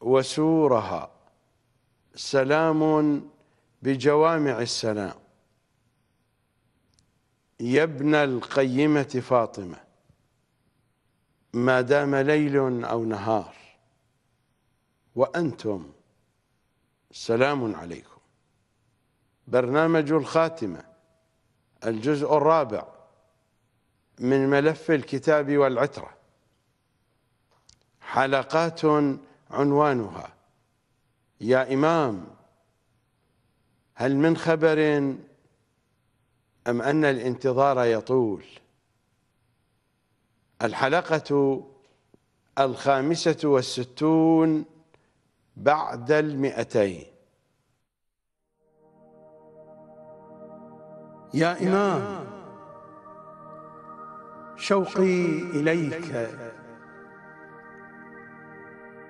وسورها سلام بجوامع السلام يا ابن القيمة فاطمة ما دام ليل أو نهار وأنتم سلام عليكم برنامج الخاتمة الجزء الرابع من ملف الكتاب والعترة حلقات عنوانها يا إمام هل من خبر أم أن الانتظار يطول الحلقة الخامسة والستون بعد المئتين يا إمام شوقي إليك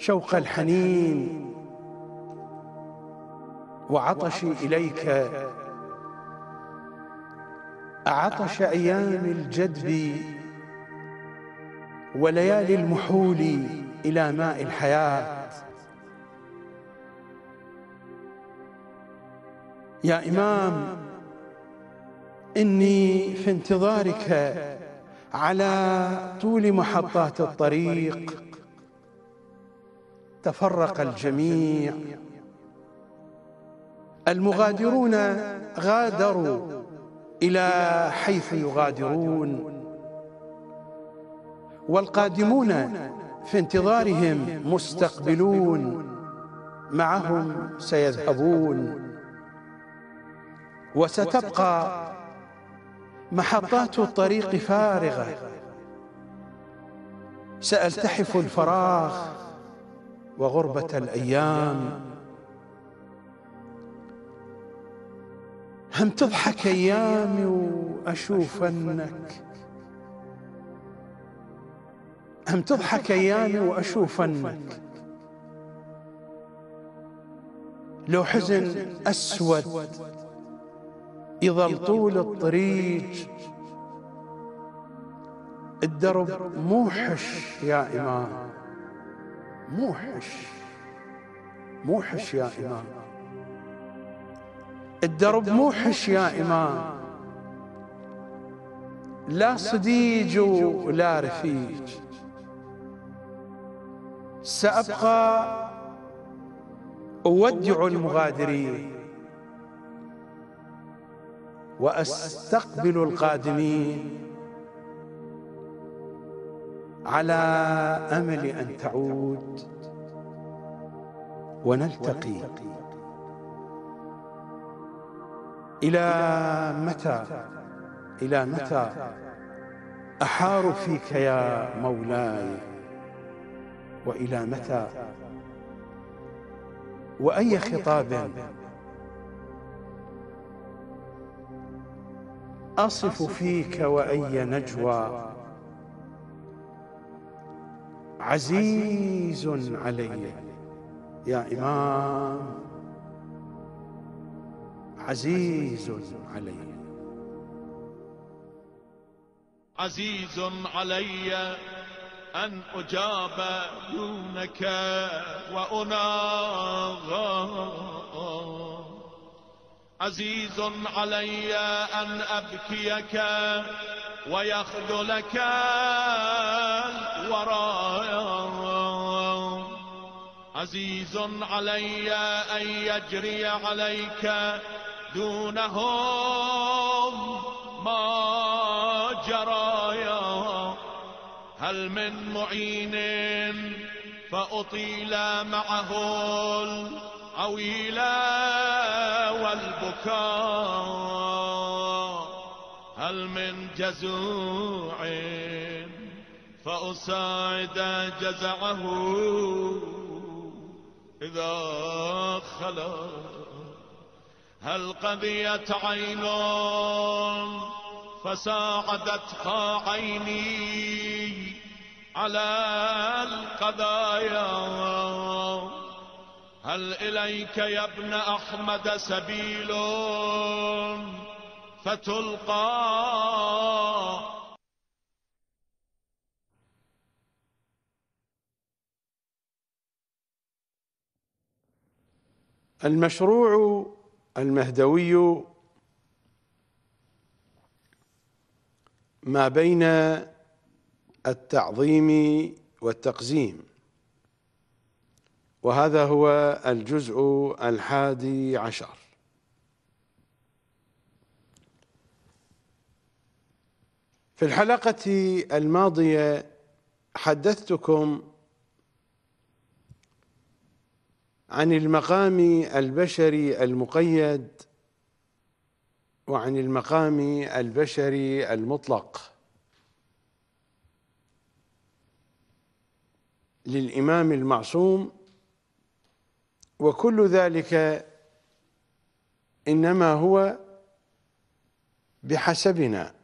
شوق الحنين وعطشي إليك عطش أيام الجدب وليالي المحول إلى ماء الحياة يا إمام إني في انتظارك على طول محطات الطريق تفرق الجميع المغادرون غادروا إلى حيث يغادرون والقادمون في انتظارهم مستقبلون معهم سيذهبون وستبقى محطات الطريق فارغة سألتحف الفراغ وغربة الأيام هم تضحك أيامي وأشوف أنك هم تضحك أيامي وأشوف أنك لو حزن أسود يظل طول الطريق الدرب موحش يا إمام موحش موحش يا إمام الدرب موحش يا إمام لا صديج ولا رفيج سأبقى أودع المغادرين وأستقبل القادمين على امل ان تعود ونلتقي الى متى الى متى احار فيك يا مولاي والى متى واي خطاب اصف فيك واي نجوى عزيز علي يا إمام عزيز علي عزيز علي أن أجاب دونك وأناغى عزيز علي أن أبكيك ويخذلك عزيز علي أن يجري عليك دونهم ما جرى هل من معين فأطيل معه العويل والبكاء هل من جزوع فأساعد جزعه إذا خلا هل قضيت عين فساعدتها عيني على القضايا هل إليك يا ابن أحمد سبيل فتلقى المشروع المهدوي ما بين التعظيم والتقزيم وهذا هو الجزء الحادي عشر في الحلقة الماضية حدثتكم عن المقام البشري المقيد وعن المقام البشري المطلق للإمام المعصوم وكل ذلك إنما هو بحسبنا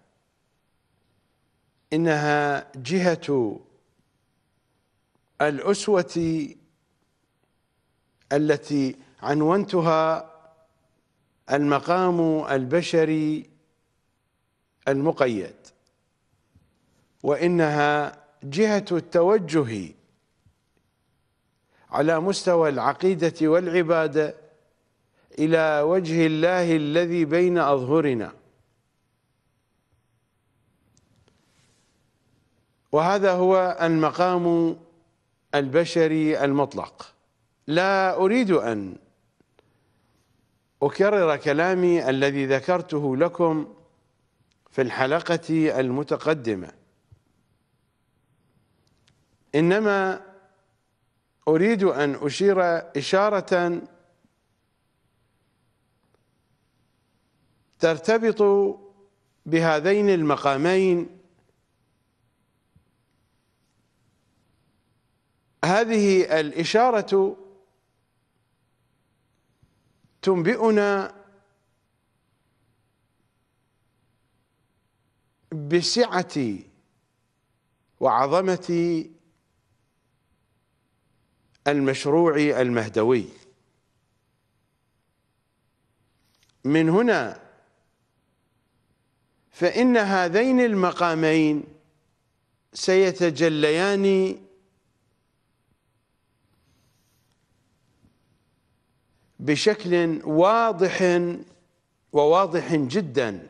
إنها جهة الأسوة التي عنونتها المقام البشري المقيد وإنها جهة التوجه على مستوى العقيدة والعبادة إلى وجه الله الذي بين أظهرنا وهذا هو المقام البشري المطلق لا أريد أن أكرر كلامي الذي ذكرته لكم في الحلقة المتقدمة إنما أريد أن أشير إشارة ترتبط بهذين المقامين هذه الإشارة تنبئنا بسعة وعظمة المشروع المهدوي من هنا فإن هذين المقامين سيتجليان بشكل واضح وواضح جدا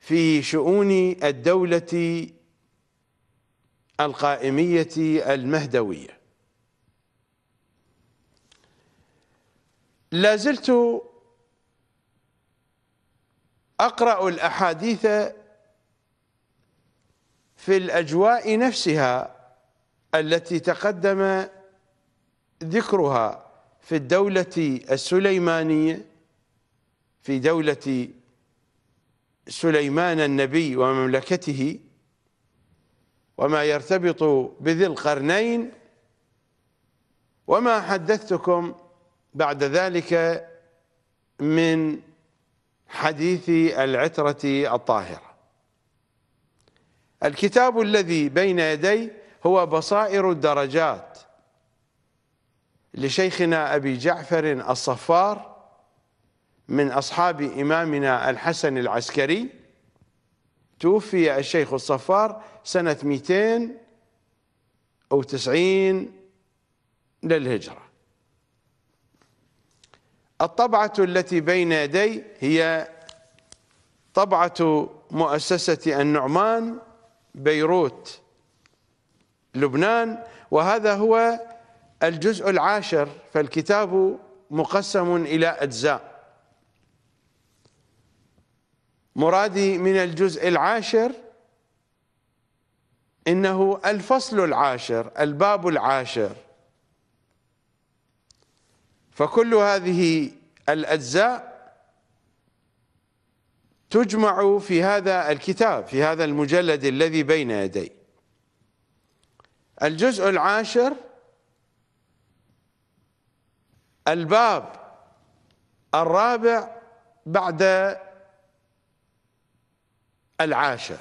في شؤون الدولة القائمية المهدوية لازلت أقرأ الأحاديث في الأجواء نفسها التي تقدم ذكرها في الدولة السليمانية في دولة سليمان النبي ومملكته وما يرتبط بذي القرنين وما حدثتكم بعد ذلك من حديث العترة الطاهرة الكتاب الذي بين يدي هو بصائر الدرجات لشيخنا أبي جعفر الصفار من أصحاب إمامنا الحسن العسكري توفي الشيخ الصفار سنة 290 للهجرة الطبعة التي بين يدي هي طبعة مؤسسة النعمان بيروت لبنان وهذا هو الجزء العاشر فالكتاب مقسم إلى أجزاء مرادي من الجزء العاشر إنه الفصل العاشر الباب العاشر فكل هذه الأجزاء تجمع في هذا الكتاب في هذا المجلد الذي بين يدي الجزء العاشر الباب الرابع بعد العاشر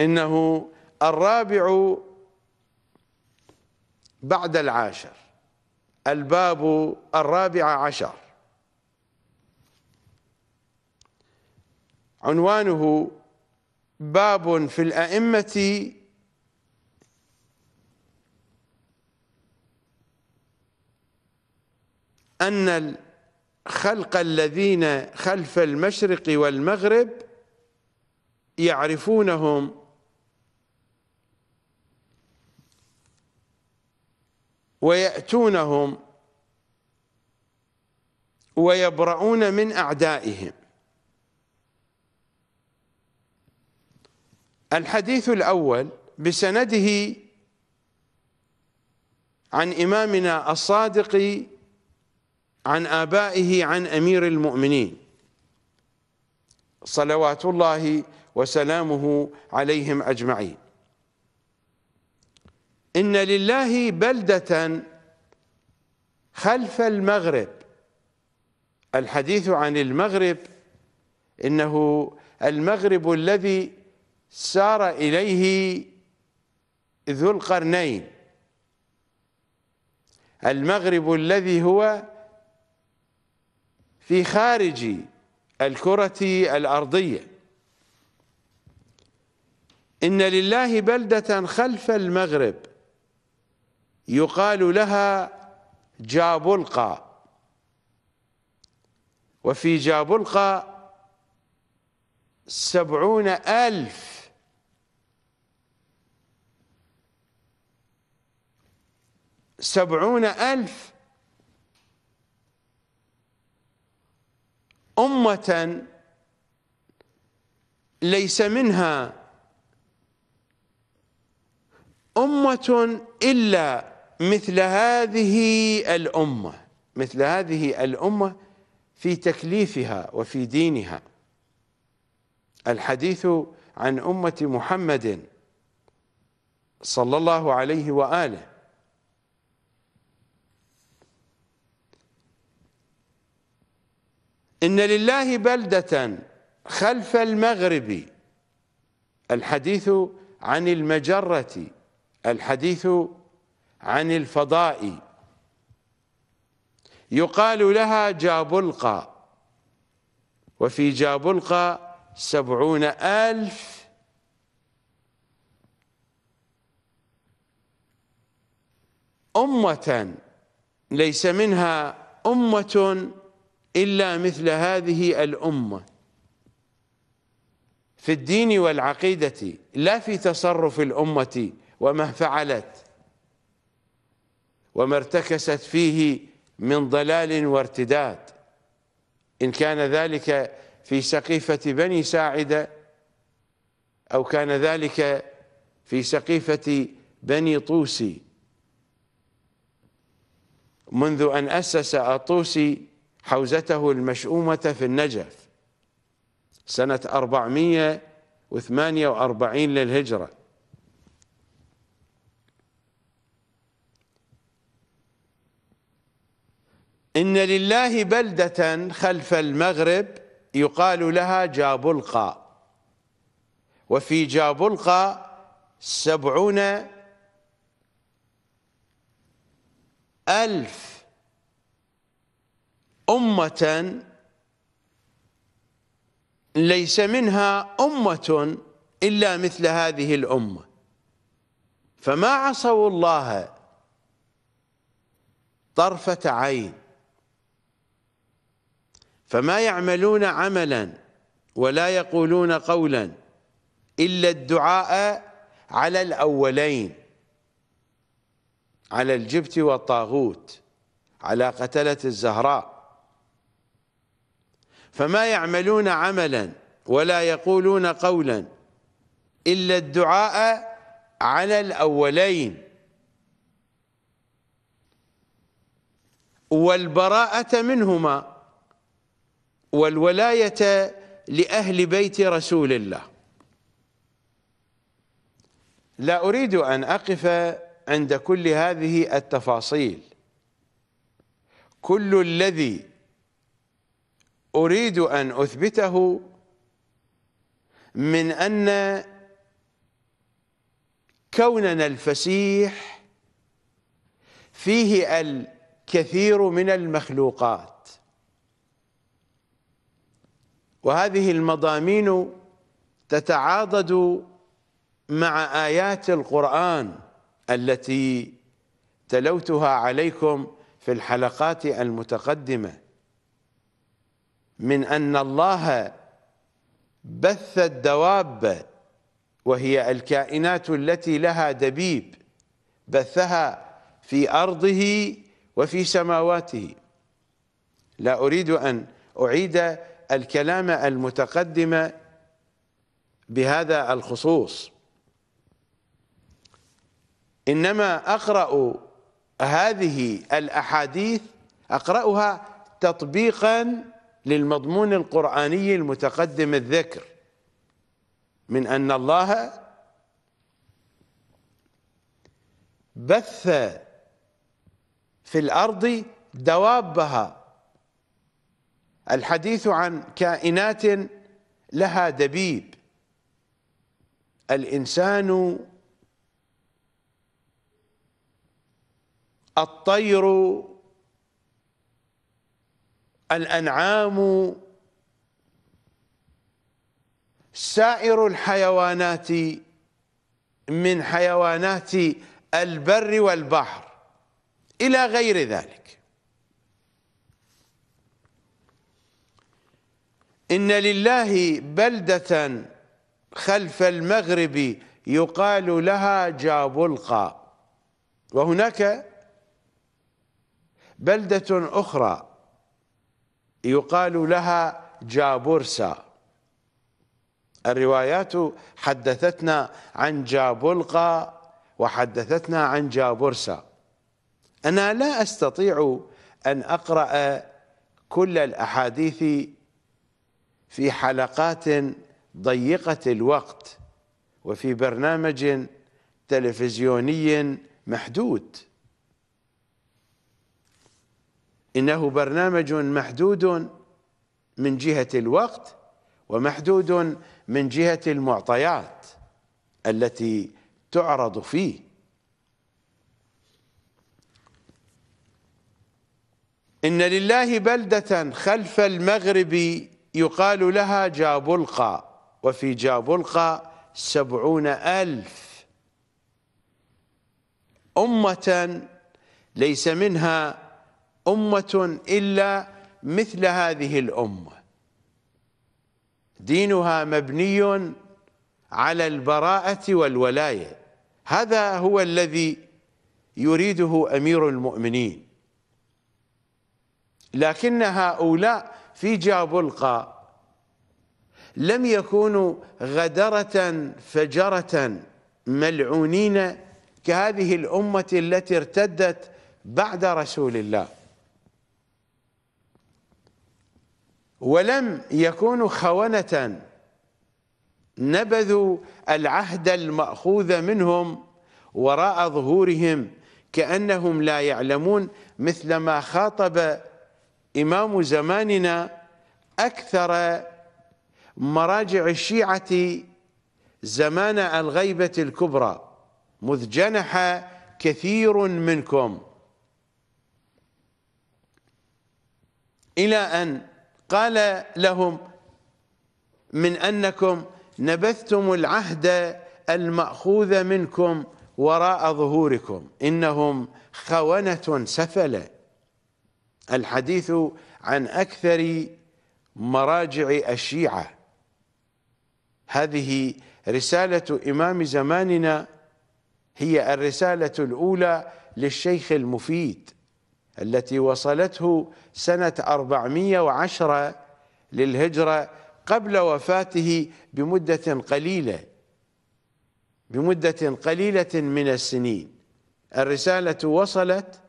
انه الرابع بعد العاشر الباب الرابع عشر عنوانه باب في الائمه أن الخلق الذين خلف المشرق والمغرب يعرفونهم ويأتونهم ويبرؤون من أعدائهم الحديث الأول بسنده عن إمامنا الصادق عن آبائه عن أمير المؤمنين صلوات الله وسلامه عليهم أجمعين إن لله بلدة خلف المغرب الحديث عن المغرب إنه المغرب الذي سار إليه ذو القرنين المغرب الذي هو في خارج الكرة الأرضية إن لله بلدة خلف المغرب يقال لها جابلقا وفي جابلقا سبعون ألف سبعون ألف أمة ليس منها أمة إلا مثل هذه الأمة مثل هذه الأمة في تكليفها وفي دينها الحديث عن أمة محمد صلى الله عليه وآله إن لله بلدة خلف المغرب الحديث عن المجرة الحديث عن الفضاء يقال لها جابلقى وفي جابلقى سبعون ألف أمة ليس منها أمة إلا مثل هذه الأمة في الدين والعقيدة لا في تصرف الأمة وما فعلت وما ارتكست فيه من ضلال وارتداد إن كان ذلك في سقيفة بني ساعدة أو كان ذلك في سقيفة بني طوسي منذ أن أسس الطوسي حوزته المشؤومة في النجف سنة 448 للهجرة إن لله بلدة خلف المغرب يقال لها جابلقا وفي جابلقا سبعون ألف أمة ليس منها أمة إلا مثل هذه الأمة فما عصوا الله طرفة عين فما يعملون عملا ولا يقولون قولا إلا الدعاء على الأولين على الجبت والطاغوت على قتلة الزهراء فما يعملون عملا ولا يقولون قولا إلا الدعاء على الأولين والبراءة منهما والولاية لأهل بيت رسول الله لا أريد أن أقف عند كل هذه التفاصيل كل الذي أريد أن أثبته من أن كوننا الفسيح فيه الكثير من المخلوقات وهذه المضامين تتعاضد مع آيات القرآن التي تلوتها عليكم في الحلقات المتقدمه من أن الله بث الدواب وهي الكائنات التي لها دبيب بثها في أرضه وفي سماواته لا أريد أن أعيد الكلام المتقدم بهذا الخصوص إنما أقرأ هذه الأحاديث أقرأها تطبيقاً للمضمون القرآني المتقدم الذكر من أن الله بث في الأرض دوابها الحديث عن كائنات لها دبيب الإنسان الطير الأنعام سائر الحيوانات من حيوانات البر والبحر إلى غير ذلك إن لله بلدة خلف المغرب يقال لها جابلقا وهناك بلدة أخرى يقال لها جابرسا الروايات حدثتنا عن جابلقى وحدثتنا عن جابرسا أنا لا أستطيع أن أقرأ كل الأحاديث في حلقات ضيقة الوقت وفي برنامج تلفزيوني محدود إنه برنامج محدود من جهة الوقت ومحدود من جهة المعطيات التي تعرض فيه إن لله بلدة خلف المغرب يقال لها جابلقى وفي جابلقى سبعون ألف أمة ليس منها أمة إلا مثل هذه الأمة دينها مبني على البراءة والولاية هذا هو الذي يريده أمير المؤمنين لكن هؤلاء في جابلقى لم يكونوا غدرة فجرة ملعونين كهذه الأمة التي ارتدت بعد رسول الله ولم يكونوا خونة نبذوا العهد المأخوذ منهم وراء ظهورهم كأنهم لا يعلمون مثل ما خاطب إمام زماننا أكثر مراجع الشيعة زمان الغيبة الكبرى مذ جنح كثير منكم إلى أن قال لهم من أنكم نبثتم العهد المأخوذ منكم وراء ظهوركم إنهم خونة سفلة الحديث عن أكثر مراجع الشيعة هذه رسالة إمام زماننا هي الرسالة الأولى للشيخ المفيد التي وصلته سنة 410 للهجرة قبل وفاته بمدة قليلة بمدة قليلة من السنين الرسالة وصلت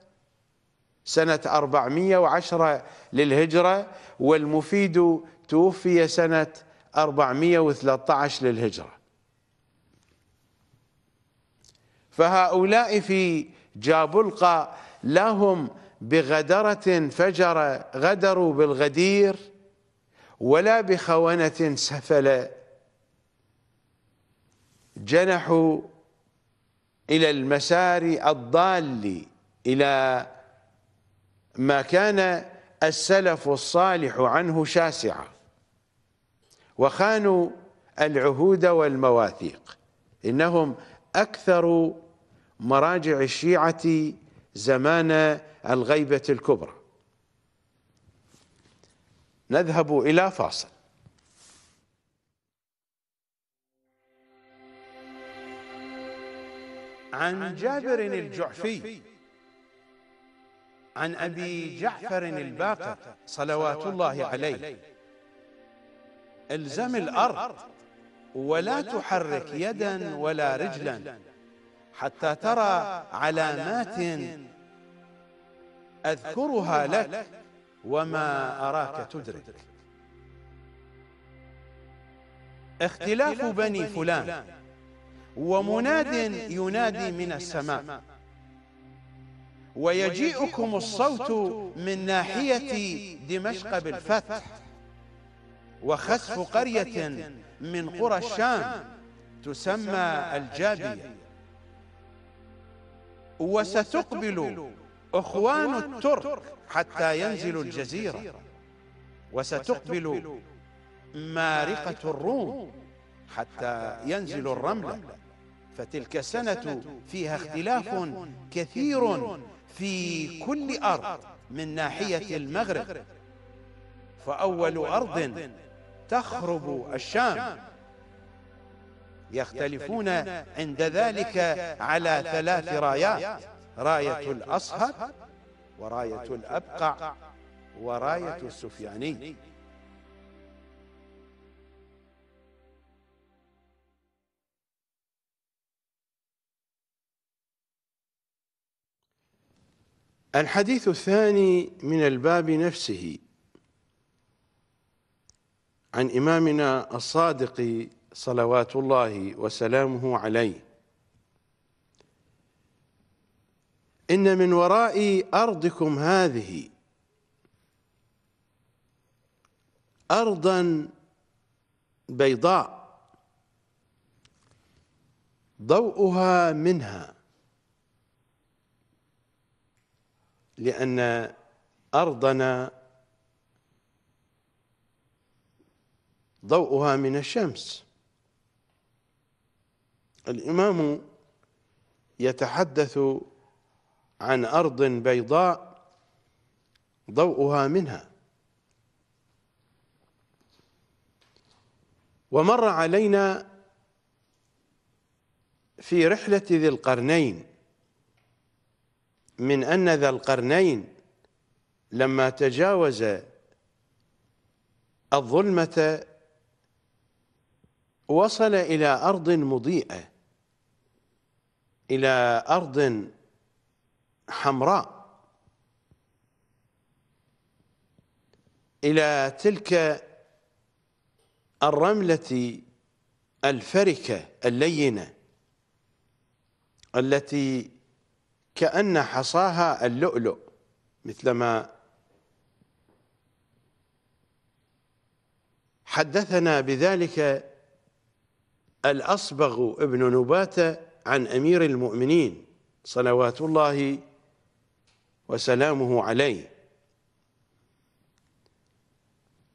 سنة 410 للهجرة والمفيد توفي سنة 413 للهجرة فهؤلاء في جابلقى لا هم بغدرة فجر غدروا بالغدير ولا بخونة سفل جنحوا إلى المسار الضال إلى ما كان السلف الصالح عنه شاسعا وخانوا العهود والمواثيق إنهم أكثر مراجع الشيعة زمان الغيبة الكبرى نذهب إلى فاصل عن جابر الجعفي عن أبي جعفر الباقر صلوات الله عليه الزم الأرض ولا تحرك يدا ولا رجلا حتى ترى علامات أذكرها لك وما أراك تدرك اختلاف بني فلان ومناد ينادي من السماء ويجيئكم الصوت من ناحية دمشق بالفتح وخسف قرية من قرى الشام تسمى الجابية وستقبل أخوان الترك حتى ينزلوا الجزيرة وستقبل مارقة الروم حتى ينزل الرملة فتلك السنة فيها اختلاف كثير في كل أرض من ناحية المغرب فأول أرض تخرب الشام يختلفون عند ذلك على ثلاث رايات راية الأصهب وراية الأبقع وراية السفياني الحديث الثاني من الباب نفسه عن إمامنا الصادق صلوات الله وسلامه عليه إن من وراء أرضكم هذه أرضا بيضاء ضوءها منها لأن أرضنا ضوءها من الشمس الإمام يتحدث عن أرض بيضاء ضوءها منها ومر علينا في رحلة ذي القرنين من أن ذا القرنين لما تجاوز الظلمة وصل إلى أرض مضيئة إلى أرض حمراء إلى تلك الرملة الفركة اللينة التي كأن حصاها اللؤلؤ مثلما حدثنا بذلك الأصبغ ابن نباتة عن أمير المؤمنين صلوات الله وسلامه عليه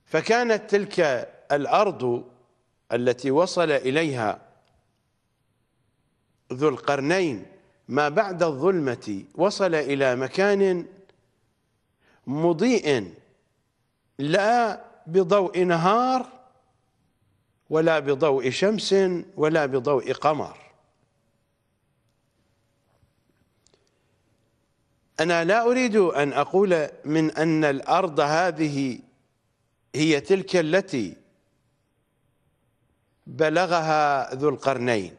فكانت تلك الأرض التي وصل إليها ذو القرنين ما بعد الظلمة وصل إلى مكان مضيء لا بضوء نهار ولا بضوء شمس ولا بضوء قمر أنا لا أريد أن أقول من أن الأرض هذه هي تلك التي بلغها ذو القرنين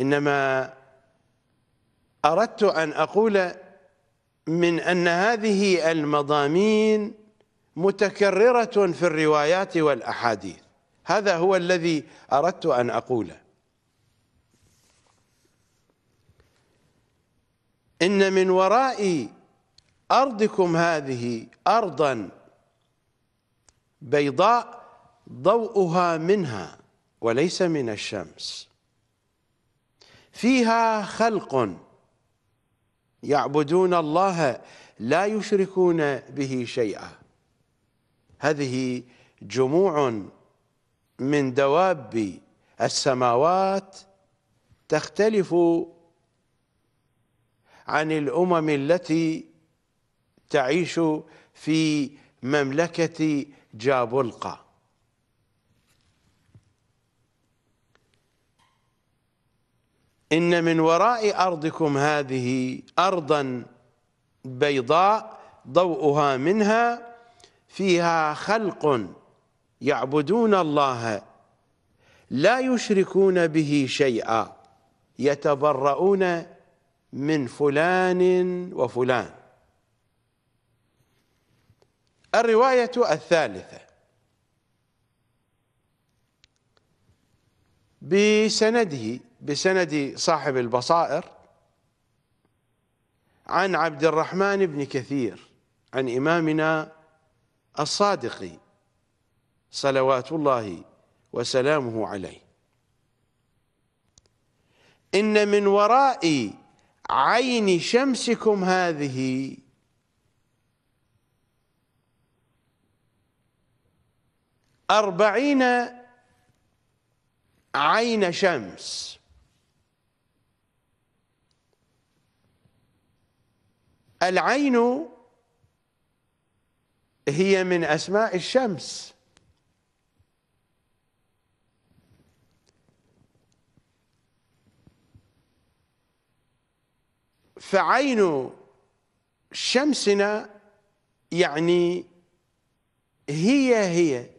إنما أردت أن أقول من أن هذه المضامين متكررة في الروايات والأحاديث هذا هو الذي أردت أن أقوله إن من وراء أرضكم هذه أرضا بيضاء ضوءها منها وليس من الشمس فيها خلق يعبدون الله لا يشركون به شيئا هذه جموع من دواب السماوات تختلف عن الأمم التي تعيش في مملكة جابلقة إن من وراء أرضكم هذه أرضا بيضاء ضوءها منها فيها خلق يعبدون الله لا يشركون به شيئا يتبرؤون من فلان وفلان الرواية الثالثة بسنده بسند صاحب البصائر عن عبد الرحمن بن كثير عن إمامنا الصادق صلوات الله وسلامه عليه إن من وراء عين شمسكم هذه أربعين عين شمس العين هي من أسماء الشمس فعين شمسنا يعني هي هي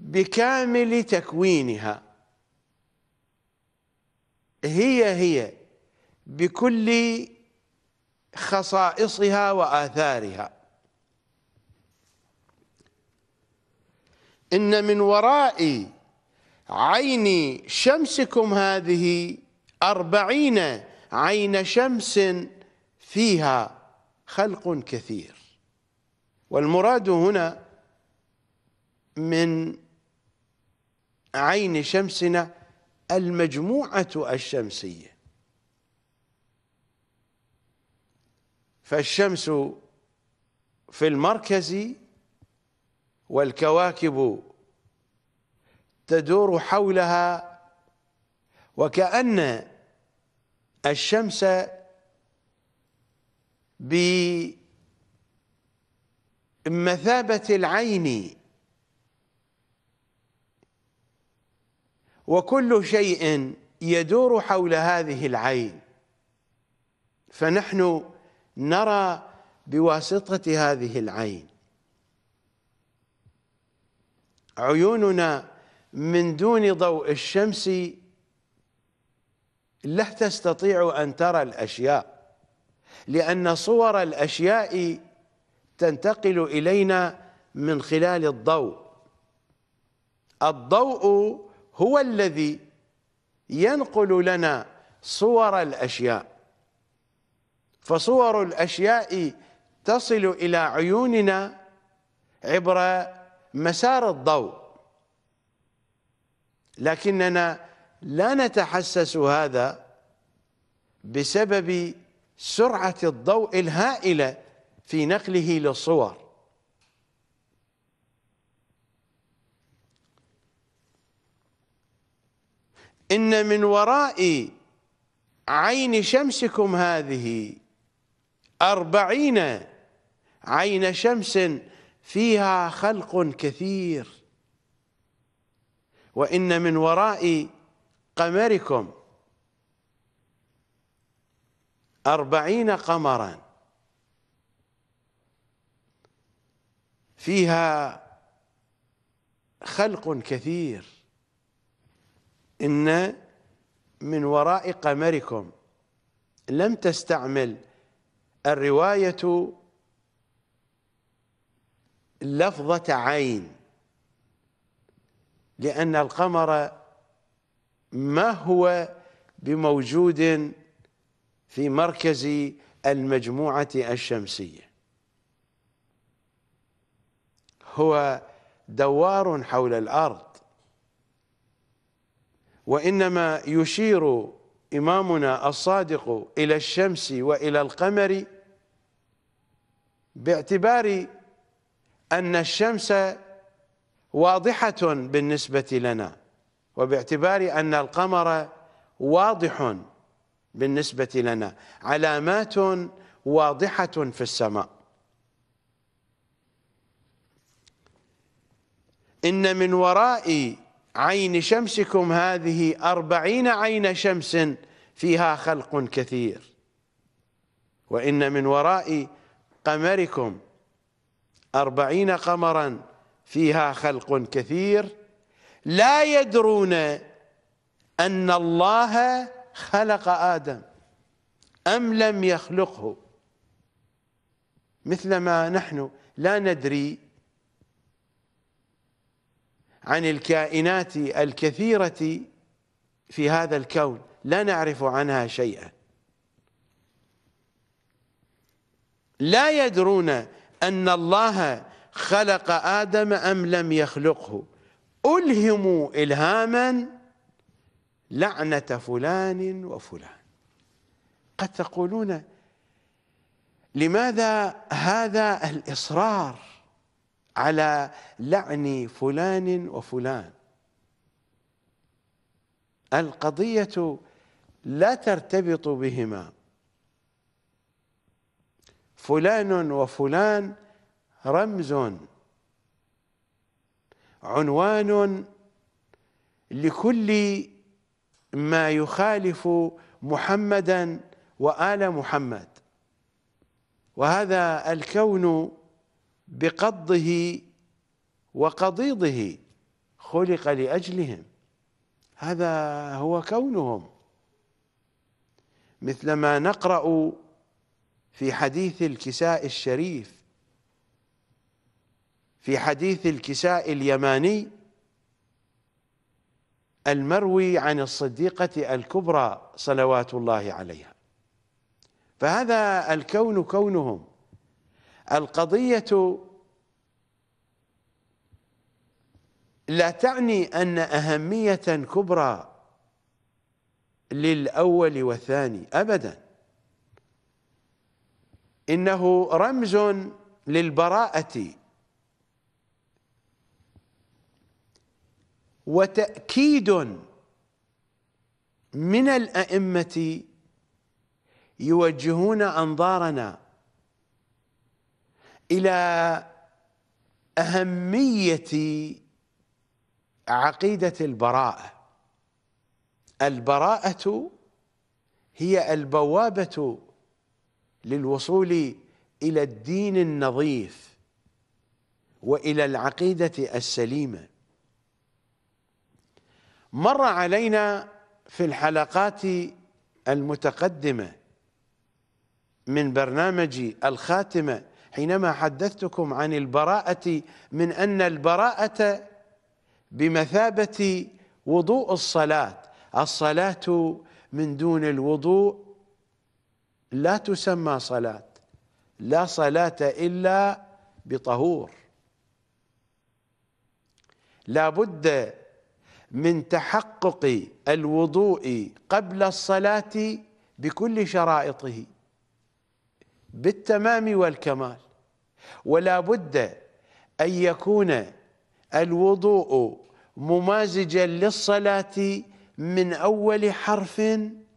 بكامل تكوينها هي هي بكل خصائصها وآثارها إن من وراء عين شمسكم هذه أربعين عين شمس فيها خلق كثير والمراد هنا من عين شمسنا المجموعة الشمسية فالشمس في المركز والكواكب تدور حولها وكأن الشمس بمثابة العين وكل شيء يدور حول هذه العين فنحن نرى بواسطة هذه العين عيوننا من دون ضوء الشمس لا تستطيع أن ترى الأشياء لأن صور الأشياء تنتقل إلينا من خلال الضوء الضوء هو الذي ينقل لنا صور الأشياء فصور الأشياء تصل إلى عيوننا عبر مسار الضوء لكننا لا نتحسس هذا بسبب سرعة الضوء الهائلة في نقله للصور إن من وراء عين شمسكم هذه أربعين عين شمس فيها خلق كثير وإن من وراء قمركم أربعين قمرا فيها خلق كثير إن من وراء قمركم لم تستعمل الرواية لفظة عين لأن القمر ما هو بموجود في مركز المجموعة الشمسية هو دوار حول الأرض وإنما يشير إمامنا الصادق إلى الشمس وإلى القمر باعتبار أن الشمس واضحة بالنسبة لنا وباعتبار أن القمر واضح بالنسبة لنا علامات واضحة في السماء إن من وراء عين شمسكم هذه أربعين عين شمس فيها خلق كثير وإن من وراء قمركم أربعين قمرا فيها خلق كثير لا يدرون أن الله خلق آدم أم لم يخلقه مثلما نحن لا ندري عن الكائنات الكثيرة في هذا الكون لا نعرف عنها شيئا لا يدرون أن الله خلق آدم أم لم يخلقه ألهموا إلهاما لعنة فلان وفلان قد تقولون لماذا هذا الإصرار على لعن فلان وفلان القضية لا ترتبط بهما فلان وفلان رمز عنوان لكل ما يخالف محمدا وآل محمد وهذا الكون بقضه وقضيضه خلق لأجلهم هذا هو كونهم مثلما نقرأ في حديث الكساء الشريف في حديث الكساء اليماني المروي عن الصديقة الكبرى صلوات الله عليها فهذا الكون كونهم القضية لا تعني أن أهمية كبرى للأول والثاني أبدا إنه رمز للبراءة وتأكيد من الأئمة يوجهون أنظارنا إلى أهمية عقيدة البراءة البراءة هي البوابة للوصول إلى الدين النظيف وإلى العقيدة السليمة مر علينا في الحلقات المتقدمة من برنامج الخاتمة حينما حدثتكم عن البراءة من أن البراءة بمثابة وضوء الصلاة الصلاة من دون الوضوء لا تسمى صلاة لا صلاة إلا بطهور لا بد من تحقق الوضوء قبل الصلاة بكل شرائطه بالتمام والكمال ولا بد أن يكون الوضوء ممازجا للصلاة من أول حرف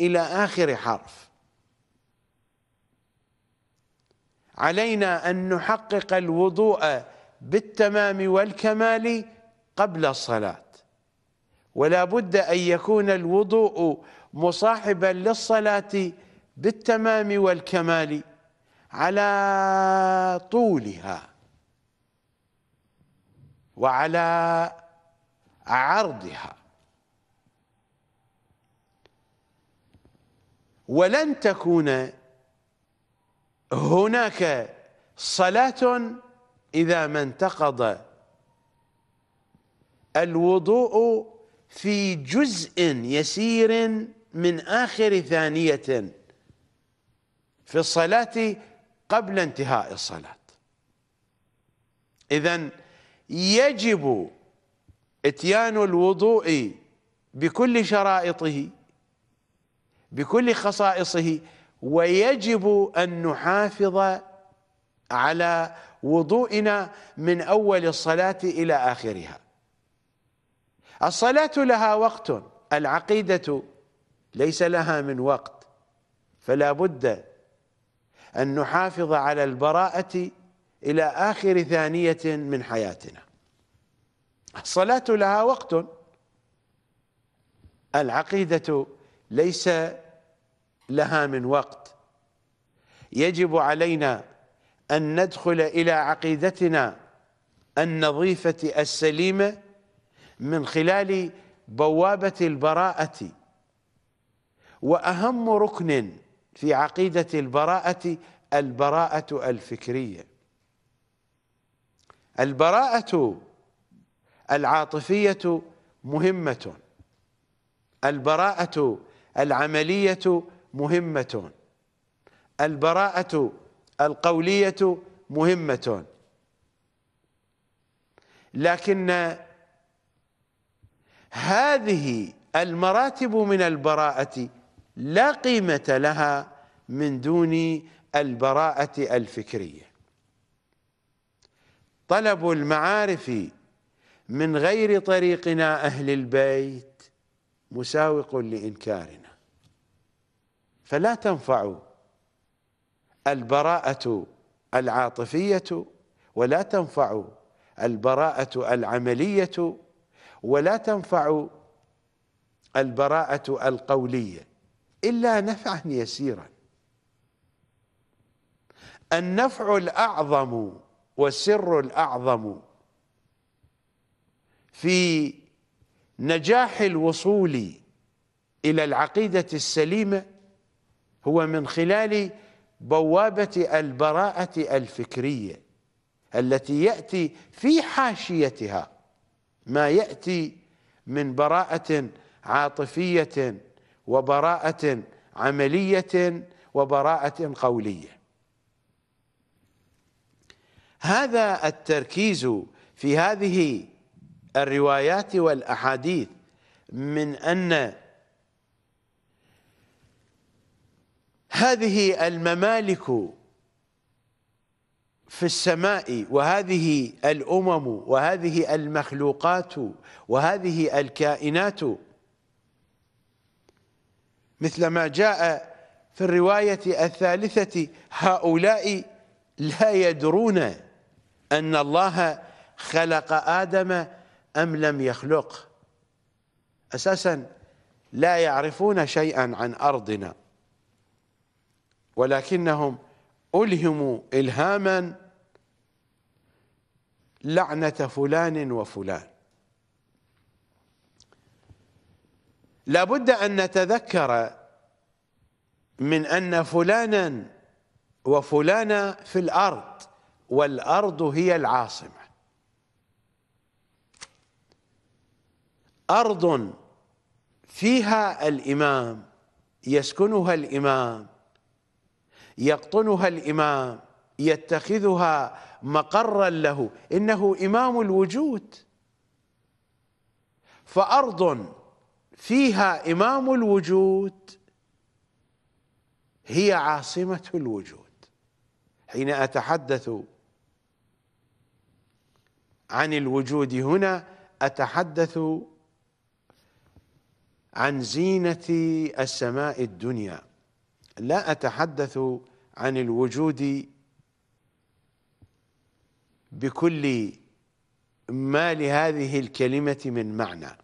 إلى آخر حرف علينا أن نحقق الوضوء بالتمام والكمال قبل الصلاة ولا بد أن يكون الوضوء مصاحبا للصلاة بالتمام والكمال على طولها وعلى عرضها ولن تكون هناك صلاة إذا ما انتقض الوضوء في جزء يسير من آخر ثانية في الصلاة قبل انتهاء الصلاة إذا يجب اتيان الوضوء بكل شرائطه بكل خصائصه ويجب أن نحافظ على وضوئنا من أول الصلاة إلى آخرها الصلاة لها وقت العقيدة ليس لها من وقت فلا بد أن نحافظ على البراءة إلى آخر ثانية من حياتنا الصلاة لها وقت العقيدة ليس لها من وقت يجب علينا أن ندخل إلى عقيدتنا النظيفة السليمة من خلال بوابة البراءة وأهم ركن في عقيدة البراءة البراءة الفكرية البراءة العاطفية مهمة البراءة العملية مهمة البراءة القولية مهمة لكن هذه المراتب من البراءة لا قيمة لها من دون البراءة الفكرية طلب المعارف من غير طريقنا أهل البيت مساوق لإنكارنا فلا تنفع البراءة العاطفية ولا تنفع البراءة العملية ولا تنفع البراءة القولية إلا نفعا يسيرا النفع الأعظم والسر الأعظم في نجاح الوصول إلى العقيدة السليمة هو من خلال بوابة البراءة الفكرية التي يأتي في حاشيتها ما يأتي من براءة عاطفية وبراءة عملية وبراءة قولية هذا التركيز في هذه الروايات والأحاديث من أن هذه الممالك في السماء وهذه الأمم وهذه المخلوقات وهذه الكائنات مثل ما جاء في الرواية الثالثة هؤلاء لا يدرون أن الله خلق آدم أم لم يخلق أساسا لا يعرفون شيئا عن أرضنا ولكنهم ألهموا إلهاما لعنة فلان وفلان لابد أن نتذكر من أن فلانا وفلانا في الأرض والأرض هي العاصمة أرض فيها الإمام يسكنها الإمام يقطنها الإمام يتخذها مقرا له إنه إمام الوجود فأرض فيها إمام الوجود هي عاصمة الوجود حين أتحدث عن الوجود هنا أتحدث عن زينة السماء الدنيا لا أتحدث عن الوجود بكل ما لهذه الكلمة من معنى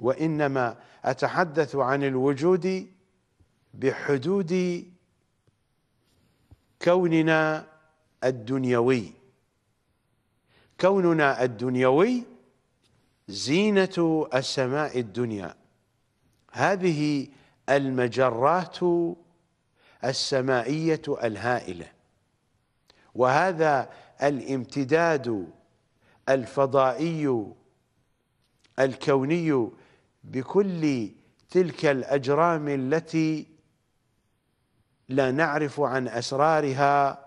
وإنما أتحدث عن الوجود بحدود كوننا الدنيوي كوننا الدنيوي زينة السماء الدنيا هذه المجرات السمائية الهائلة وهذا الامتداد الفضائي الكوني بكل تلك الاجرام التي لا نعرف عن اسرارها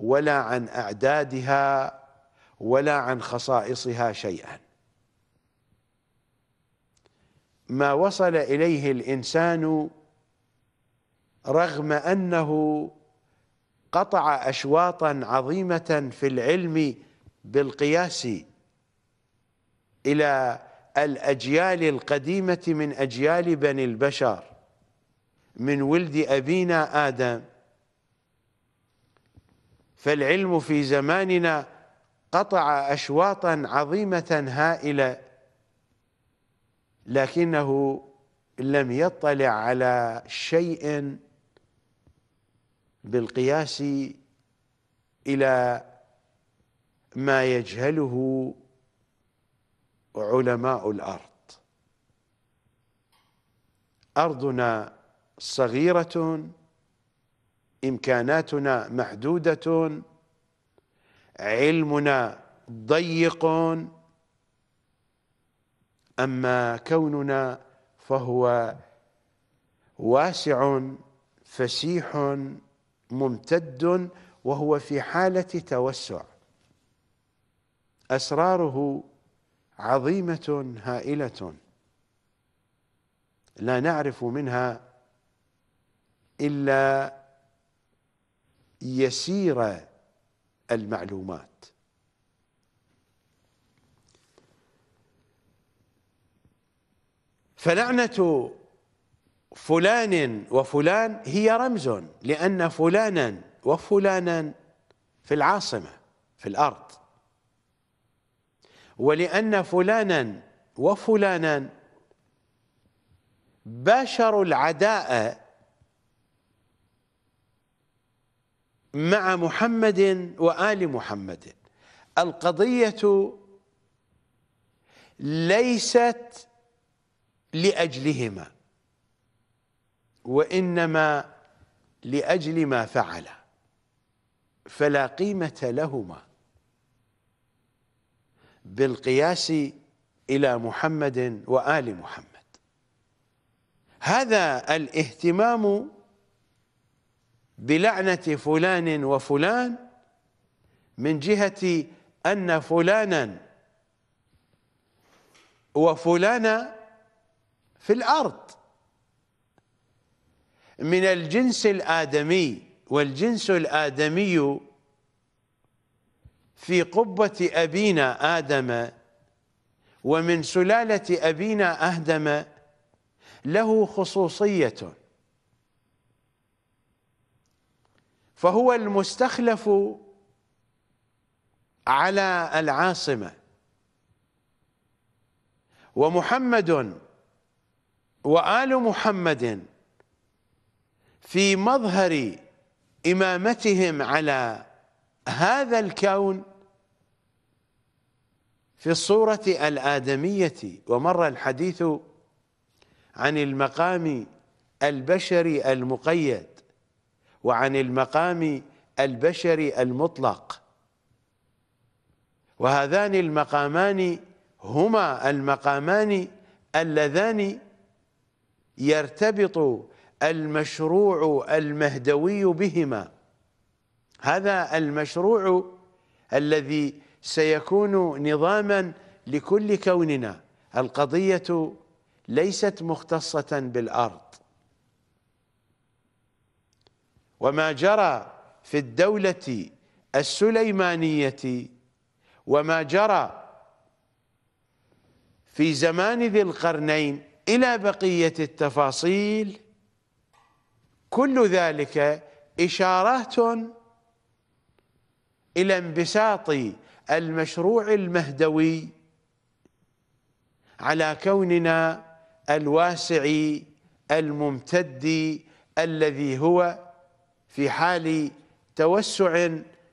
ولا عن اعدادها ولا عن خصائصها شيئا ما وصل اليه الانسان رغم انه قطع أشواطا عظيمة في العلم بالقياس إلى الأجيال القديمة من أجيال بني البشر من ولد أبينا آدم فالعلم في زماننا قطع أشواطا عظيمة هائلة لكنه لم يطلع على شيء بالقياس إلى ما يجهله علماء الأرض أرضنا صغيرة إمكاناتنا محدودة علمنا ضيق أما كوننا فهو واسع فسيح ممتد وهو في حالة توسع أسراره عظيمة هائلة لا نعرف منها إلا يسير المعلومات فلعنة فلان وفلان هي رمز لأن فلانا وفلانا في العاصمة في الأرض ولأن فلانا وفلانا باشروا العداء مع محمد وآل محمد القضية ليست لأجلهما وإنما لأجل ما فعل فلا قيمة لهما بالقياس إلى محمد وآل محمد هذا الاهتمام بلعنة فلان وفلان من جهة أن فلانا وفلانا في الأرض من الجنس الآدمي والجنس الآدمي في قبة أبينا آدم ومن سلالة أبينا آدم له خصوصية فهو المستخلف على العاصمة ومحمد وآل محمد في مظهر إمامتهم على هذا الكون في الصورة الآدمية ومر الحديث عن المقام البشري المقيد وعن المقام البشري المطلق وهذان المقامان هما المقامان اللذان يرتبط المشروع المهدوي بهما هذا المشروع الذي سيكون نظاما لكل كوننا القضية ليست مختصة بالأرض وما جرى في الدولة السليمانية وما جرى في زمان ذي القرنين إلى بقية التفاصيل كل ذلك إشارات إلى انبساط المشروع المهدوي على كوننا الواسع الممتد الذي هو في حال توسع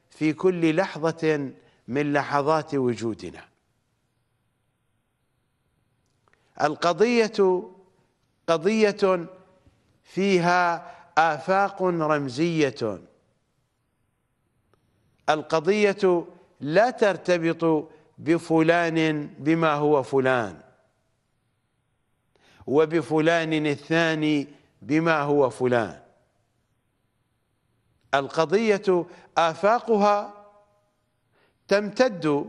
في كل لحظة من لحظات وجودنا القضية قضية فيها آفاق رمزية القضية لا ترتبط بفلان بما هو فلان وبفلان الثاني بما هو فلان القضية آفاقها تمتد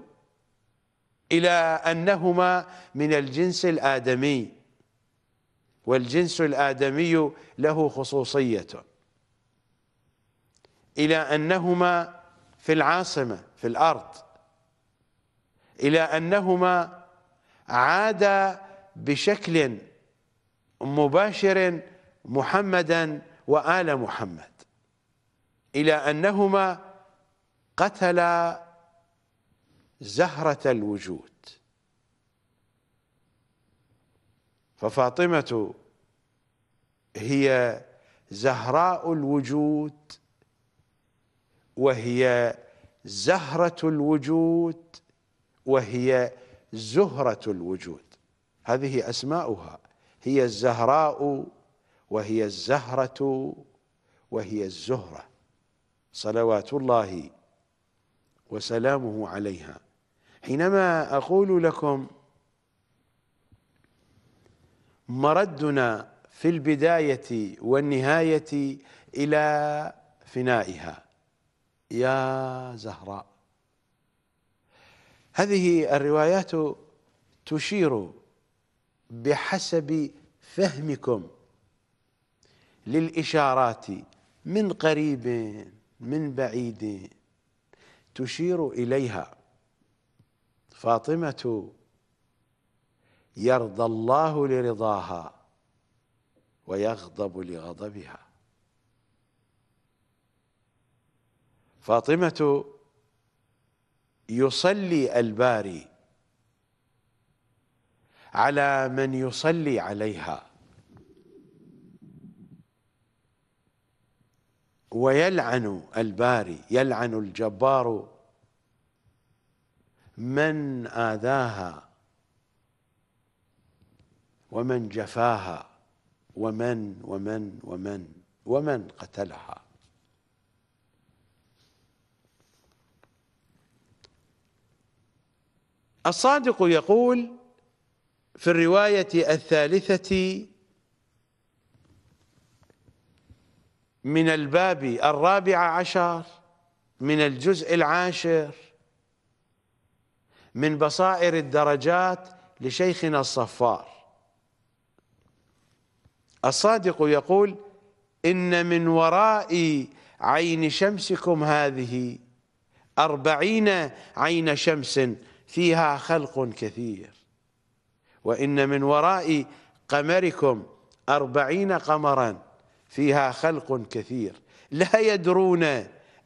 إلى أنهما من الجنس الآدمي والجنس الآدمي له خصوصية إلى أنهما في العاصمة في الأرض إلى أنهما عادا بشكل مباشر محمدا وآل محمد إلى أنهما قتلا زهرة الوجود ففاطمة هي زهراء الوجود وهي زهرة الوجود وهي زهرة الوجود هذه أسماؤها هي الزهراء وهي الزهرة وهي الزهرة صلوات الله وسلامه عليها حينما أقول لكم مردنا في البداية والنهاية إلى فنائها يا زهراء هذه الروايات تشير بحسب فهمكم للإشارات من قريب من بعيد تشير إليها فاطمة يرضى الله لرضاها ويغضب لغضبها فاطمة يصلي الباري على من يصلي عليها ويلعن الباري يلعن الجبار من آذاها ومن جفاها ومن ومن ومن ومن قتلها الصادق يقول في الرواية الثالثة من الباب الرابع عشر من الجزء العاشر من بصائر الدرجات لشيخنا الصفار الصادق يقول إن من وراء عين شمسكم هذه أربعين عين شمس فيها خلق كثير وإن من وراء قمركم أربعين قمرا فيها خلق كثير لا يدرون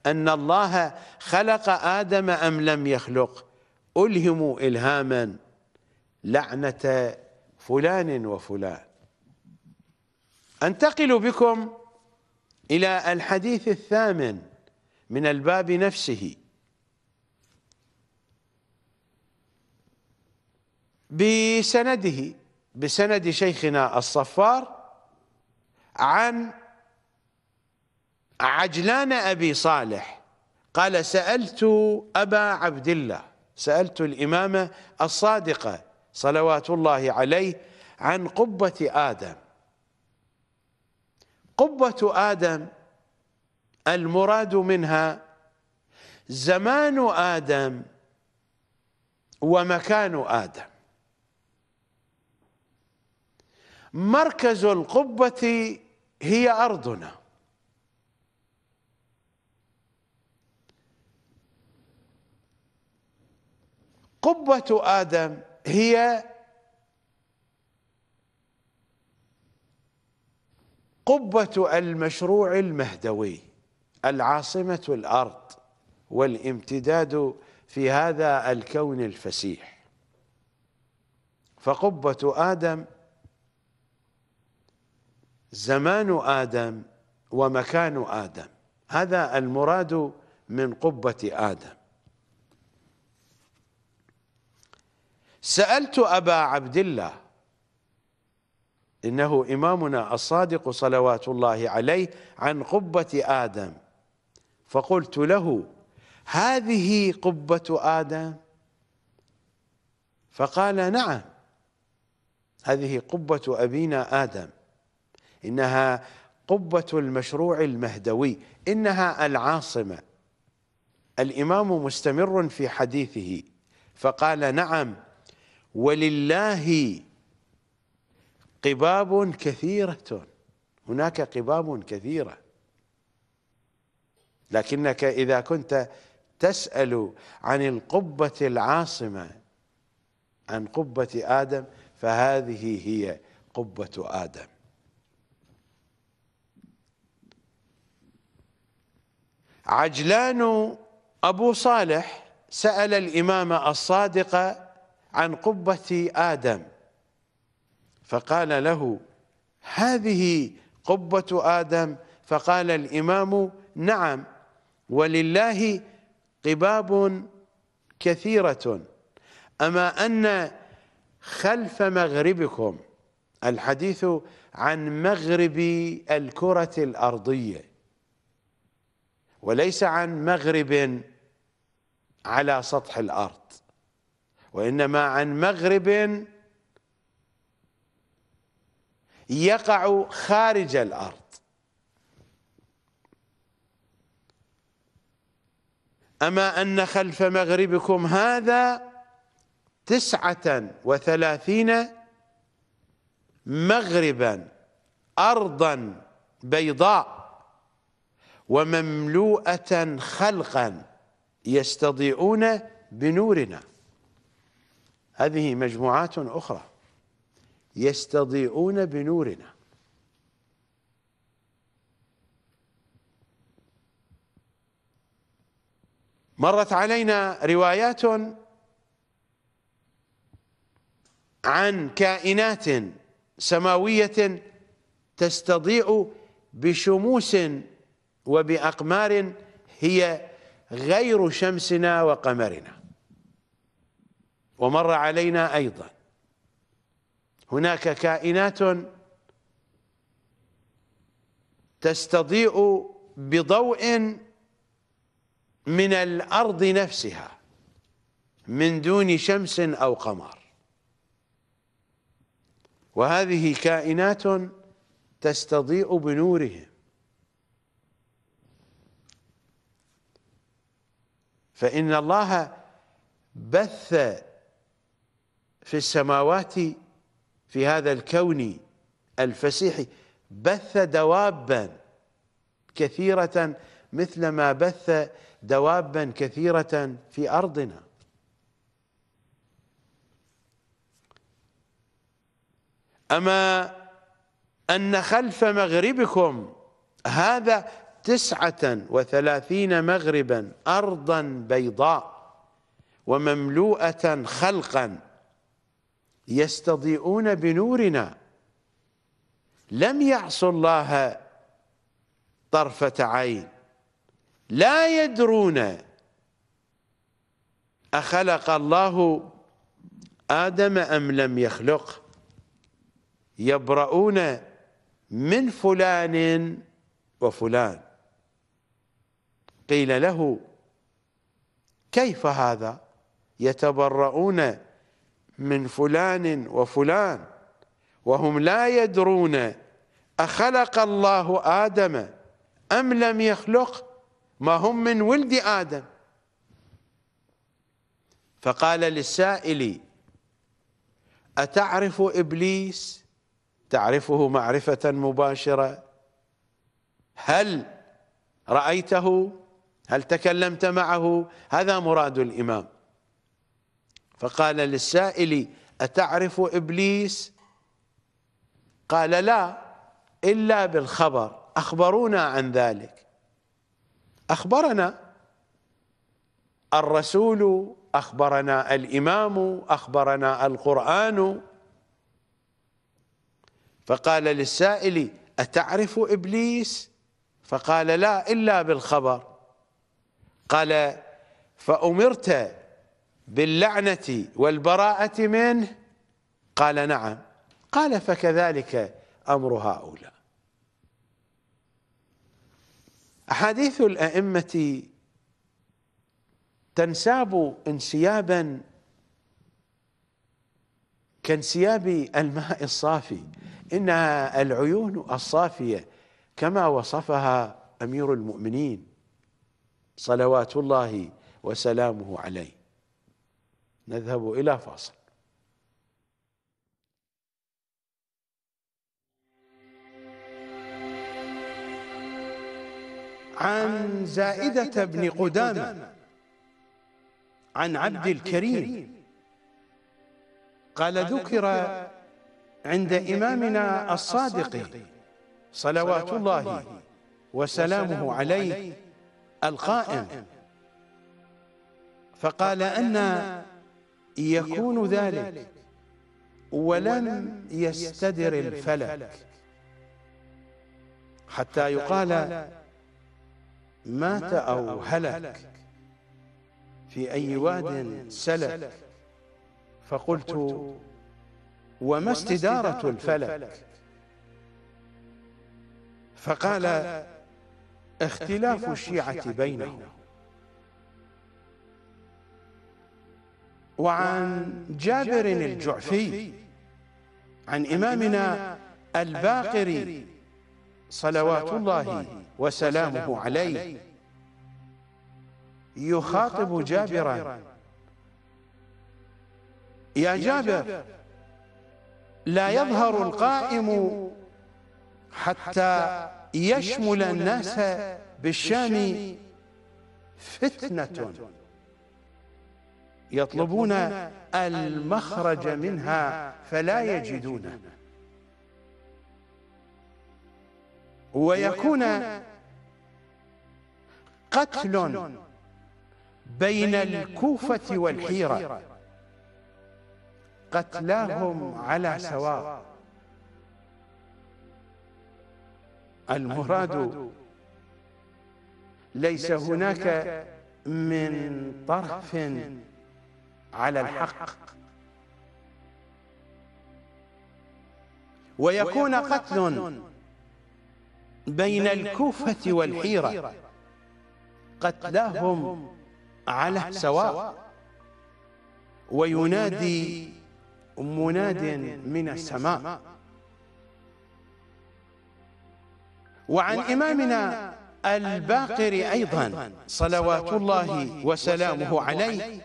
أن الله خلق آدم أم لم يخلق ألهموا إلهاما لعنة فلان وفلان أنتقل بكم إلى الحديث الثامن من الباب نفسه بسنده بسند شيخنا الصفار عن عجلان أبي صالح قال سألت أبا عبد الله سألت الإمامة الصادقة صلوات الله عليه عن قبة آدم قبة آدم المراد منها زمان آدم ومكان آدم مركز القبة هي أرضنا قبة آدم هي قبة المشروع المهدوي العاصمة الأرض والامتداد في هذا الكون الفسيح فقبة آدم زمان آدم ومكان آدم هذا المراد من قبة آدم سألت أبا عبد الله إنه إمامنا الصادق صلوات الله عليه عن قبة آدم فقلت له هذه قبة آدم فقال نعم هذه قبة أبينا آدم إنها قبة المشروع المهدوي إنها العاصمة الإمام مستمر في حديثه فقال نعم ولله قباب كثيرة هناك قباب كثيرة لكنك إذا كنت تسأل عن القبة العاصمة عن قبة آدم فهذه هي قبة آدم عجلان أبو صالح سأل الإمام الصادق عن قبة آدم فقال له هذه قبة آدم فقال الإمام نعم ولله قباب كثيرة أما أن خلف مغربكم الحديث عن مغرب الكرة الأرضية وليس عن مغرب على سطح الأرض وإنما عن مغرب يقع خارج الأرض أما أن خلف مغربكم هذا تسعة وثلاثين مغربا أرضا بيضاء ومملوءة خلقا يستضيئون بنورنا هذه مجموعات أخرى يستضيئون بنورنا مرت علينا روايات عن كائنات سماوية تستضيء بشموس وبأقمار هي غير شمسنا وقمرنا ومر علينا أيضاً هناك كائنات تستضيء بضوء من الأرض نفسها من دون شمس أو قمر وهذه كائنات تستضيء بنورهم فإن الله بث في السماوات في هذا الكون الفسيح بث دوابا كثيرة مثل ما بث دوابا كثيرة في أرضنا أما أن خلف مغربكم هذا تسعة وثلاثين مغربا أرضا بيضاء ومملوءة خلقا يستضيئون بنورنا لم يعصوا الله طرفة عين لا يدرون أخلق الله آدم أم لم يخلق يبرؤون من فلان وفلان قيل له كيف هذا يتبرؤون من فلان وفلان وهم لا يدرون أخلق الله آدم أم لم يخلق ما هم من ولد آدم فقال للسائل أتعرف إبليس تعرفه معرفة مباشرة هل رأيته هل تكلمت معه هذا مراد الإمام فقال للسائل أتعرف إبليس قال لا إلا بالخبر أخبرونا عن ذلك أخبرنا الرسول أخبرنا الإمام أخبرنا القرآن فقال للسائل أتعرف إبليس فقال لا إلا بالخبر قال فأمرت باللعنة والبراءة منه قال نعم قال فكذلك أمر هؤلاء أحاديث الأئمة تنساب انسيابا كانسياب الماء الصافي إنها العيون الصافية كما وصفها أمير المؤمنين صلوات الله وسلامه عليه نذهب إلى فاصل عن زائدة بن قدامة عن عبد الكريم قال ذكر عند إمامنا الصادق صلوات الله وسلامه عليه القائم فقال أن يكون ذلك ولم يستدر الفلك حتى يقال مات أو هلك في أي واد سلك فقلت وما استدارة الفلك فقال اختلاف الشيعة بينهم وعن جابر الجعفي عن إمامنا الباقري صلوات الله وسلامه عليه يخاطب جابرا يا جابر لا يظهر القائم حتى يشمل الناس بالشام فتنة يطلبون المخرج منها فلا يجدونه ويكون قتل بين الكوفة والحيرة قتلاهم على سواء المراد ليس هناك من طرف على الحق ويكون قتل بين الكوفة والحيرة قتلاهم على سواء وينادي مناد من السماء وعن إمامنا الباقر أيضا صلوات الله وسلامه عليه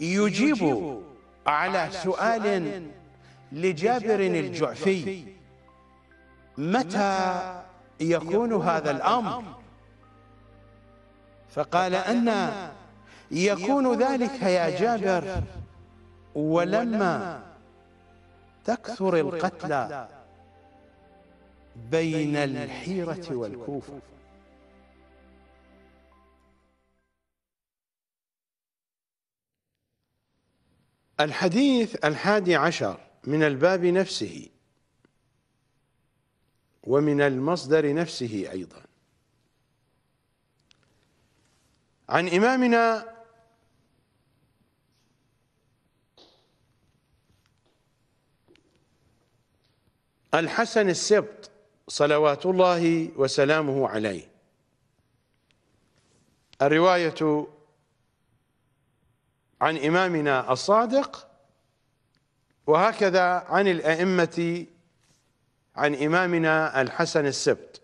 يجيب على سؤال لجابر الجعفي متى يكون هذا الأمر فقال أن يكون ذلك يا جابر ولما تكثر القتلى بين الحيرة والكوفة الحديث الحادي عشر من الباب نفسه ومن المصدر نفسه أيضا عن إمامنا الحسن السبط صلوات الله وسلامه عليه الرواية عن إمامنا الصادق وهكذا عن الأئمة عن إمامنا الحسن السبت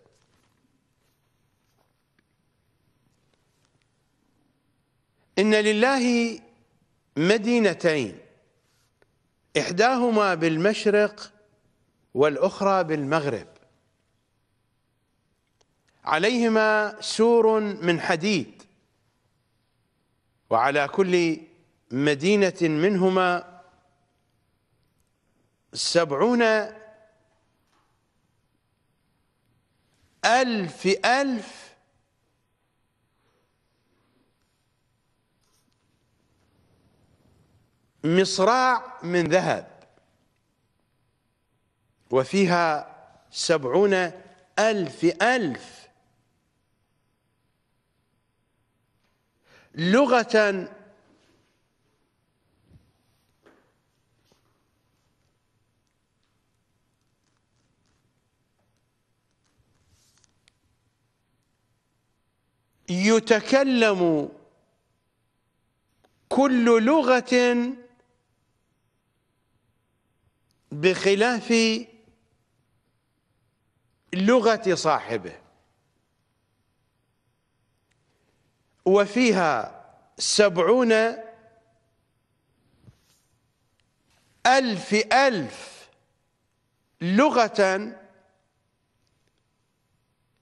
إن لله مدينتين إحداهما بالمشرق والأخرى بالمغرب عليهما سور من حديد وعلى كل مدينة منهما سبعون ألف ألف مصراع من ذهب وفيها سبعون ألف ألف لغة يتكلم كل لغة بخلاف لغة صاحبه وفيها سبعون ألف ألف لغة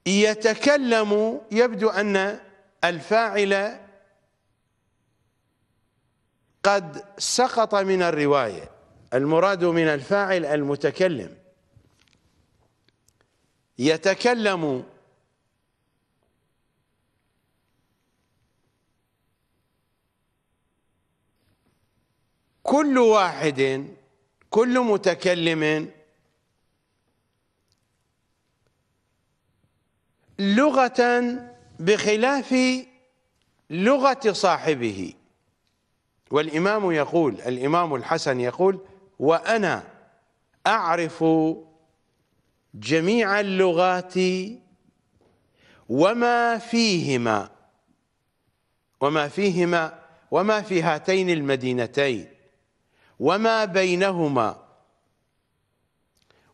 يتكلم يبدو أن الفاعل قد سقط من الرواية المراد من الفاعل المتكلم يتكلم كل واحد كل متكلم لغة بخلاف لغة صاحبه والإمام يقول الإمام الحسن يقول وأنا أعرف جميع اللغات وما فيهما وما فيهما وما في هاتين المدينتين وما بينهما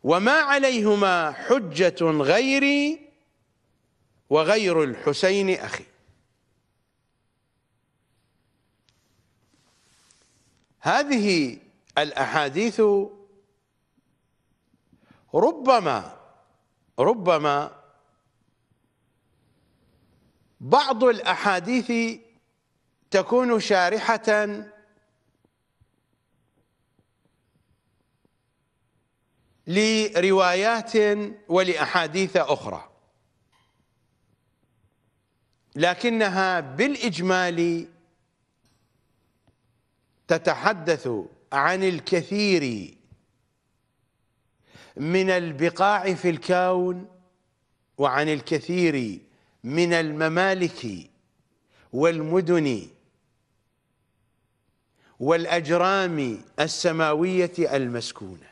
وما عليهما حجة غيري وغير الحسين أخي هذه الأحاديث ربما ربما بعض الأحاديث تكون شارحة لروايات ولأحاديث أخرى لكنها بالإجمال تتحدث عن الكثير من البقاع في الكون وعن الكثير من الممالك والمدن والأجرام السماوية المسكونة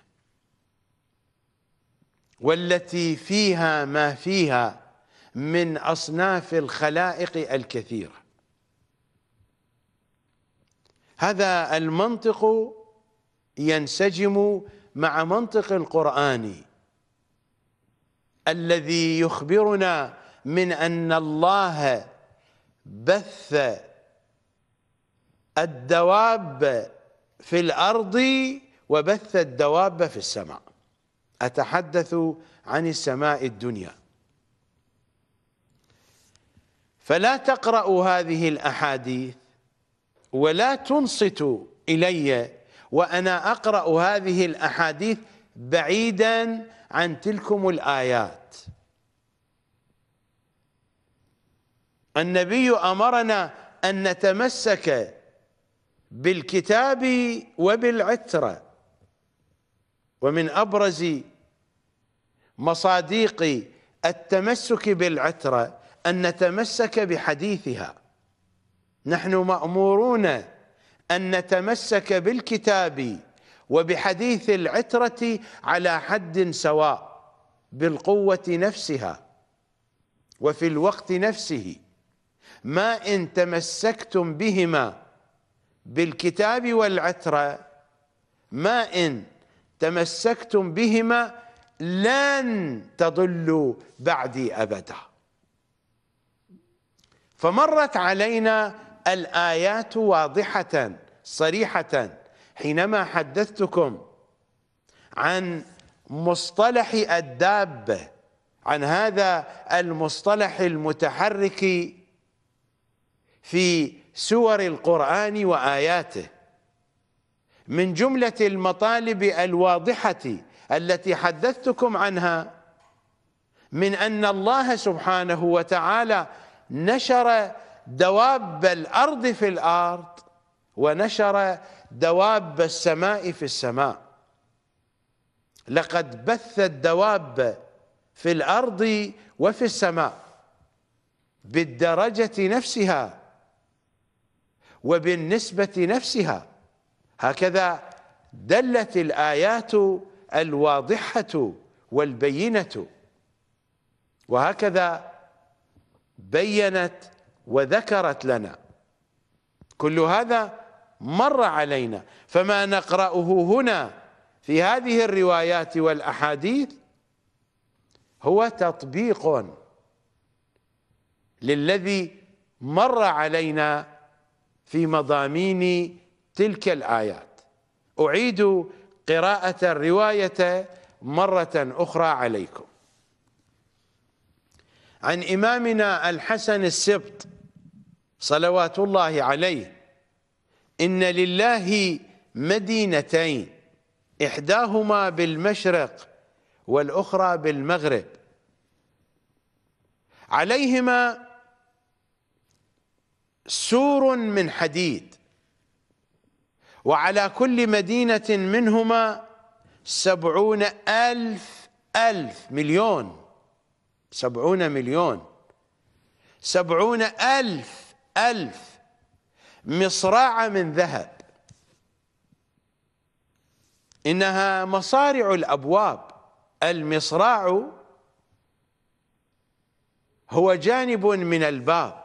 والتي فيها ما فيها من أصناف الخلائق الكثيرة هذا المنطق ينسجم مع منطق القرآن الذي يخبرنا من أن الله بث الدواب في الأرض وبث الدواب في السماء أتحدث عن السماء الدنيا فلا تقرأوا هذه الأحاديث ولا تنصتوا إلي وأنا أقرأ هذه الأحاديث بعيدا عن تلكم الآيات النبي أمرنا أن نتمسك بالكتاب وبالعترة ومن أبرز مصاديق التمسك بالعترة أن نتمسك بحديثها نحن مأمورون أن نتمسك بالكتاب وبحديث العترة على حد سواء بالقوة نفسها وفي الوقت نفسه ما إن تمسكتم بهما بالكتاب والعترة ما إن تمسكتم بهما لن تضلوا بعدي أبداً فمرت علينا الايات واضحه صريحه حينما حدثتكم عن مصطلح الدابه عن هذا المصطلح المتحرك في سور القران واياته من جمله المطالب الواضحه التي حدثتكم عنها من ان الله سبحانه وتعالى نشر دواب الارض في الارض ونشر دواب السماء في السماء لقد بث الدواب في الارض وفي السماء بالدرجه نفسها وبالنسبه نفسها هكذا دلت الايات الواضحه والبينه وهكذا بينت وذكرت لنا كل هذا مر علينا فما نقرأه هنا في هذه الروايات والأحاديث هو تطبيق للذي مر علينا في مضامين تلك الآيات أعيد قراءة الرواية مرة أخرى عليكم عن إمامنا الحسن السبط صلوات الله عليه إن لله مدينتين إحداهما بالمشرق والأخرى بالمغرب عليهما سور من حديد وعلى كل مدينة منهما سبعون ألف ألف مليون سبعون مليون سبعون ألف ألف مصراعة من ذهب إنها مصارع الأبواب المصراع هو جانب من الباب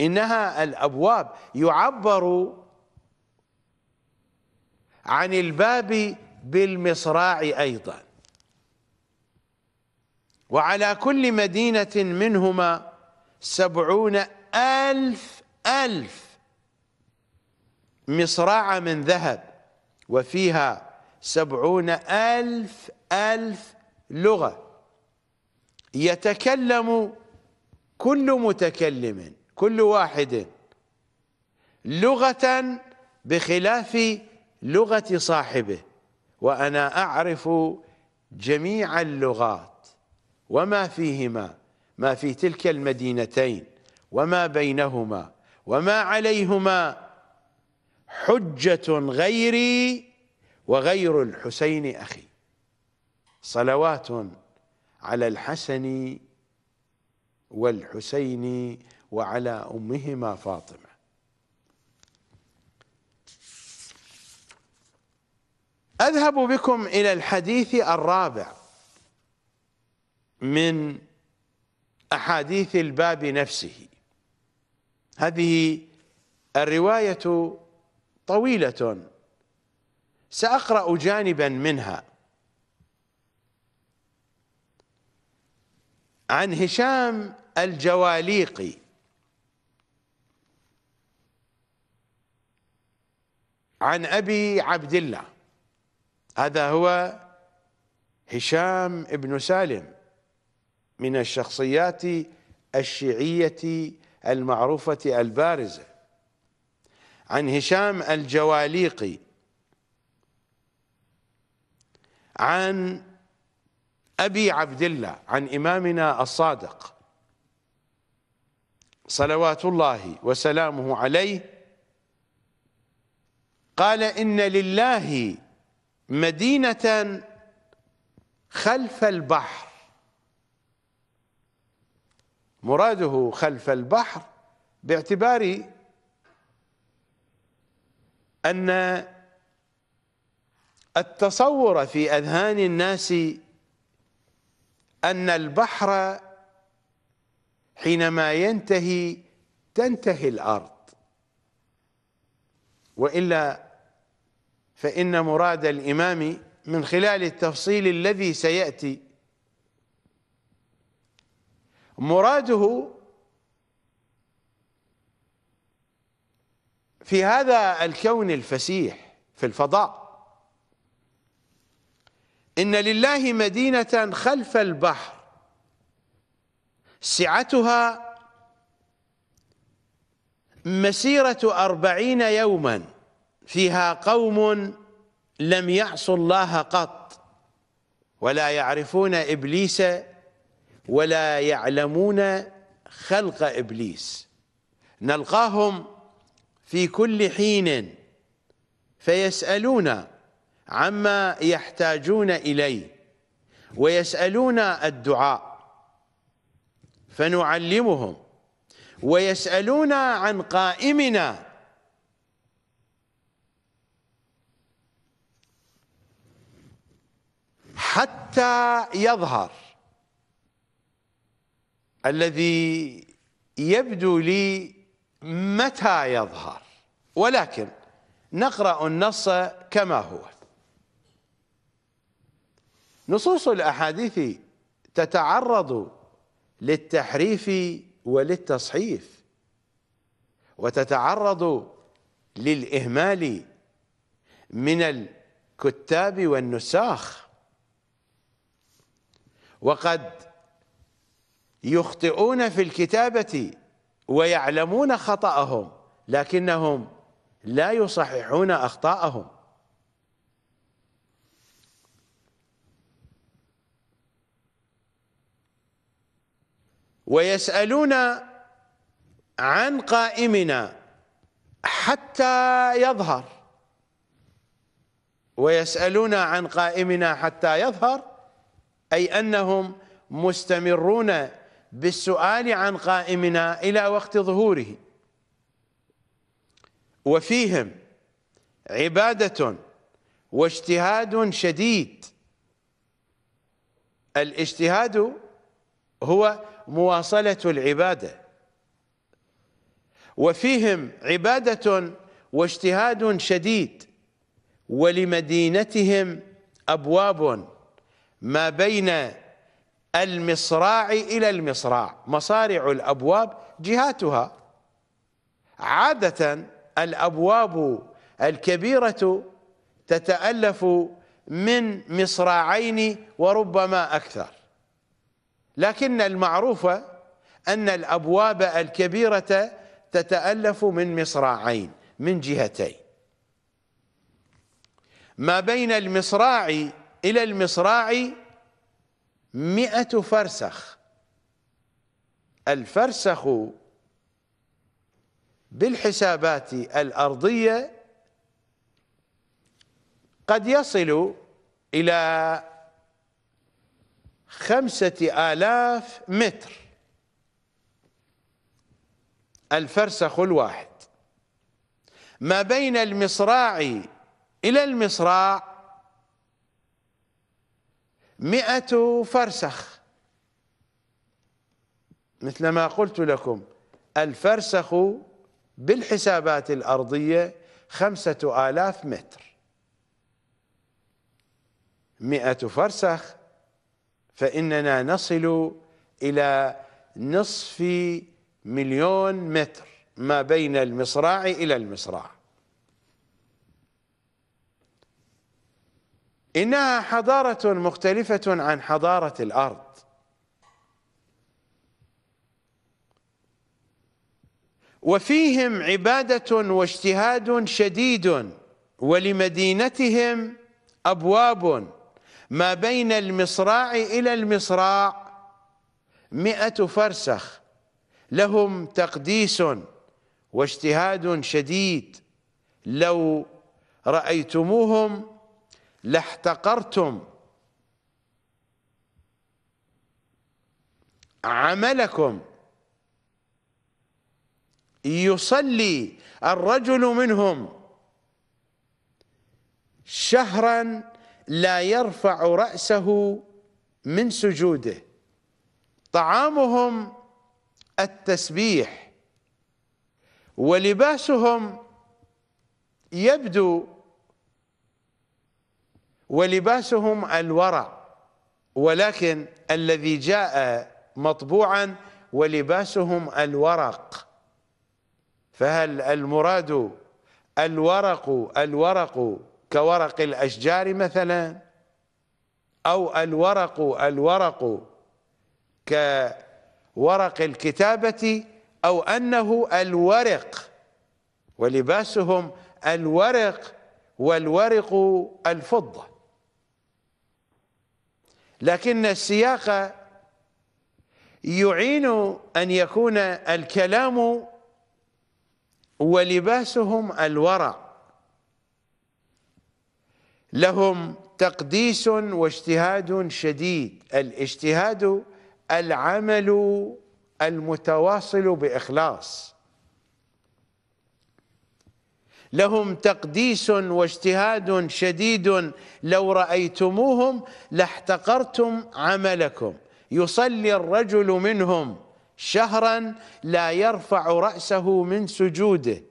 إنها الأبواب يعبر عن الباب بالمصراع أيضا وعلى كل مدينة منهما سبعون ألف ألف مصراع من ذهب وفيها سبعون ألف ألف لغة يتكلم كل متكلم كل واحد لغة بخلاف لغة صاحبه وأنا أعرف جميع اللغات وما فيهما ما في تلك المدينتين وما بينهما وما عليهما حجة غيري وغير الحسين أخي صلوات على الحسن والحسين وعلى أمهما فاطمة أذهب بكم إلى الحديث الرابع من أحاديث الباب نفسه هذه الرواية طويلة سأقرأ جانبا منها عن هشام الجواليقي عن أبي عبد الله هذا هو هشام ابن سالم من الشخصيات الشيعية المعروفة البارزة عن هشام الجواليقي عن أبي عبد الله عن إمامنا الصادق صلوات الله وسلامه عليه قال إن لله مدينة خلف البحر مراده خلف البحر باعتبار أن التصور في أذهان الناس أن البحر حينما ينتهي تنتهي الأرض وإلا فإن مراد الإمام من خلال التفصيل الذي سيأتي مراده في هذا الكون الفسيح في الفضاء إن لله مدينة خلف البحر سعتها مسيرة أربعين يوما فيها قوم لم يعصوا الله قط ولا يعرفون إبليس ولا يعلمون خلق إبليس نلقاهم في كل حين فيسألون عما يحتاجون إليه ويسألون الدعاء فنعلمهم ويسألون عن قائمنا حتى يظهر الذي يبدو لي متى يظهر ولكن نقرأ النص كما هو نصوص الأحاديث تتعرض للتحريف وللتصحيف وتتعرض للإهمال من الكتاب والنساخ وقد يخطئون في الكتابة ويعلمون خطأهم لكنهم لا يصححون أخطاءهم ويسألون عن قائمنا حتى يظهر ويسألون عن قائمنا حتى يظهر أي أنهم مستمرون بالسؤال عن قائمنا إلى وقت ظهوره وفيهم عبادة واجتهاد شديد الاجتهاد هو مواصلة العبادة وفيهم عبادة واجتهاد شديد ولمدينتهم أبواب ما بين المصراع إلى المصراع مصارع الأبواب جهاتها عادة الأبواب الكبيرة تتألف من مصراعين وربما أكثر لكن المعروف أن الأبواب الكبيرة تتألف من مصراعين من جهتين ما بين المصراع إلى المصراع مئة فرسخ الفرسخ بالحسابات الأرضية قد يصل إلى خمسة آلاف متر الفرسخ الواحد ما بين المصراع إلى المصراع مئة فرسخ مثل ما قلت لكم الفرسخ بالحسابات الأرضية خمسة آلاف متر مئة فرسخ فإننا نصل إلى نصف مليون متر ما بين المصراع إلى المصراع إنها حضارة مختلفة عن حضارة الأرض وفيهم عبادة واجتهاد شديد ولمدينتهم أبواب ما بين المصراع إلى المصراع مئة فرسخ لهم تقديس واجتهاد شديد لو رأيتموهم لاحتقرتم عملكم يصلي الرجل منهم شهرا لا يرفع رأسه من سجوده طعامهم التسبيح ولباسهم يبدو ولباسهم الورع ولكن الذي جاء مطبوعا ولباسهم الورق فهل المراد الورق الورق كورق الأشجار مثلا أو الورق الورق كورق الكتابة أو أنه الورق ولباسهم الورق والورق الفضه لكن السياق يعين أن يكون الكلام ولباسهم الورع لهم تقديس واجتهاد شديد الاجتهاد العمل المتواصل بإخلاص لهم تقديس واجتهاد شديد لو رأيتموهم لاحتقرتم عملكم يصلي الرجل منهم شهرا لا يرفع رأسه من سجوده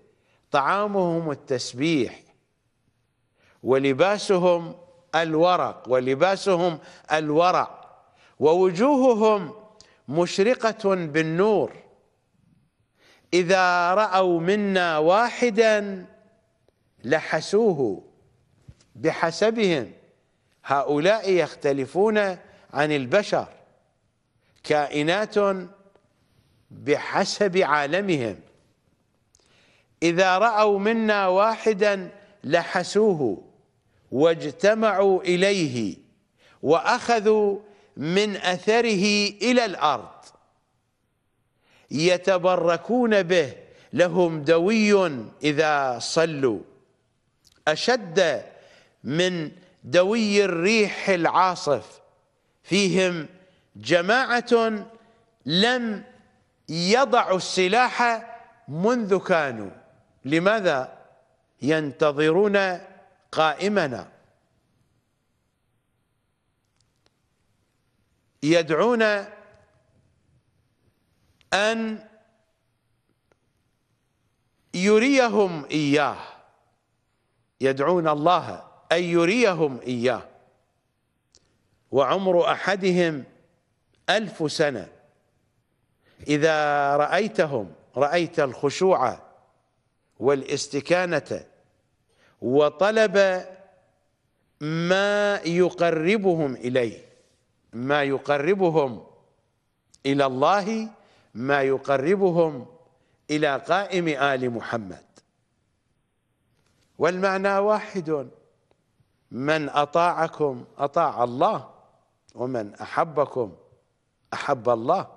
طعامهم التسبيح ولباسهم الورق ولباسهم الورع ووجوههم مشرقة بالنور إذا رأوا منا واحدا لحسوه بحسبهم هؤلاء يختلفون عن البشر كائنات بحسب عالمهم إذا رأوا منا واحدا لحسوه واجتمعوا إليه وأخذوا من أثره إلى الأرض يتبركون به لهم دوي إذا صلوا أشد من دوي الريح العاصف فيهم جماعة لم يضعوا السلاح منذ كانوا لماذا ينتظرون قائمنا يدعون أن يريهم إياه يدعون الله أن يريهم إياه وعمر أحدهم ألف سنة إذا رأيتهم رأيت الخشوع والاستكانة وطلب ما يقربهم إليه ما يقربهم إلى الله ما يقربهم إلى قائم آل محمد والمعنى واحد من أطاعكم أطاع الله ومن أحبكم أحب الله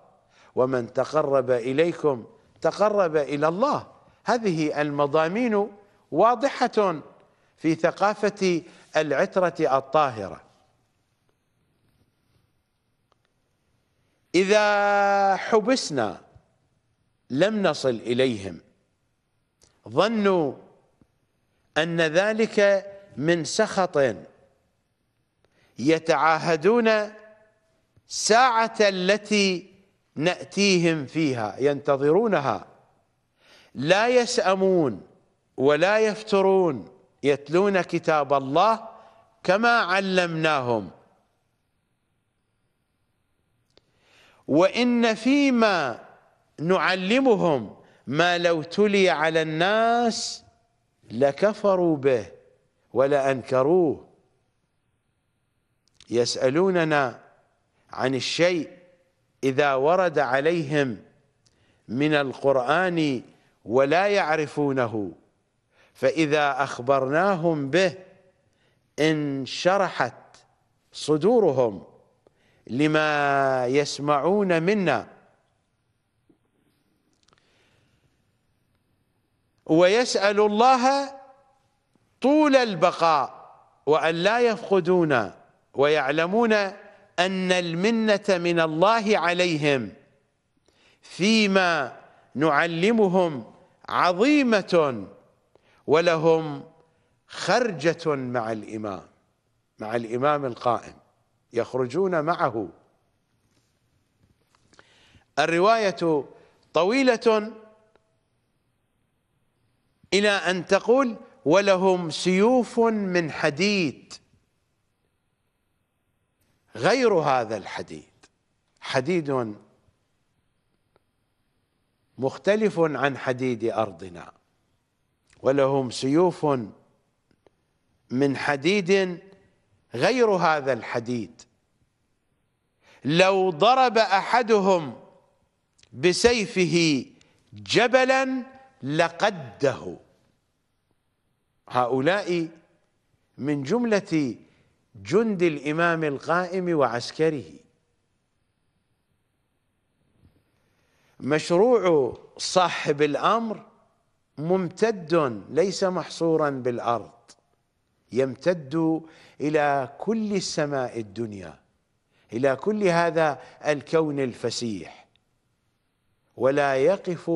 ومن تقرب إليكم تقرب إلى الله هذه المضامين واضحة في ثقافة العترة الطاهرة إذا حبسنا لم نصل إليهم ظنوا أن ذلك من سخط يتعاهدون ساعة التي نأتيهم فيها ينتظرونها لا يسأمون ولا يفترون يتلون كتاب الله كما علمناهم وإن فيما نعلمهم ما لو تلي على الناس لكفروا به ولأنكروه يسألوننا عن الشيء إذا ورد عليهم من القرآن ولا يعرفونه فإذا أخبرناهم به انشرحت صدورهم لما يسمعون منا ويسأل الله طول البقاء وأن لا يفقدونا ويعلمون أن المنة من الله عليهم فيما نعلمهم عظيمة ولهم خرجة مع الإمام مع الإمام القائم يخرجون معه الرواية طويلة إلى أن تقول ولهم سيوف من حديد غير هذا الحديد حديد مختلف عن حديد أرضنا ولهم سيوف من حديد غير هذا الحديد لو ضرب أحدهم بسيفه جبلا لقده هؤلاء من جملة جند الإمام القائم وعسكره مشروع صاحب الأمر ممتد ليس محصورا بالأرض يمتد إلى كل السماء الدنيا إلى كل هذا الكون الفسيح ولا يقف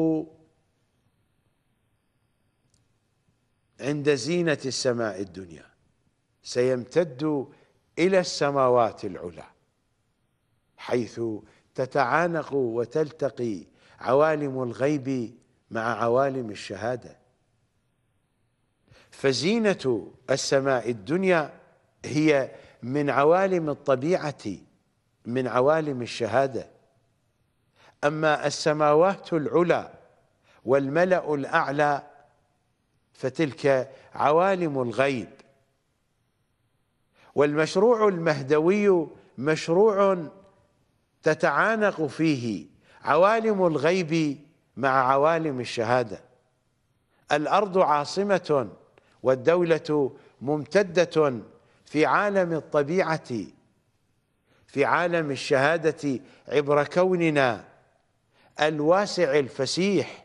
عند زينة السماء الدنيا سيمتد إلى السماوات العلى حيث تتعانق وتلتقي عوالم الغيب مع عوالم الشهادة فزينة السماء الدنيا هي من عوالم الطبيعة من عوالم الشهادة أما السماوات العلى والملأ الأعلى فتلك عوالم الغيب والمشروع المهدوي مشروع تتعانق فيه عوالم الغيب مع عوالم الشهاده الارض عاصمه والدوله ممتده في عالم الطبيعه في عالم الشهاده عبر كوننا الواسع الفسيح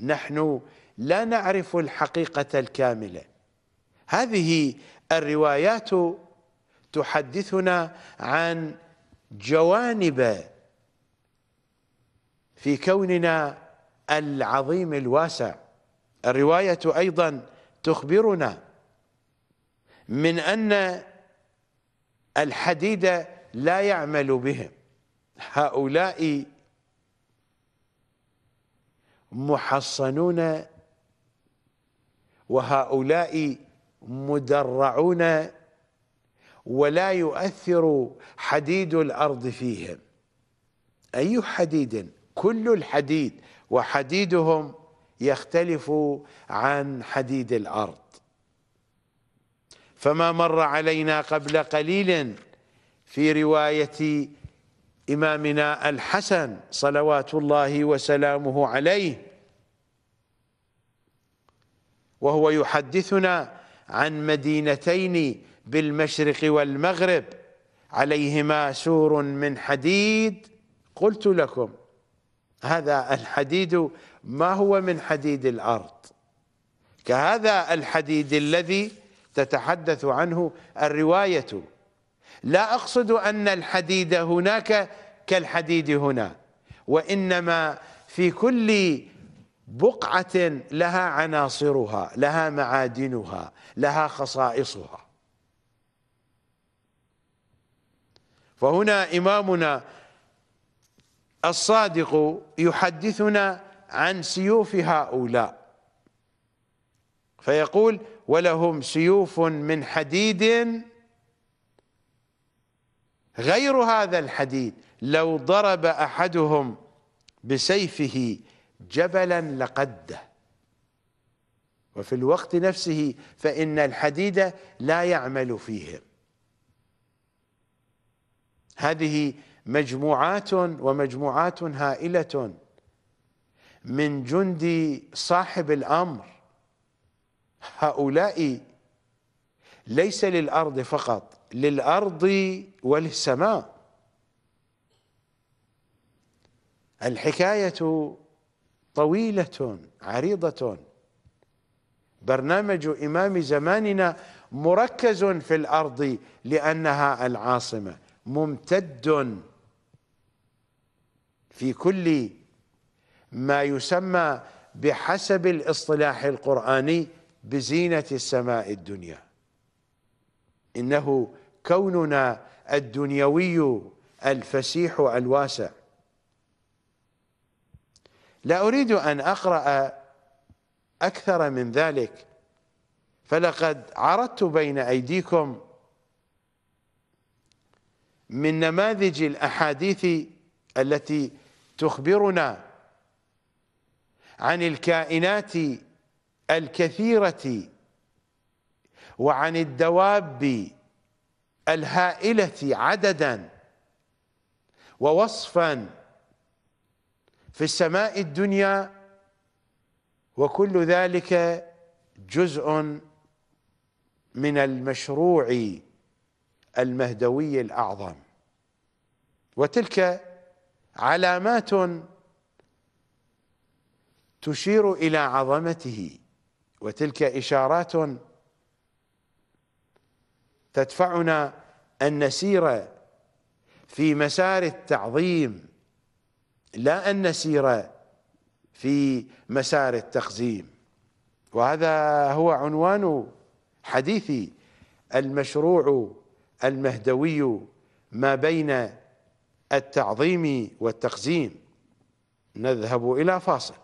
نحن لا نعرف الحقيقة الكاملة هذه الروايات تحدثنا عن جوانب في كوننا العظيم الواسع الرواية أيضا تخبرنا من أن الحديد لا يعمل بهم هؤلاء محصنون وهؤلاء مدرعون ولا يؤثر حديد الأرض فيهم أي حديد كل الحديد وحديدهم يختلف عن حديد الأرض فما مر علينا قبل قليل في رواية إمامنا الحسن صلوات الله وسلامه عليه وهو يحدثنا عن مدينتين بالمشرق والمغرب عليهما سور من حديد قلت لكم هذا الحديد ما هو من حديد الأرض كهذا الحديد الذي تتحدث عنه الرواية لا أقصد أن الحديد هناك كالحديد هنا وإنما في كل بقعة لها عناصرها لها معادنها لها خصائصها فهنا إمامنا الصادق يحدثنا عن سيوف هؤلاء فيقول ولهم سيوف من حديد غير هذا الحديد لو ضرب أحدهم بسيفه جبلا لقده وفي الوقت نفسه فإن الحديد لا يعمل فيهم هذه مجموعات ومجموعات هائلة من جند صاحب الأمر هؤلاء ليس للأرض فقط للأرض وللسماء الحكاية طويلة عريضة برنامج إمام زماننا مركز في الأرض لأنها العاصمة ممتد في كل ما يسمى بحسب الاصطلاح القرآني بزينة السماء الدنيا إنه كوننا الدنيوي الفسيح الواسع لا أريد أن أقرأ أكثر من ذلك فلقد عرضت بين أيديكم من نماذج الأحاديث التي تخبرنا عن الكائنات الكثيرة وعن الدواب الهائلة عددا ووصفا في السماء الدنيا وكل ذلك جزء من المشروع المهدوي الأعظم وتلك علامات تشير إلى عظمته وتلك إشارات تدفعنا أن نسير في مسار التعظيم لا أن نسير في مسار التخزيم وهذا هو عنوان حديثي المشروع المهدوي ما بين التعظيم والتخزيم نذهب إلى فاصل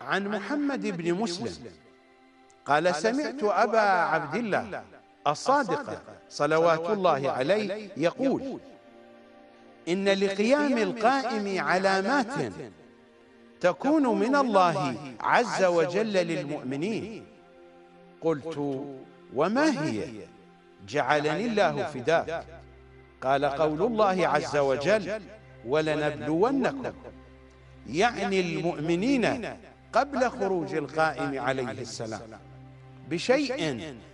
عن محمد بن مسلم قال سمعت أبا عبد الله الصادقة صلوات الله عليه يقول إن لقيام القائم علامات تكون من الله عز وجل للمؤمنين قلت وما هي جعلني الله فداك قال قول الله عز وجل ولنبلونكم يعني, يعني المؤمنين قبل خروج القائم عليه السلام بشيء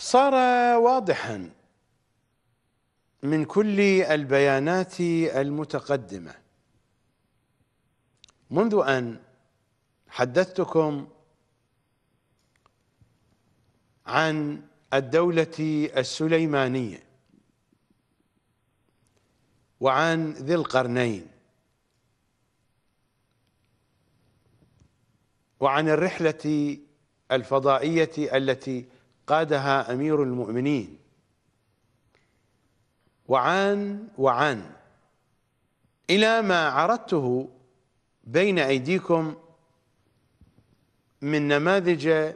صار واضحا من كل البيانات المتقدمه منذ ان حدثتكم عن الدوله السليمانيه وعن ذي القرنين وعن الرحله الفضائيه التي قادها أمير المؤمنين وعان وعان إلى ما عرضته بين أيديكم من نماذج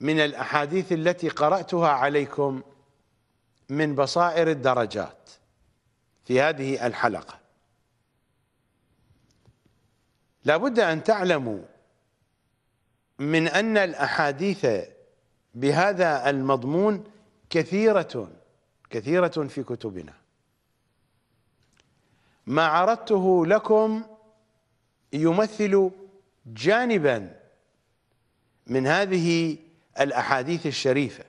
من الأحاديث التي قرأتها عليكم من بصائر الدرجات في هذه الحلقة لابد أن تعلموا من أن الأحاديث بهذا المضمون كثيرة كثيرة في كتبنا ما عرضته لكم يمثل جانبا من هذه الأحاديث الشريفة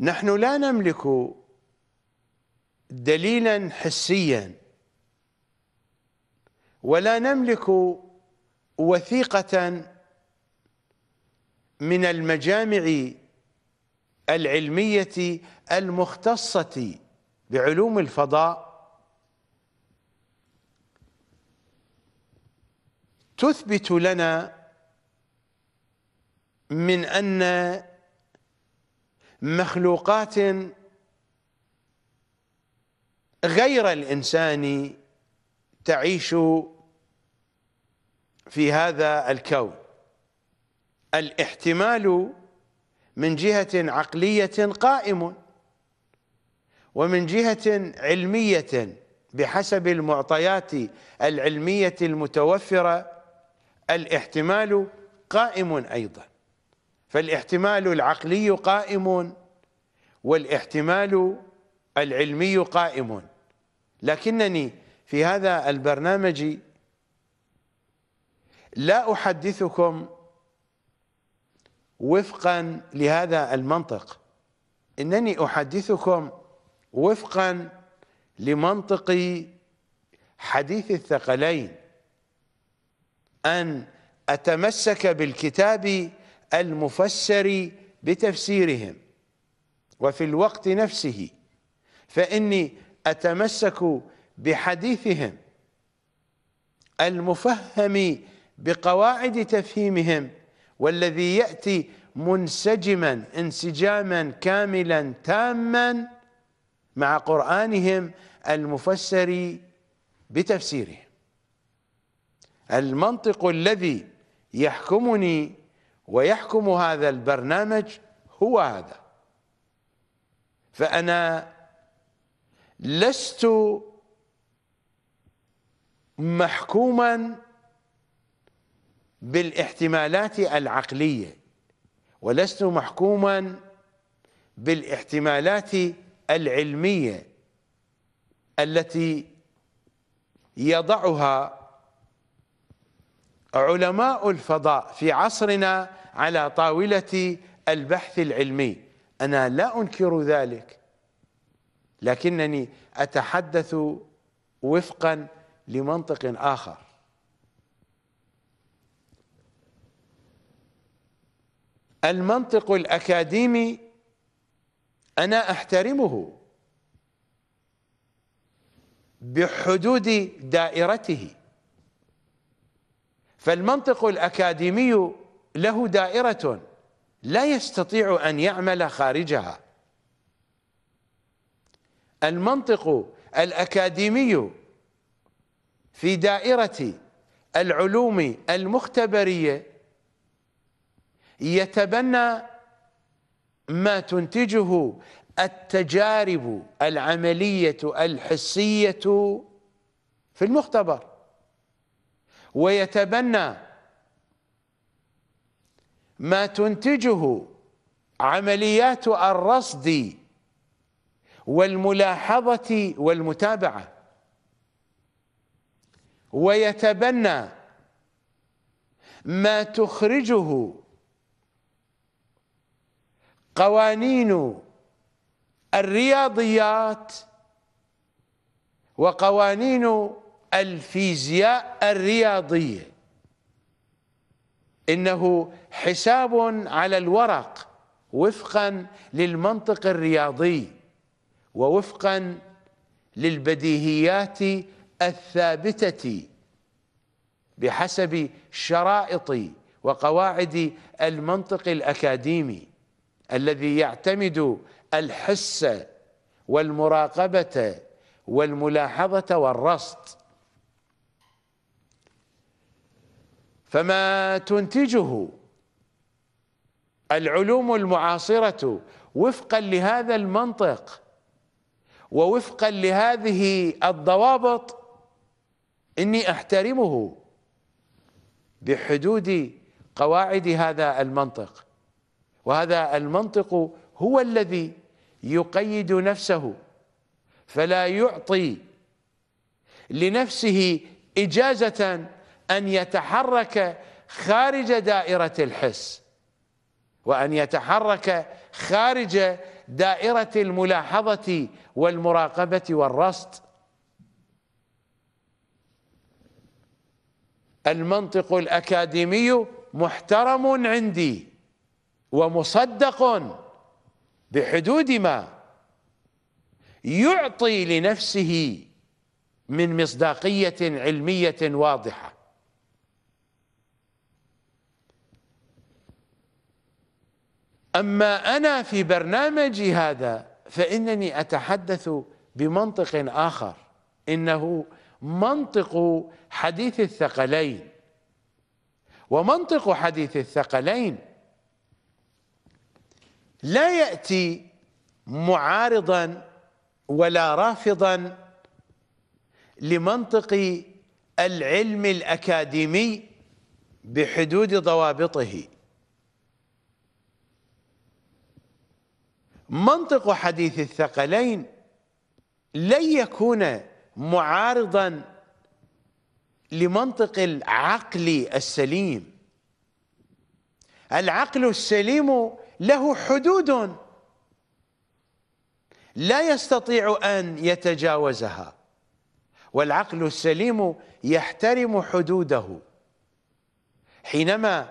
نحن لا نملك دليلا حسيا ولا نملك وثيقة من المجامع العلمية المختصة بعلوم الفضاء تثبت لنا من أن مخلوقات غير الإنسان تعيش في هذا الكون الاحتمال من جهة عقلية قائم ومن جهة علمية بحسب المعطيات العلمية المتوفرة الاحتمال قائم أيضا فالاحتمال العقلي قائم والاحتمال العلمي قائم لكنني في هذا البرنامج لا أحدثكم وفقا لهذا المنطق إنني أحدثكم وفقا لمنطق حديث الثقلين أن أتمسك بالكتاب المفسر بتفسيرهم وفي الوقت نفسه فإني أتمسك بحديثهم المفهم بقواعد تفهيمهم والذي يأتي منسجما انسجاما كاملا تاما مع قرآنهم المفسر بتفسيره المنطق الذي يحكمني ويحكم هذا البرنامج هو هذا فأنا لست محكوما بالاحتمالات العقلية ولست محكوما بالاحتمالات العلمية التي يضعها علماء الفضاء في عصرنا على طاولة البحث العلمي أنا لا أنكر ذلك لكنني أتحدث وفقا لمنطق آخر المنطق الأكاديمي أنا أحترمه بحدود دائرته فالمنطق الأكاديمي له دائرة لا يستطيع أن يعمل خارجها المنطق الأكاديمي في دائرة العلوم المختبرية يتبنى ما تنتجه التجارب العملية الحسية في المختبر ويتبنى ما تنتجه عمليات الرصد والملاحظة والمتابعة ويتبنى ما تخرجه قوانين الرياضيات وقوانين الفيزياء الرياضية إنه حساب على الورق وفقا للمنطق الرياضي ووفقا للبديهيات الثابتة بحسب شرائط وقواعد المنطق الأكاديمي الذي يعتمد الحس والمراقبة والملاحظة والرصد فما تنتجه العلوم المعاصرة وفقا لهذا المنطق ووفقا لهذه الضوابط إني أحترمه بحدود قواعد هذا المنطق وهذا المنطق هو الذي يقيد نفسه فلا يعطي لنفسه إجازة أن يتحرك خارج دائرة الحس وأن يتحرك خارج دائرة الملاحظة والمراقبة والرصد المنطق الأكاديمي محترم عندي ومصدق بحدود ما يعطي لنفسه من مصداقية علمية واضحة أما أنا في برنامجي هذا فإنني أتحدث بمنطق آخر إنه منطق حديث الثقلين ومنطق حديث الثقلين لا يأتي معارضا ولا رافضا لمنطق العلم الأكاديمي بحدود ضوابطه منطق حديث الثقلين لن يكون معارضا لمنطق العقل السليم العقل السليم له حدود لا يستطيع أن يتجاوزها والعقل السليم يحترم حدوده حينما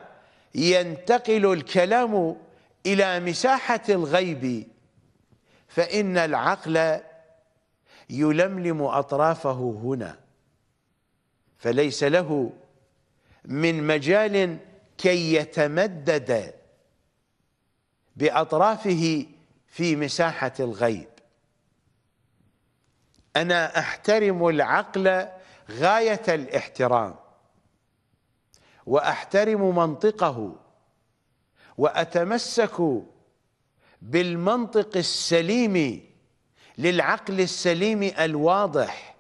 ينتقل الكلام إلى مساحة الغيب فإن العقل يلملم أطرافه هنا فليس له من مجال كي يتمدد باطرافه في مساحه الغيب انا احترم العقل غايه الاحترام واحترم منطقه واتمسك بالمنطق السليم للعقل السليم الواضح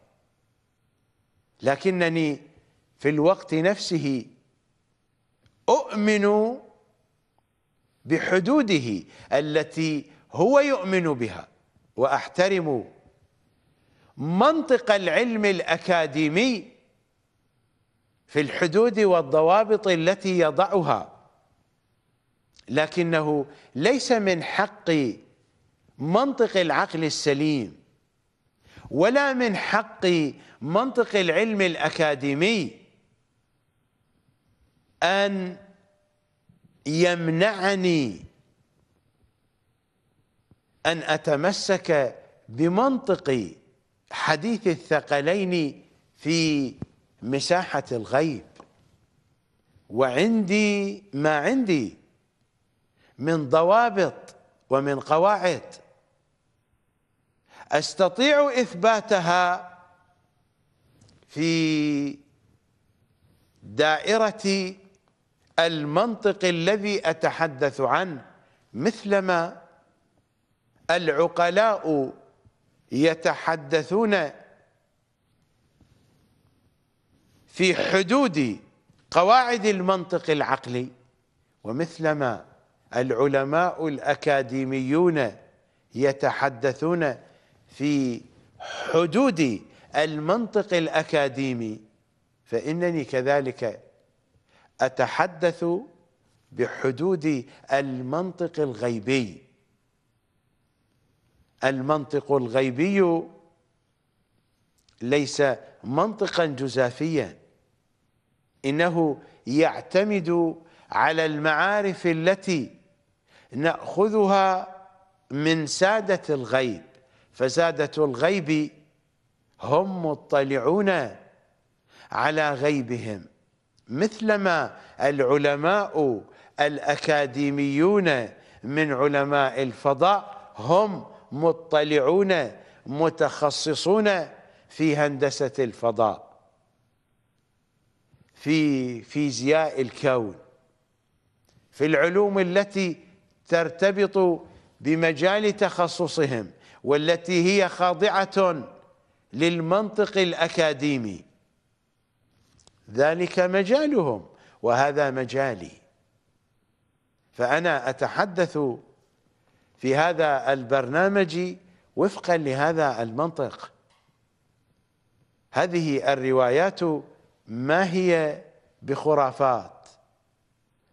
لكنني في الوقت نفسه اؤمن بحدوده التي هو يؤمن بها واحترم منطق العلم الاكاديمي في الحدود والضوابط التي يضعها لكنه ليس من حق منطق العقل السليم ولا من حق منطق العلم الاكاديمي ان يمنعني أن أتمسك بمنطق حديث الثقلين في مساحة الغيب وعندي ما عندي من ضوابط ومن قواعد استطيع اثباتها في دائره المنطق الذي أتحدث عنه مثلما العقلاء يتحدثون في حدود قواعد المنطق العقلي ومثلما العلماء الأكاديميون يتحدثون في حدود المنطق الأكاديمي فإنني كذلك أتحدث بحدود المنطق الغيبي المنطق الغيبي ليس منطقا جزافيا إنه يعتمد على المعارف التي نأخذها من سادة الغيب فسادة الغيب هم مطلعون على غيبهم مثلما العلماء الأكاديميون من علماء الفضاء هم مطلعون متخصصون في هندسة الفضاء في فيزياء الكون في العلوم التي ترتبط بمجال تخصصهم والتي هي خاضعة للمنطق الأكاديمي ذلك مجالهم وهذا مجالي فأنا أتحدث في هذا البرنامج وفقا لهذا المنطق هذه الروايات ما هي بخرافات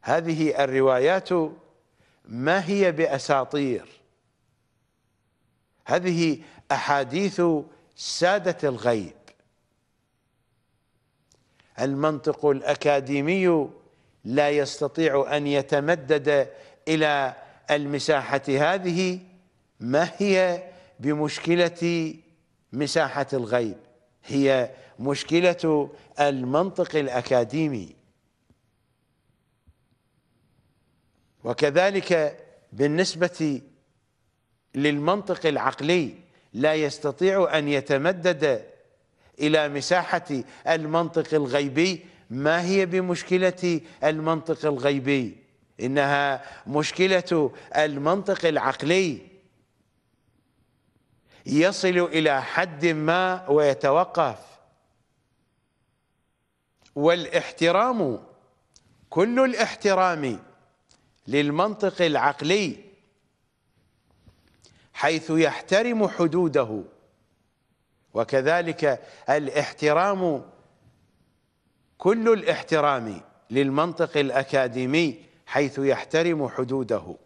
هذه الروايات ما هي بأساطير هذه أحاديث سادة الغيب المنطق الأكاديمي لا يستطيع أن يتمدد إلى المساحة هذه ما هي بمشكلة مساحة الغيب هي مشكلة المنطق الأكاديمي وكذلك بالنسبة للمنطق العقلي لا يستطيع أن يتمدد إلى مساحة المنطق الغيبي ما هي بمشكلة المنطق الغيبي إنها مشكلة المنطق العقلي يصل إلى حد ما ويتوقف والاحترام كل الاحترام للمنطق العقلي حيث يحترم حدوده وكذلك الاحترام كل الاحترام للمنطق الأكاديمي حيث يحترم حدوده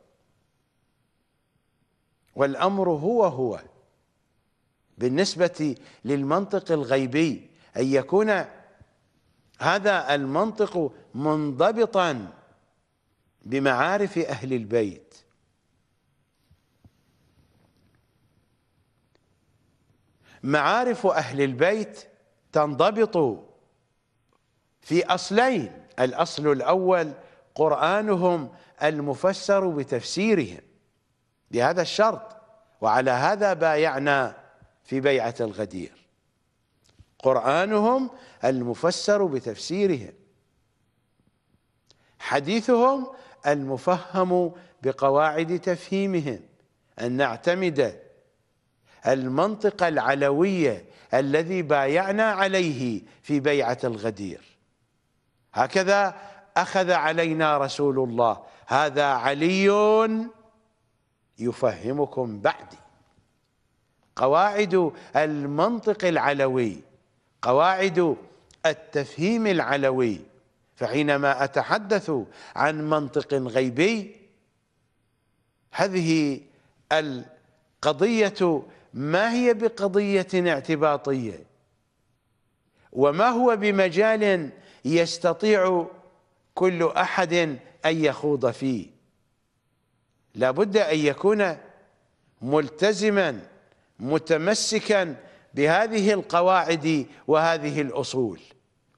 والأمر هو هو بالنسبة للمنطق الغيبي أن يكون هذا المنطق منضبطا بمعارف أهل البيت معارف أهل البيت تنضبط في أصلين الأصل الأول قرآنهم المفسر بتفسيرهم بهذا الشرط وعلى هذا بايعنا في بيعة الغدير قرآنهم المفسر بتفسيرهم حديثهم المفهم بقواعد تفهيمهم أن نعتمد المنطقة العلوية الذي بايعنا عليه في بيعة الغدير هكذا أخذ علينا رسول الله هذا علي يفهمكم بعدي قواعد المنطق العلوي قواعد التفهيم العلوي فحينما أتحدث عن منطق غيبي هذه القضية ما هي بقضية اعتباطية وما هو بمجال يستطيع كل أحد أن يخوض فيه لابد أن يكون ملتزما متمسكا بهذه القواعد وهذه الأصول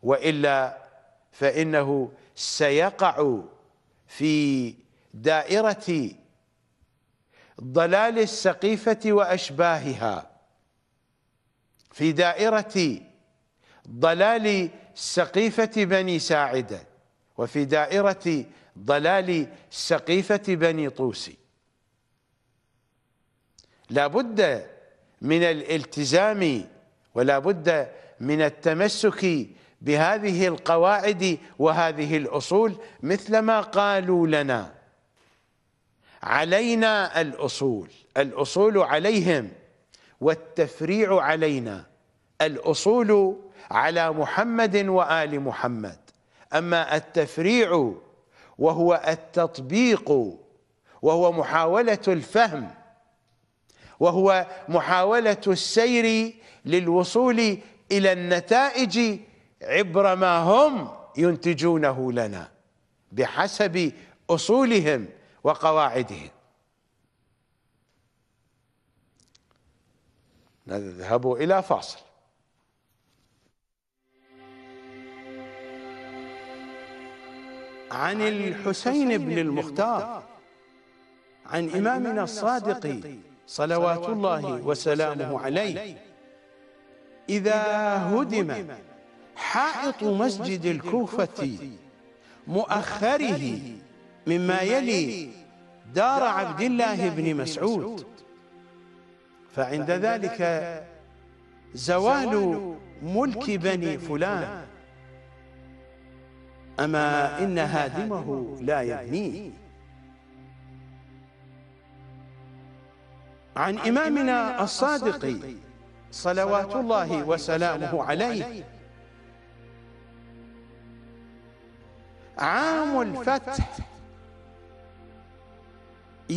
وإلا فإنه سيقع في دائرة ضلال السقيفة وأشباهها في دائرة ضلال سقيفة بني ساعدة وفي دائرة ضلال سقيفة بني طوسي لا بد من الالتزام ولا بد من التمسك بهذه القواعد وهذه الأصول مثل ما قالوا لنا علينا الاصول الاصول عليهم والتفريع علينا الاصول على محمد وال محمد اما التفريع وهو التطبيق وهو محاوله الفهم وهو محاوله السير للوصول الى النتائج عبر ما هم ينتجونه لنا بحسب اصولهم وقواعده نذهب إلى فاصل عن الحسين بن المختار عن إمامنا الصادق صلوات الله وسلامه عليه إذا هدم حائط مسجد الكوفة مؤخره مما يلي دار عبد الله بن مسعود فعند ذلك زوال ملك بني فلان أما إن هادمه لا يبنيه عن إمامنا الصادق صلوات الله وسلامه عليه عام الفتح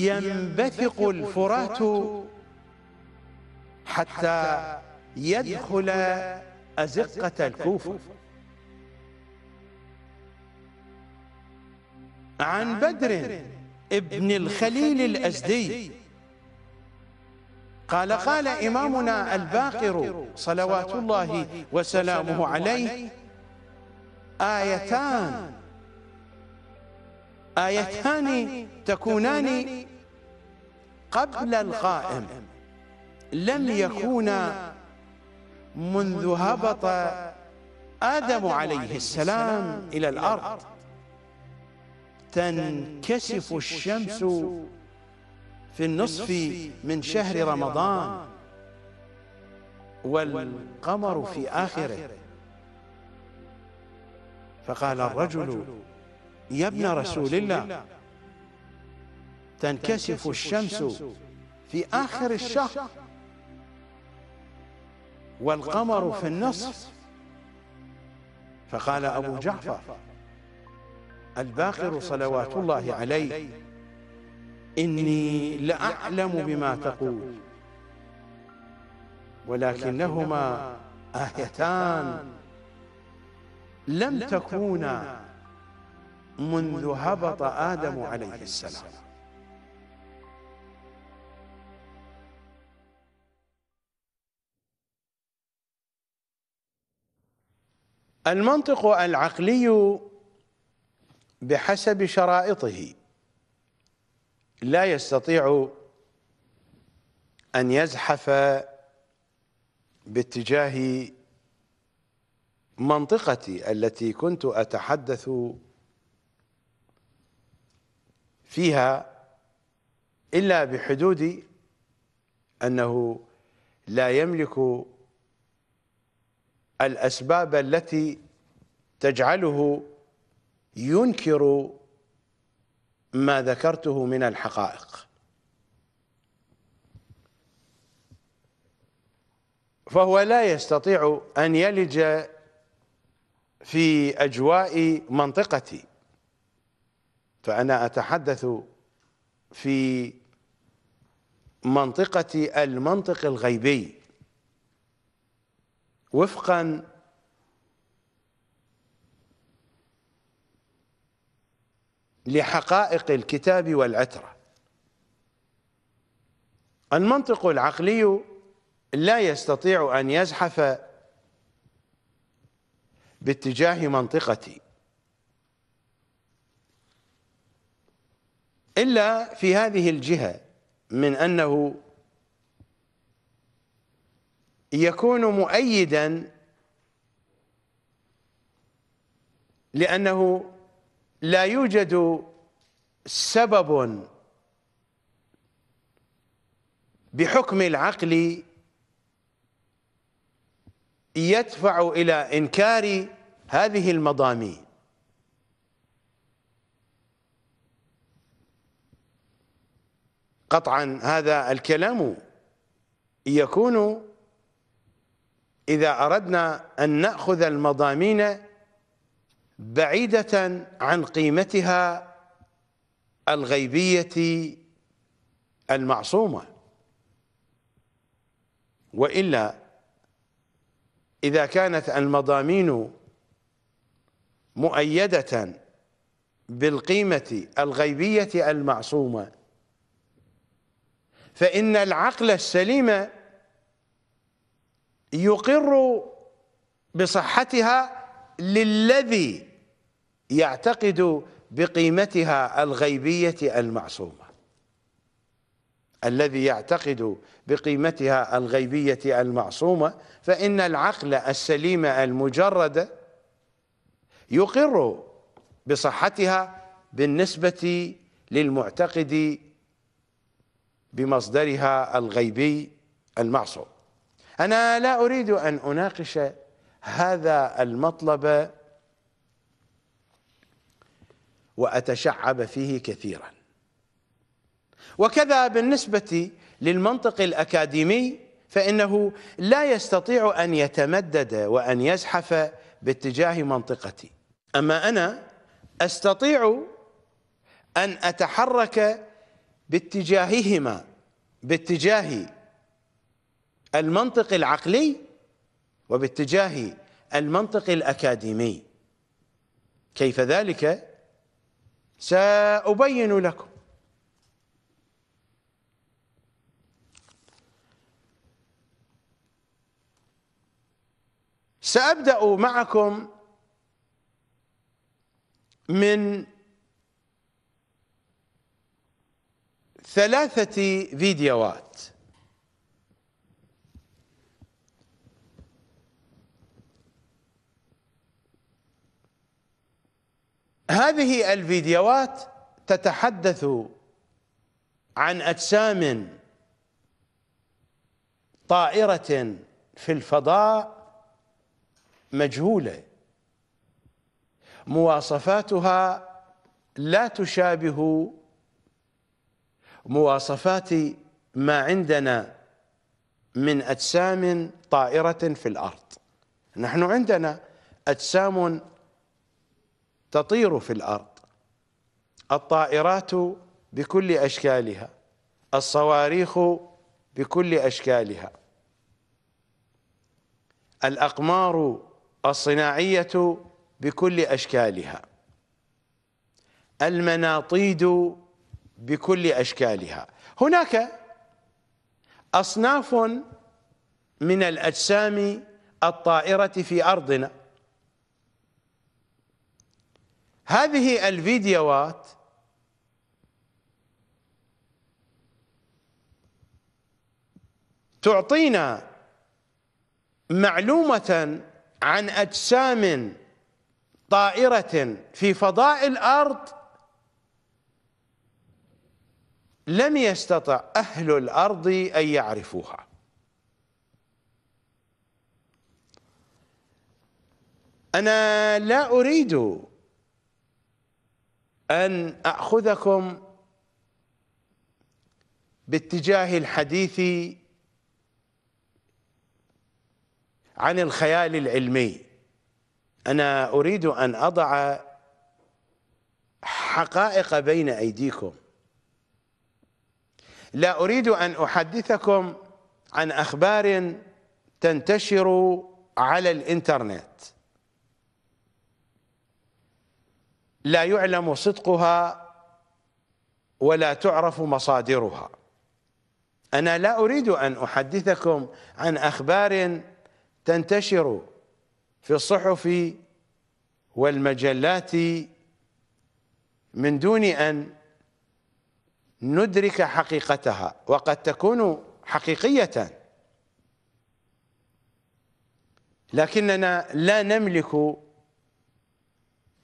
ينبثق الفرات حتى يدخل أزقة الكوفة عن بدر ابن الخليل الأزدي قال قال إمامنا الباقر صلوات الله وسلامه عليه آيتان آيتان تكونان قبل القائم لم يكونا منذ هبط آدم عليه السلام إلى الأرض تنكسف الشمس في النصف من شهر رمضان والقمر في آخره فقال الرجل يا ابن رسول الله تنكسف الشمس في آخر الشهر والقمر في النصف فقال أبو جعفر الباقر صلوات الله عليه إني لأعلم بما تقول ولكنهما آيتان لم تكونا منذ هبط آدم عليه السلام المنطق العقلي بحسب شرائطه لا يستطيع أن يزحف باتجاه منطقتي التي كنت أتحدث فيها إلا بحدود أنه لا يملك الأسباب التي تجعله ينكر ما ذكرته من الحقائق فهو لا يستطيع أن يلج في أجواء منطقتي فأنا أتحدث في منطقة المنطق الغيبي وفقا لحقائق الكتاب والعترة المنطق العقلي لا يستطيع أن يزحف باتجاه منطقتي إلا في هذه الجهة من أنه يكون مؤيدا لأنه لا يوجد سبب بحكم العقل يدفع إلى إنكار هذه المضامين قطعا هذا الكلام يكون إذا أردنا أن نأخذ المضامين بعيدة عن قيمتها الغيبية المعصومة وإلا إذا كانت المضامين مؤيدة بالقيمة الغيبية المعصومة فإن العقل السليم يقر بصحتها للذي يعتقد بقيمتها الغيبية المعصومة الذي يعتقد بقيمتها الغيبية المعصومة فإن العقل السليم المجرد يقر بصحتها بالنسبة للمعتقد بمصدرها الغيبي المعصوم أنا لا أريد أن أناقش هذا المطلب وأتشعب فيه كثيرا وكذا بالنسبة للمنطق الأكاديمي فإنه لا يستطيع أن يتمدد وأن يزحف باتجاه منطقتي أما أنا أستطيع أن أتحرك باتجاههما باتجاه المنطق العقلي وباتجاه المنطق الأكاديمي كيف ذلك؟ سأبين لكم سأبدأ معكم من ثلاثة فيديوهات هذه الفيديوهات تتحدث عن أجسام طائرة في الفضاء مجهولة مواصفاتها لا تشابه مواصفات ما عندنا من أجسام طائرة في الأرض نحن عندنا أجسام تطير في الأرض الطائرات بكل أشكالها الصواريخ بكل أشكالها الأقمار الصناعية بكل أشكالها المناطيد بكل أشكالها هناك أصناف من الأجسام الطائرة في أرضنا هذه الفيديوهات تعطينا معلومة عن أجسام طائرة في فضاء الأرض لم يستطع أهل الأرض أن يعرفوها أنا لا أريد أن أخذكم باتجاه الحديث عن الخيال العلمي أنا أريد أن أضع حقائق بين أيديكم لا أريد أن أحدثكم عن أخبار تنتشر على الإنترنت لا يعلم صدقها ولا تعرف مصادرها أنا لا أريد أن أحدثكم عن أخبار تنتشر في الصحف والمجلات من دون أن ندرك حقيقتها وقد تكون حقيقية لكننا لا نملك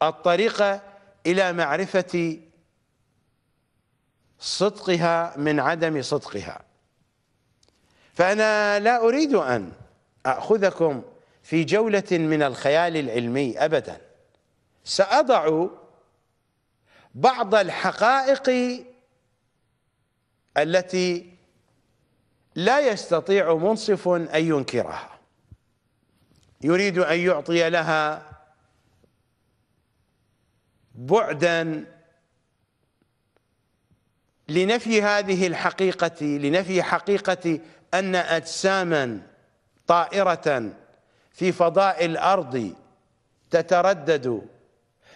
الطريق إلى معرفة صدقها من عدم صدقها فأنا لا أريد أن أخذكم في جولة من الخيال العلمي أبدا سأضع بعض الحقائق التي لا يستطيع منصف أن ينكرها يريد أن يعطي لها بعدا لنفي هذه الحقيقة لنفي حقيقة أن أجساما طائرة في فضاء الأرض تتردد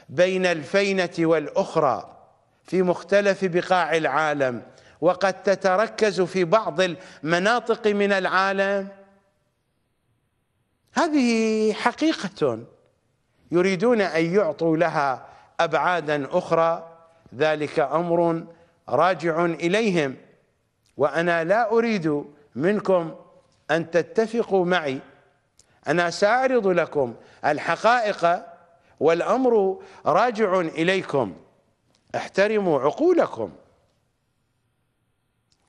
بين الفينة والأخرى في مختلف بقاع العالم وقد تتركز في بعض المناطق من العالم هذه حقيقة يريدون أن يعطوا لها أبعادا أخرى ذلك أمر راجع إليهم وأنا لا أريد منكم أن تتفقوا معي أنا سأعرض لكم الحقائق والأمر راجع إليكم احترموا عقولكم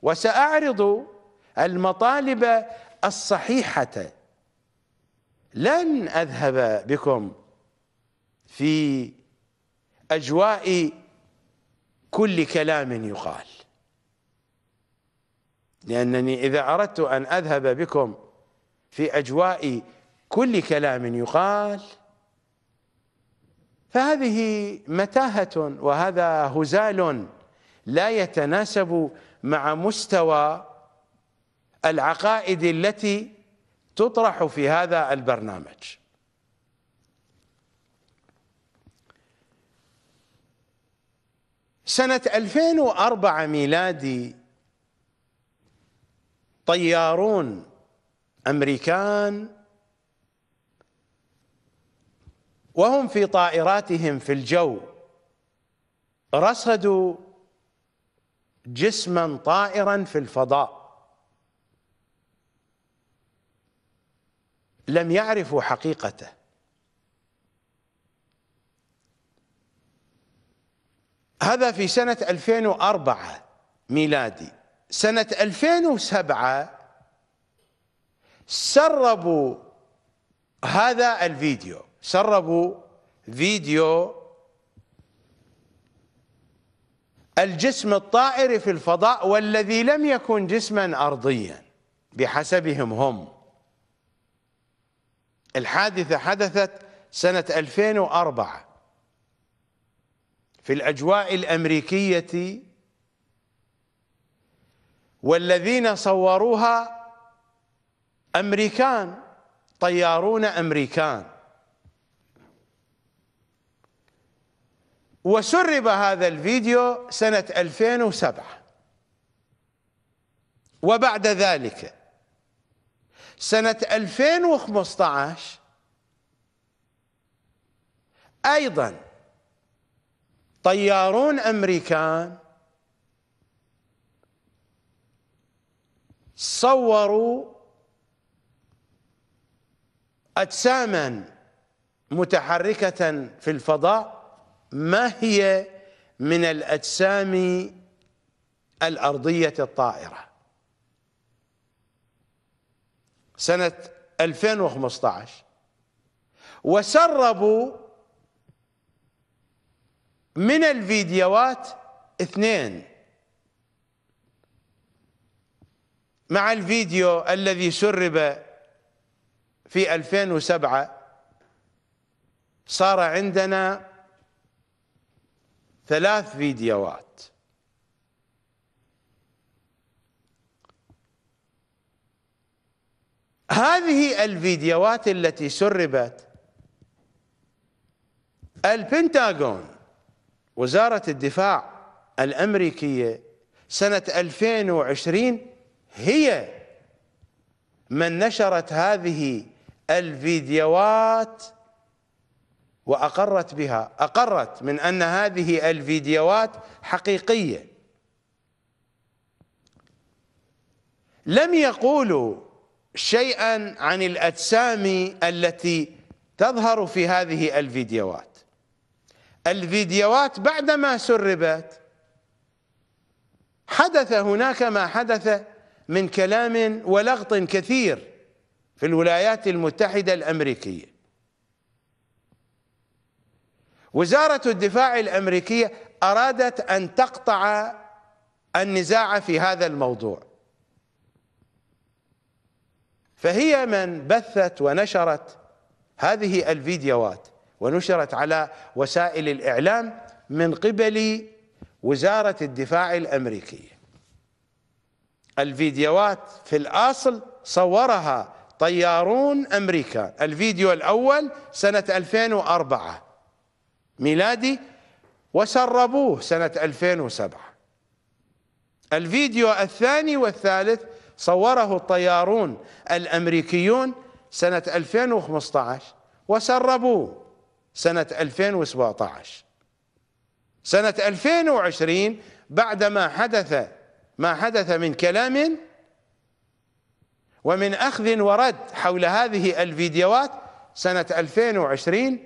وساعرض المطالب الصحيحه لن اذهب بكم في اجواء كل كلام يقال لانني اذا اردت ان اذهب بكم في اجواء كل كلام يقال فهذه متاهه وهذا هزال لا يتناسب مع مستوى العقائد التي تطرح في هذا البرنامج سنة 2004 ميلادي طيارون أمريكان وهم في طائراتهم في الجو رصدوا جسما طائرا في الفضاء لم يعرفوا حقيقته هذا في سنة 2004 ميلادي سنة 2007 سربوا هذا الفيديو سربوا فيديو الجسم الطائر في الفضاء والذي لم يكن جسما أرضيا بحسبهم هم الحادثة حدثت سنة 2004 في الأجواء الأمريكية والذين صوروها أمريكان طيارون أمريكان وسرب هذا الفيديو سنة 2007 وبعد ذلك سنة 2015 أيضا طيارون أمريكان صوروا أجساما متحركة في الفضاء ما هي من الأجسام الأرضية الطائرة سنة 2015 وسربوا من الفيديوهات اثنين مع الفيديو الذي سرب في 2007 صار عندنا ثلاث فيديوهات هذه الفيديوهات التي سربت البنتاغون وزارة الدفاع الأمريكية سنة 2020 هي من نشرت هذه الفيديوهات وأقرت بها أقرت من أن هذه الفيديوهات حقيقية لم يقولوا شيئا عن الأجسام التي تظهر في هذه الفيديوهات الفيديوهات بعدما سربت حدث هناك ما حدث من كلام ولغط كثير في الولايات المتحدة الأمريكية وزارة الدفاع الأمريكية أرادت أن تقطع النزاع في هذا الموضوع فهي من بثت ونشرت هذه الفيديوهات ونشرت على وسائل الإعلام من قبل وزارة الدفاع الأمريكية الفيديوهات في الأصل صورها طيارون أمريكا الفيديو الأول سنة 2004 ميلادي وسربوه سنة 2007 الفيديو الثاني والثالث صوره الطيارون الأمريكيون سنة 2015 وسربوه سنة 2017 سنة 2020 بعدما حدث ما حدث من كلام ومن أخذ ورد حول هذه الفيديوهات سنة 2020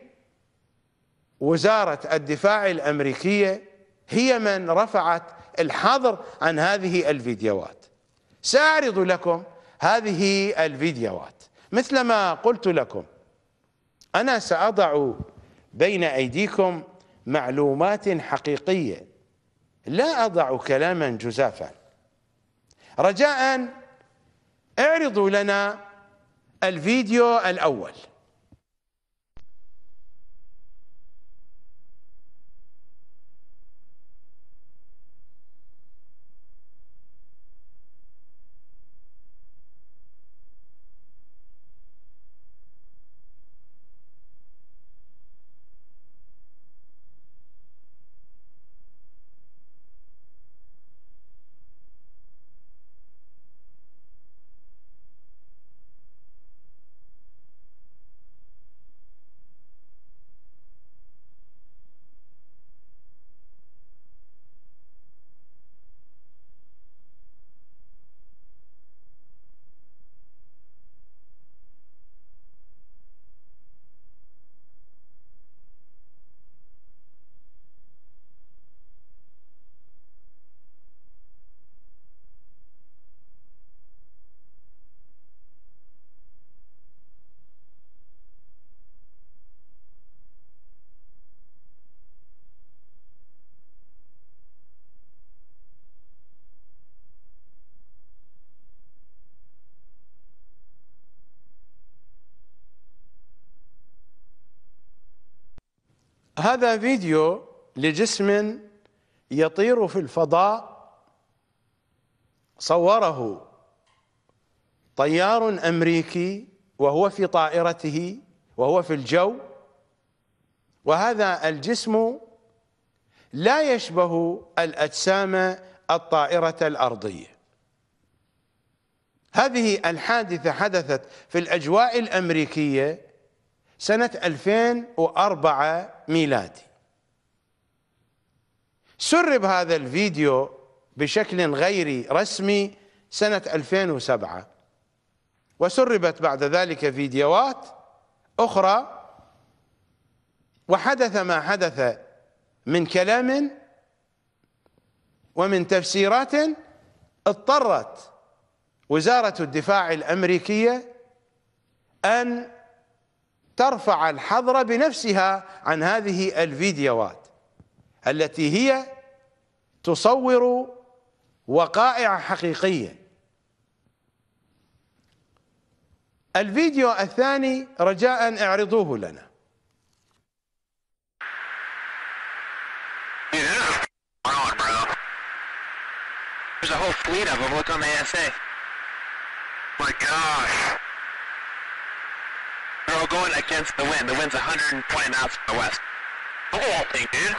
وزارة الدفاع الأمريكية هي من رفعت الحظر عن هذه الفيديوهات سأعرض لكم هذه الفيديوهات مثلما قلت لكم أنا سأضع بين أيديكم معلومات حقيقية لا أضع كلاما جزافا رجاء اعرضوا لنا الفيديو الأول هذا فيديو لجسم يطير في الفضاء صوره طيار امريكي وهو في طائرته وهو في الجو وهذا الجسم لا يشبه الاجسام الطائره الارضيه هذه الحادثه حدثت في الاجواء الامريكيه سنه 2004 ميلادي سرب هذا الفيديو بشكل غير رسمي سنة 2007 وسربت بعد ذلك فيديوهات أخرى وحدث ما حدث من كلام ومن تفسيرات اضطرت وزارة الدفاع الأمريكية أن ترفع الحظر بنفسها عن هذه الفيديوهات التي هي تصور وقائع حقيقية الفيديو الثاني رجاء اعرضوه لنا There's a whole fleet of them. Look on the SA. Oh my gosh. Girl, going against the wind. The wind's 120 knots to the west. Look at thing, dude.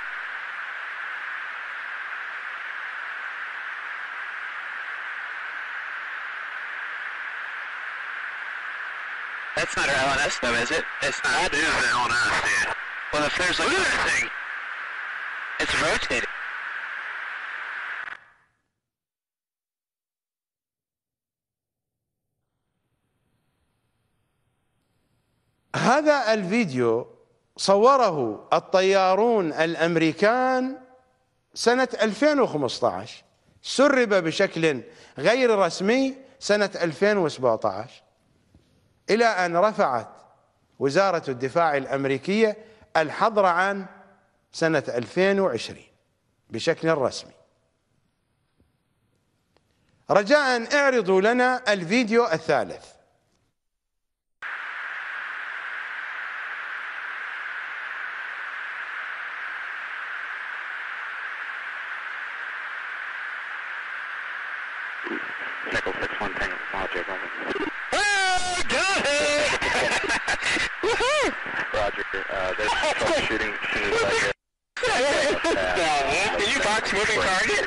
That's not our LNS though, is it? It's not. That is the LNS, dude. Well, if there's like... Look at that thing! It's rotating. هذا الفيديو صوره الطيارون الأمريكان سنة 2015 سرب بشكل غير رسمي سنة 2017 إلى أن رفعت وزارة الدفاع الأمريكية الحظر عن سنة 2020 بشكل رسمي رجاء اعرضوا لنا الفيديو الثالث Moving target?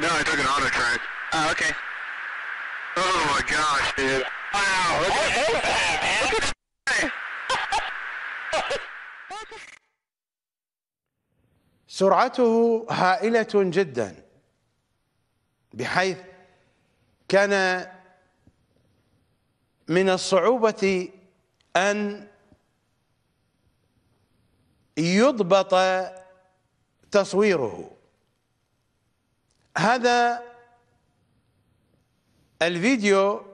No, I took an auto track. Oh, okay. Oh my gosh, dude. Wow. Look at, that, man. look at سرعته هائلة جدا بحيث كان من الصعوبة أن يضبط تصويره هذا الفيديو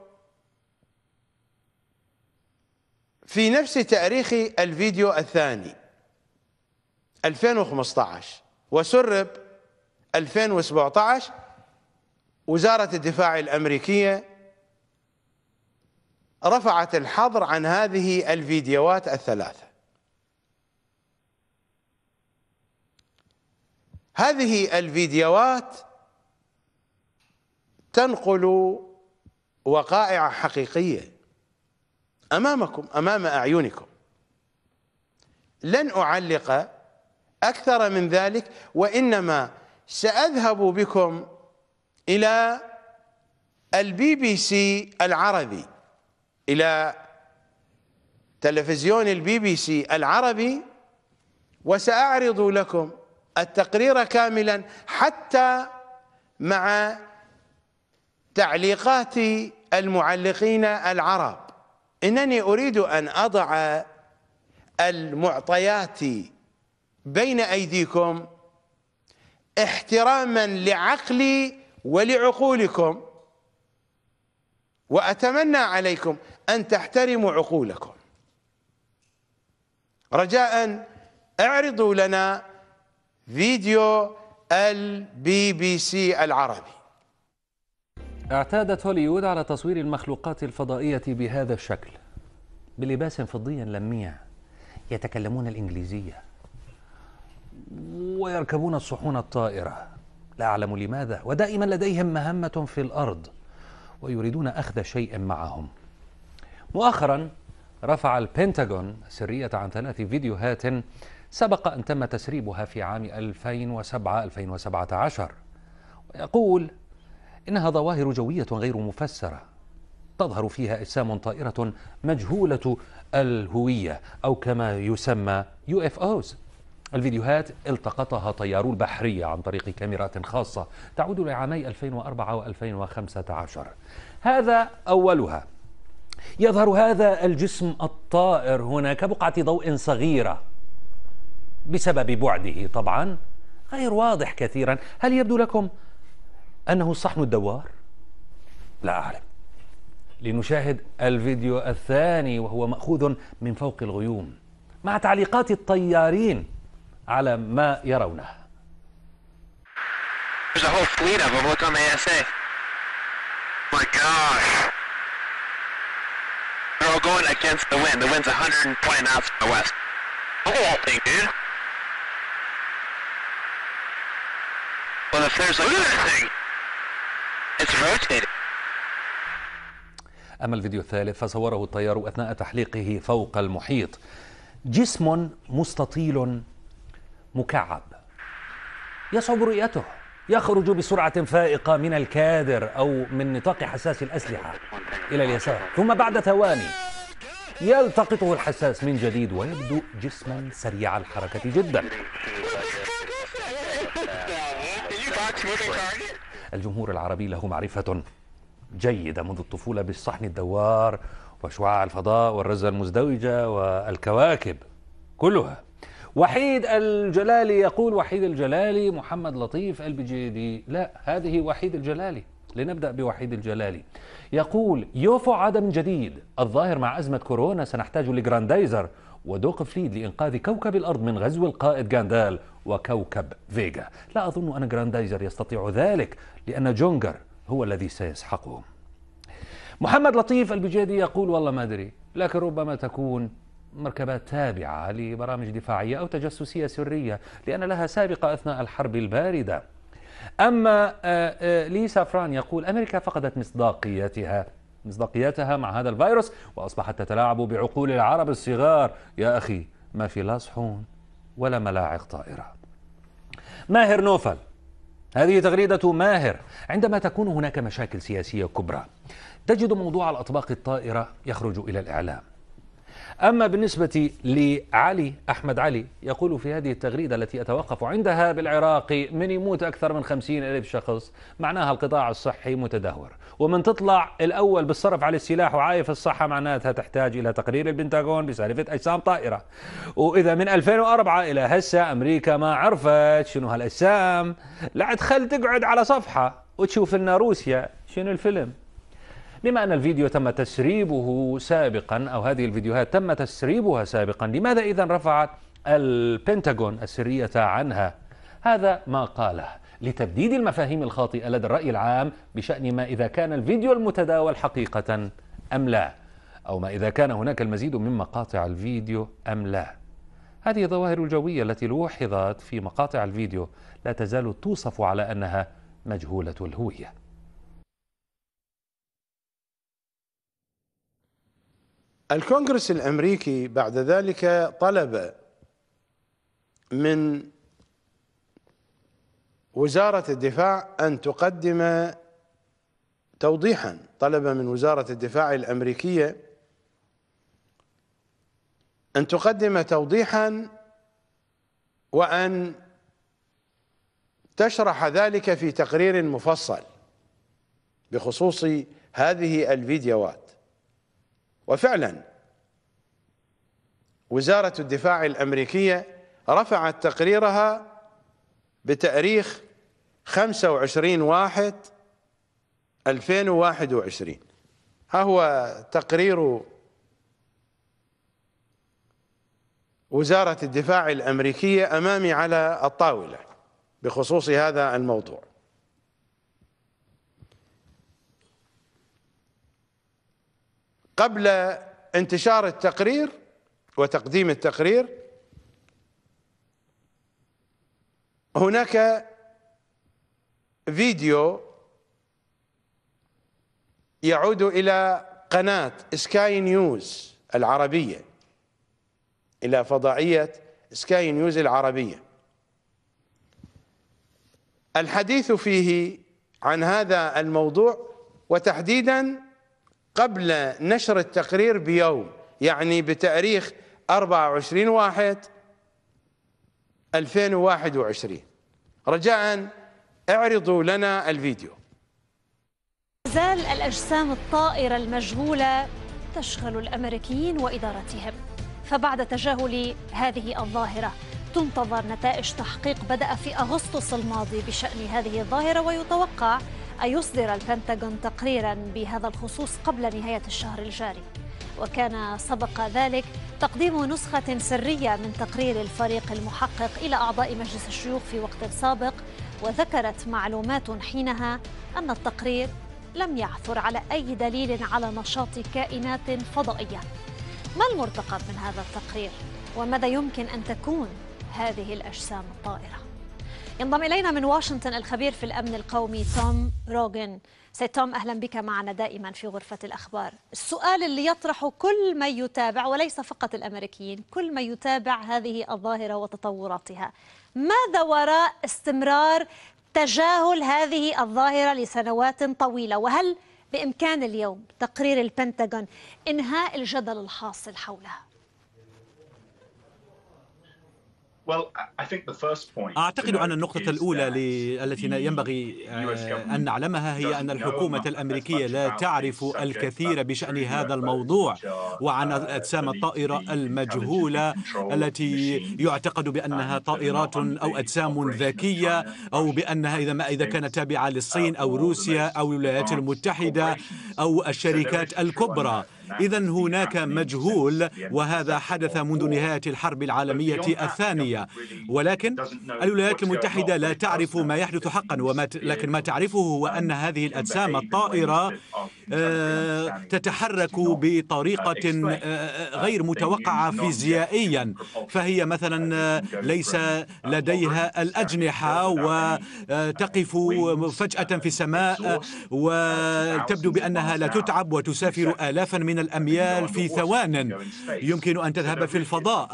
في نفس تاريخ الفيديو الثاني 2015 وسرب 2017 وزارة الدفاع الأمريكية رفعت الحظر عن هذه الفيديوهات الثلاثة هذه الفيديوهات تنقل وقائع حقيقية أمامكم أمام أعينكم لن أعلق أكثر من ذلك وإنما سأذهب بكم إلى البي بي سي العربي إلى تلفزيون البي بي سي العربي وسأعرض لكم التقرير كاملا حتى مع تعليقات المعلقين العرب انني اريد ان اضع المعطيات بين ايديكم احتراما لعقلي ولعقولكم واتمنى عليكم ان تحترموا عقولكم رجاء اعرضوا لنا فيديو البي بي سي العربي اعتادت هوليوود على تصوير المخلوقات الفضائية بهذا الشكل بلباس فضي لميع يتكلمون الإنجليزية ويركبون الصحون الطائرة لا أعلم لماذا ودائما لديهم مهمة في الأرض ويريدون أخذ شيء معهم مؤخرا رفع البنتاغون السرية عن ثلاث فيديوهات سبق أن تم تسريبها في عام 2007-2017 ويقول إنها ظواهر جوية غير مفسرة تظهر فيها أجسام طائرة مجهولة الهوية أو كما يسمى يو اف اوز الفيديوهات التقطها طيارو البحرية عن طريق كاميرات خاصة تعود لعامي 2004 و2015 هذا أولها يظهر هذا الجسم الطائر هنا كبقعة ضوء صغيرة بسبب بعده طبعا غير واضح كثيرا هل يبدو لكم أنه الصحن الدوار؟ لا أعلم لنشاهد الفيديو الثاني وهو مأخوذ من فوق الغيوم مع تعليقات الطيارين على ما يرونه There's a whole fleet of them. Look on the ASA. My gosh. They're all going against the wind. The wind's 120 knots to the west. Look at that thing, dude. Well, if there's a... thing! It's rotating. أما الفيديو الثالث فصوره الطيار أثناء تحليقه فوق المحيط جسم مستطيل مكعب يصعب رؤيته يخرج بسرعة فائقة من الكادر أو من نطاق حساس الأسلحة إلى اليسار ثم بعد ثواني يلتقطه الحساس من جديد ويبدو جسما سريع الحركة جدا الجمهور العربي له معرفة جيدة منذ الطفولة بالصحن الدوار وشعاع الفضاء والرزة المزدوجة والكواكب كلها وحيد الجلالي يقول وحيد الجلالي محمد لطيف البجيدي لا هذه وحيد الجلالي لنبدأ بوحيد الجلالي يقول يوفو عدم جديد الظاهر مع أزمة كورونا سنحتاج لجراندايزر ودوق فليد لإنقاذ كوكب الأرض من غزو القائد جاندال وكوكب فيجا لا أظن أن جراندايزر يستطيع ذلك لأن جونجر هو الذي سيسحقه محمد لطيف البجادي يقول والله ما أدري لكن ربما تكون مركبات تابعة لبرامج دفاعية أو تجسسية سرية لأن لها سابقة أثناء الحرب الباردة أما آه، آه، ليسا فران يقول أمريكا فقدت مصداقيتها مصداقيتها مع هذا الفيروس وأصبحت تتلاعب بعقول العرب الصغار يا أخي ما في لا صحون ولا ملاعق طائرة ماهر نوفل هذه تغريدة ماهر عندما تكون هناك مشاكل سياسية كبرى تجد موضوع الأطباق الطائرة يخرج إلى الإعلام أما بالنسبة لعلي أحمد علي يقول في هذه التغريدة التي اتوقف عندها بالعراق من يموت أكثر من خمسين ألف شخص معناها القطاع الصحي متدهور ومن تطلع الأول بالصرف على السلاح وعايف الصحة معناتها تحتاج إلى تقرير البنتاغون بسالفة أجسام طائرة وإذا من 2004 إلى هسه أمريكا ما عرفت شنو هالأجسام لا تخل تقعد على صفحة وتشوف لنا روسيا شنو الفيلم لما أن الفيديو تم تسريبه سابقا أو هذه الفيديوهات تم تسريبها سابقا لماذا إذا رفعت البنتاغون السرية عنها هذا ما قاله لتبديد المفاهيم الخاطئة لدى الرأي العام بشأن ما إذا كان الفيديو المتداول حقيقة أم لا أو ما إذا كان هناك المزيد من مقاطع الفيديو أم لا هذه الظواهر الجوية التي لوحظت في مقاطع الفيديو لا تزال توصف على أنها مجهولة الهوية الكونغرس الامريكي بعد ذلك طلب من وزارة الدفاع أن تقدم توضيحا طلب من وزارة الدفاع الأمريكية أن تقدم توضيحا وأن تشرح ذلك في تقرير مفصل بخصوص هذه الفيديوهات وفعلا وزارة الدفاع الأمريكية رفعت تقريرها بتاريخ 25 واحد 2021 ها هو تقرير وزارة الدفاع الأمريكية أمامي على الطاولة بخصوص هذا الموضوع قبل انتشار التقرير وتقديم التقرير هناك فيديو يعود إلى قناة سكاي نيوز العربية إلى فضائية سكاي نيوز العربية الحديث فيه عن هذا الموضوع وتحديدا قبل نشر التقرير بيوم يعني بتاريخ 24 واحد 2021 رجاء اعرضوا لنا الفيديو زال الأجسام الطائرة المجهولة تشغل الأمريكيين وإدارتهم فبعد تجاهل هذه الظاهرة تنتظر نتائج تحقيق بدأ في أغسطس الماضي بشأن هذه الظاهرة ويتوقع أن يصدر البنتاغون تقريرا بهذا الخصوص قبل نهاية الشهر الجاري وكان سبق ذلك تقديم نسخة سرية من تقرير الفريق المحقق إلى أعضاء مجلس الشيوخ في وقت سابق وذكرت معلومات حينها أن التقرير لم يعثر على أي دليل على نشاط كائنات فضائية ما المرتقب من هذا التقرير؟ وماذا يمكن أن تكون هذه الأجسام الطائرة؟ ينضم إلينا من واشنطن الخبير في الأمن القومي توم روغن سيد توم أهلا بك معنا دائما في غرفة الأخبار السؤال اللي يطرحه كل من يتابع وليس فقط الأمريكيين كل من يتابع هذه الظاهرة وتطوراتها ماذا وراء استمرار تجاهل هذه الظاهرة لسنوات طويلة وهل بإمكان اليوم تقرير البنتاغون إنهاء الجدل الحاصل حولها أعتقد أن النقطة الأولى التي ينبغي آه، أن نعلمها هي أن الحكومة الأمريكية لا تعرف الكثير بشأن هذا الموضوع وعن uh, أجسام الطائرة المجهولة التي يعتقد بأنها طائرات أو أجسام ذكية أو بأنها إذا ما إذا كانت تابعة uh, للصين أو روسيا أو الولايات المتحدة أو الشركات الكبرى إذا هناك مجهول وهذا حدث منذ نهاية الحرب العالمية الثانية ولكن الولايات المتحدة لا تعرف ما يحدث حقا وما لكن ما تعرفه هو أن هذه الأجسام الطائرة آه، تتحرك بطريقة آه، غير متوقعة فيزيائيا فهي مثلا آه، ليس لديها الأجنحة وتقف فجأة في السماء وتبدو بأنها لا تتعب وتسافر آلافا من من الأميال في ثوان يمكن أن تذهب في الفضاء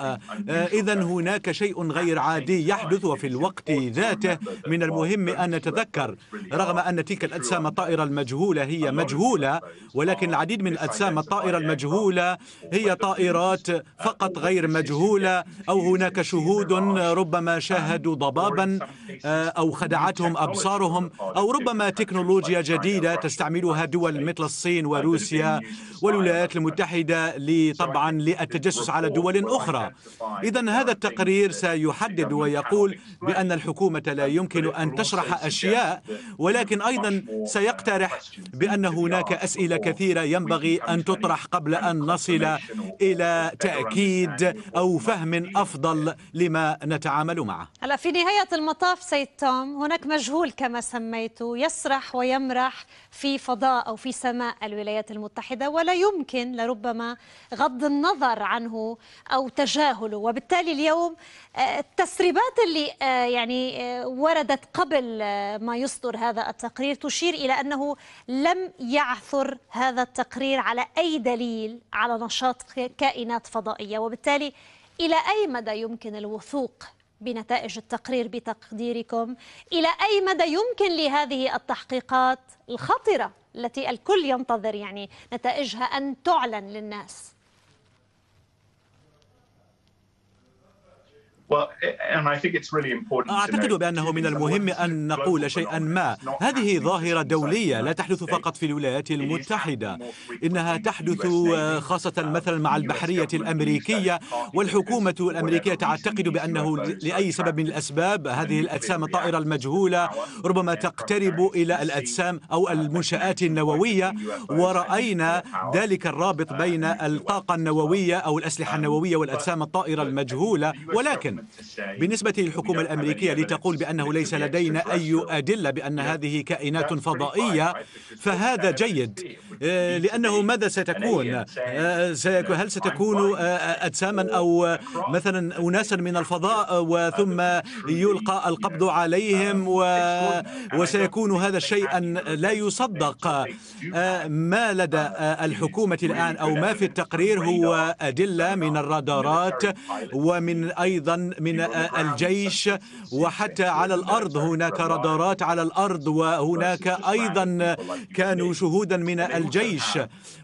آه، إذا هناك شيء غير عادي يحدث وفي الوقت ذاته من المهم أن نتذكر رغم أن تلك الأجسام الطائرة المجهولة هي مجهولة ولكن العديد من الأجسام الطائرة المجهولة هي طائرات فقط غير مجهولة أو هناك شهود ربما شاهدوا ضبابا آه، أو خدعتهم أبصارهم أو ربما تكنولوجيا جديدة تستعملها دول مثل الصين وروسيا والولايات الولايات المتحدة طبعا للتجسس على دول أخرى إذا هذا التقرير سيحدد ويقول بأن الحكومة لا يمكن أن تشرح أشياء ولكن أيضا سيقترح بأن هناك أسئلة كثيرة ينبغي أن تطرح قبل أن نصل إلى تأكيد أو فهم أفضل لما نتعامل معه هلا في نهاية المطاف سيد توم هناك مجهول كما سميته يسرح ويمرح في فضاء أو في سماء الولايات المتحدة ولا يمكن لربما غض النظر عنه أو تجاهله وبالتالي اليوم آه، التسريبات اللي آه، يعني آه، وردت قبل ما يصدر هذا التقرير تشير إلى أنه لم يعثر هذا التقرير على أي دليل على نشاط كائنات فضائية وبالتالي إلى أي مدى يمكن الوثوق بنتائج التقرير بتقديركم إلى أي مدى يمكن لهذه التحقيقات الخطرة التي الكل ينتظر يعني نتائجها أن تعلن للناس أعتقد بأنه من المهم أن نقول شيئا ما هذه ظاهرة دولية لا تحدث فقط في الولايات المتحدة إنها تحدث خاصة uh, مثلا مع البحرية الأمريكية والحكومة الأمريكية تعتقد بأنه لأي سبب من الأسباب هذه الأجسام الطائرة المجهولة ربما تقترب إلى الأجسام أو uh, المنشآت النووية ورأينا ذلك الرابط بين الطاقة النووية أو الأسلحة um, النووية والأجسام الطائرة المجهولة ولكن بالنسبة للحكومة الأمريكية لتقول بأنه ليس لدينا أي أدلة بأن هذه كائنات فضائية فهذا جيد آه، لأنه ماذا ستكون آه، هل ستكون آه، أجساما أو مثلا أناسا من الفضاء وثم يلقى القبض عليهم وسيكون هذا شيئا لا يصدق ما لدى الحكومة الآن أو ما في التقرير هو أدلة من الرادارات ومن أيضا من الجيش وحتى على الأرض هناك رادارات على الأرض وهناك أيضا كانوا شهودا من الجيش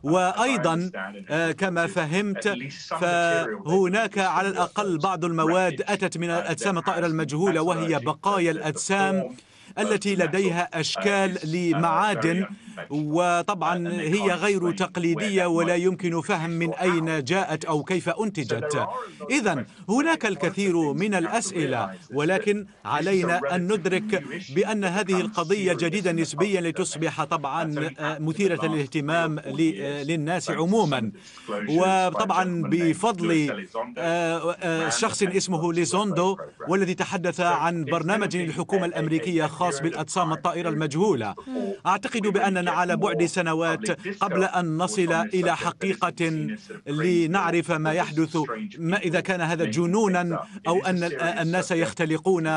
وأيضا آه، كما فهمت فهناك على الأقل بعض المواد أتت من الأجسام الطائرة المجهولة وهي بقايا الأجسام التي لديها أشكال uh, لمعادن وطبعا آه، هي غير تقليدية ولا يمكن فهم من أين جاءت أو كيف أنتجت آه، إذا هناك الكثير من الأسئلة ولكن علينا أن ندرك بأن هذه القضية جديدة نسبيا لتصبح طبعا آه، مثيرة للاهتمام للناس عموما وطبعا بفضل شخص اسمه ليزوندو والذي تحدث عن برنامج الحكومة الأمريكية خاص بالأجسام الطائرة المجهولة أعتقد بأن اننا على بعد سنوات قبل أن نصل إلى حقيقة لنعرف ما يحدث ما إذا كان هذا جنونا أو أن الناس يختلقون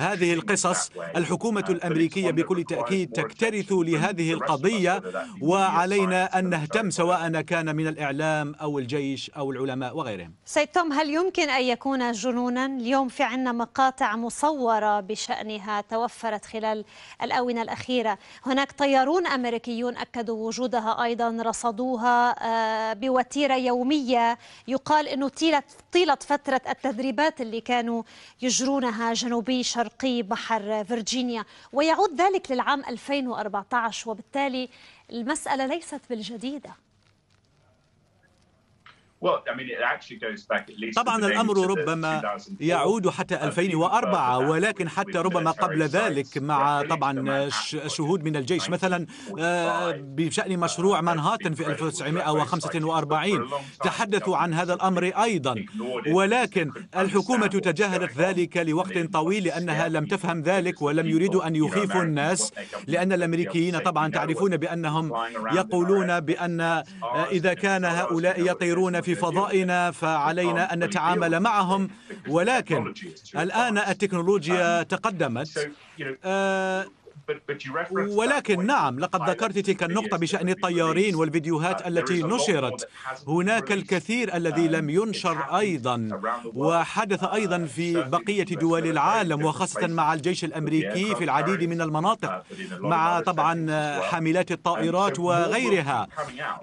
هذه القصص uh, الحكومة الأمريكية بكل تأكيد تكترث لهذه القضية وعلينا أن نهتم سواء كان من الإعلام أو الجيش أو العلماء وغيرهم سيد توم هل يمكن أن يكون جنونا؟ اليوم في عنا مقاطع مصورة بشأنها توفرت خلال الآونة الأخيرة هناك طيارون أمريكيين الامريكيون أكدوا وجودها أيضا رصدوها آه، بوتيرة يومية يقال أنه طيلة, طيلة فترة التدريبات اللي كانوا يجرونها جنوبي شرقي بحر فيرجينيا ويعود ذلك للعام 2014 وبالتالي المسألة ليست بالجديدة طبعا الأمر ربما يعود حتى 2004 ولكن حتى ربما قبل ذلك مع طبعا شهود من الجيش مثلا آه، بشأن مشروع مانهاتن في 1945 تحدثوا عن هذا الأمر أيضا ولكن الحكومة تجاهلت ذلك لوقت طويل لأنها لم تفهم ذلك ولم يريدوا أن يخيفوا الناس لأن الأمريكيين طبعا تعرفون بأنهم يقولون بأن آه، إذا كان هؤلاء يطيرون في فضائنا فعلينا أن نتعامل معهم ولكن الآن التكنولوجيا تقدمت آه، ولكن نعم لقد ذكرت تلك النقطة بشأن الطيارين والفيديوهات uh, التي نشرت هناك الكثير الذي um, لم ينشر أيضا وحدث أيضا uh, في بقية دول العالم وخاصة مع الجيش الأمريكي في العديد uh, من المناطق مع طبعا حاملات الطائرات وغيرها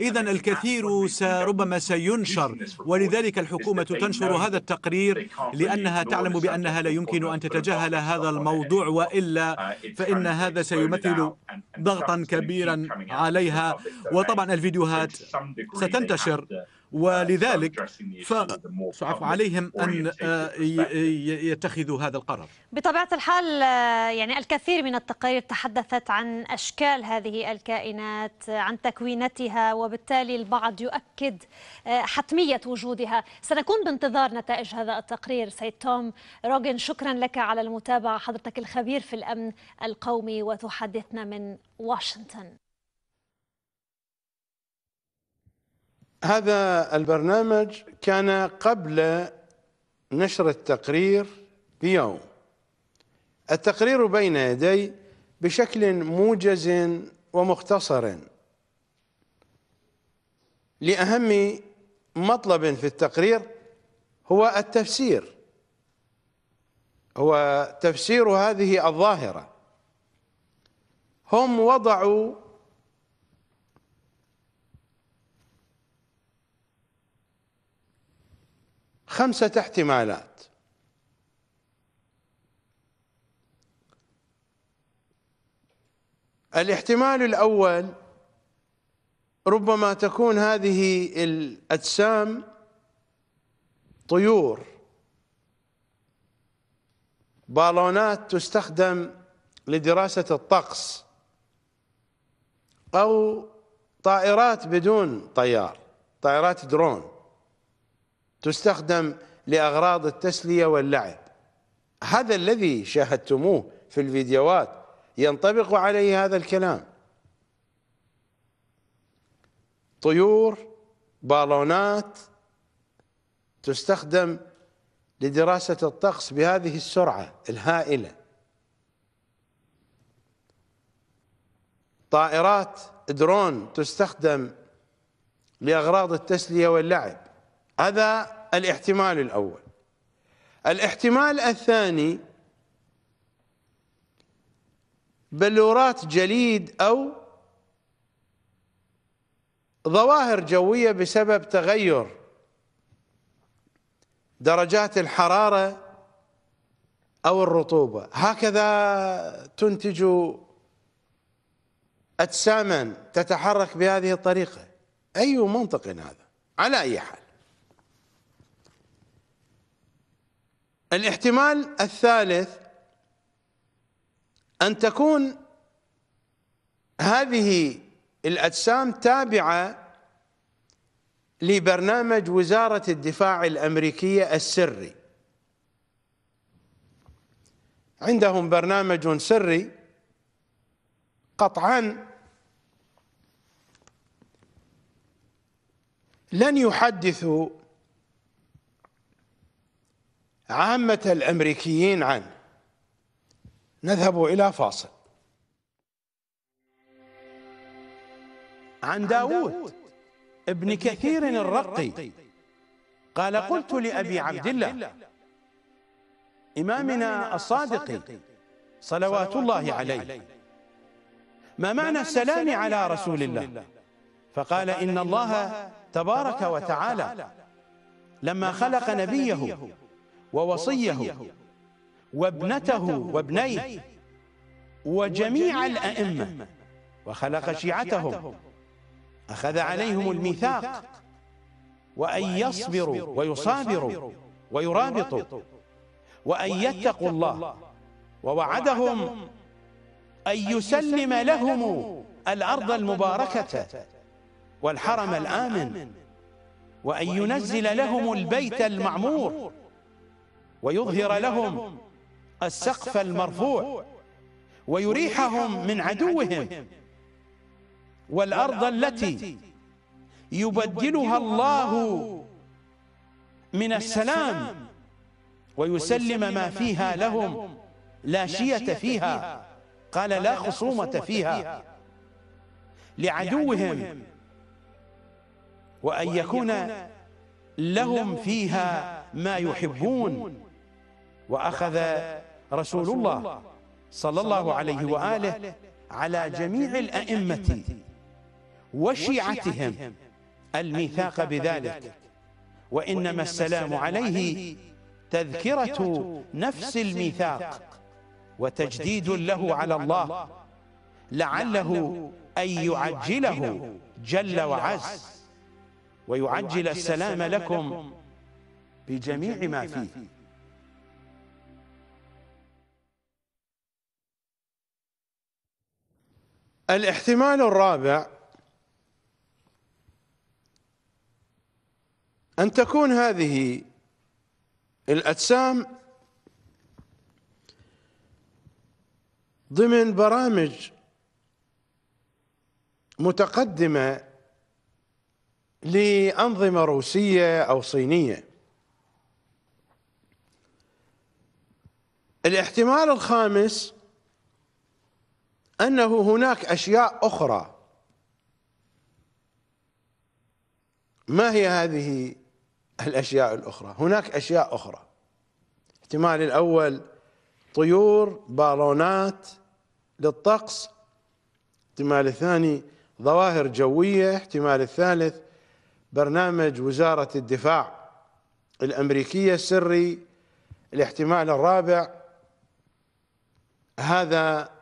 إذا الكثير ربما سينشر ولذلك الحكومة تنشر هذا التقرير لأنها تعلم بأنها لا يمكن أن تتجاهل هذا الموضوع وإلا فإن هذا هذا سيمثل ضغطا كبيرا عليها وطبعا الفيديوهات ستنتشر ولذلك فصعب عليهم أن آه، يتخذوا هذا القرار بطبيعة الحال آه، يعني الكثير من التقارير تحدثت عن أشكال هذه الكائنات عن تكوينتها وبالتالي البعض يؤكد آه، حتمية وجودها سنكون بانتظار نتائج هذا التقرير سيد توم روجن شكرا لك على المتابعة حضرتك الخبير في الأمن القومي وتحدثنا من واشنطن هذا البرنامج كان قبل نشر التقرير بيوم التقرير بين يدي بشكل موجز ومختصر لأهم مطلب في التقرير هو التفسير هو تفسير هذه الظاهرة هم وضعوا خمسة احتمالات الاحتمال الأول ربما تكون هذه الأجسام طيور بالونات تستخدم لدراسة الطقس أو طائرات بدون طيار طائرات درون تستخدم لأغراض التسلية واللعب هذا الذي شاهدتموه في الفيديوهات ينطبق عليه هذا الكلام طيور بالونات تستخدم لدراسة الطقس بهذه السرعة الهائلة طائرات درون تستخدم لأغراض التسلية واللعب هذا الاحتمال الأول الاحتمال الثاني بلورات جليد أو ظواهر جوية بسبب تغير درجات الحرارة أو الرطوبة هكذا تنتج أجساما تتحرك بهذه الطريقة أي منطق هذا على أي حال الاحتمال الثالث أن تكون هذه الأجسام تابعة لبرنامج وزارة الدفاع الأمريكية السري عندهم برنامج سري قطعا لن يحدثوا عامة الأمريكيين عنه نذهب إلى فاصل عن داود ابن كثير الرقي قال قلت لأبي عبد الله إمامنا الصادق صلوات الله عليه ما معنى السلام على رسول الله فقال إن الله تبارك وتعالى لما خلق نبيه ووصيه وابنته وابنيه وجميع الأئمة وخلق شيعتهم أخذ عليهم الميثاق وأن يصبروا ويصابروا ويرابطوا وأن يتقوا الله ووعدهم أن يسلم لهم الأرض المباركة والحرم الآمن وأن ينزل لهم البيت المعمور ويظهر لهم السقف المرفوع ويريحهم من عدوهم والأرض التي يبدلها الله من السلام ويسلم ما فيها لهم لا شية فيها قال لا خصومة فيها لعدوهم وأن يكون لهم فيها ما يحبون وأخذ رسول الله صلى الله عليه وآله على جميع الأئمة وشيعتهم الميثاق بذلك وإنما السلام عليه تذكرة نفس الميثاق وتجديد له على الله لعله أن يعجله جل وعز ويعجل السلام لكم بجميع ما فيه الاحتمال الرابع أن تكون هذه الأجسام ضمن برامج متقدمة لأنظمة روسية أو صينية الاحتمال الخامس انه هناك اشياء اخرى ما هي هذه الاشياء الاخرى هناك اشياء اخرى الاحتمال الاول طيور بالونات للطقس الاحتمال الثاني ظواهر جويه احتمال الثالث برنامج وزاره الدفاع الامريكيه السري الاحتمال الرابع هذا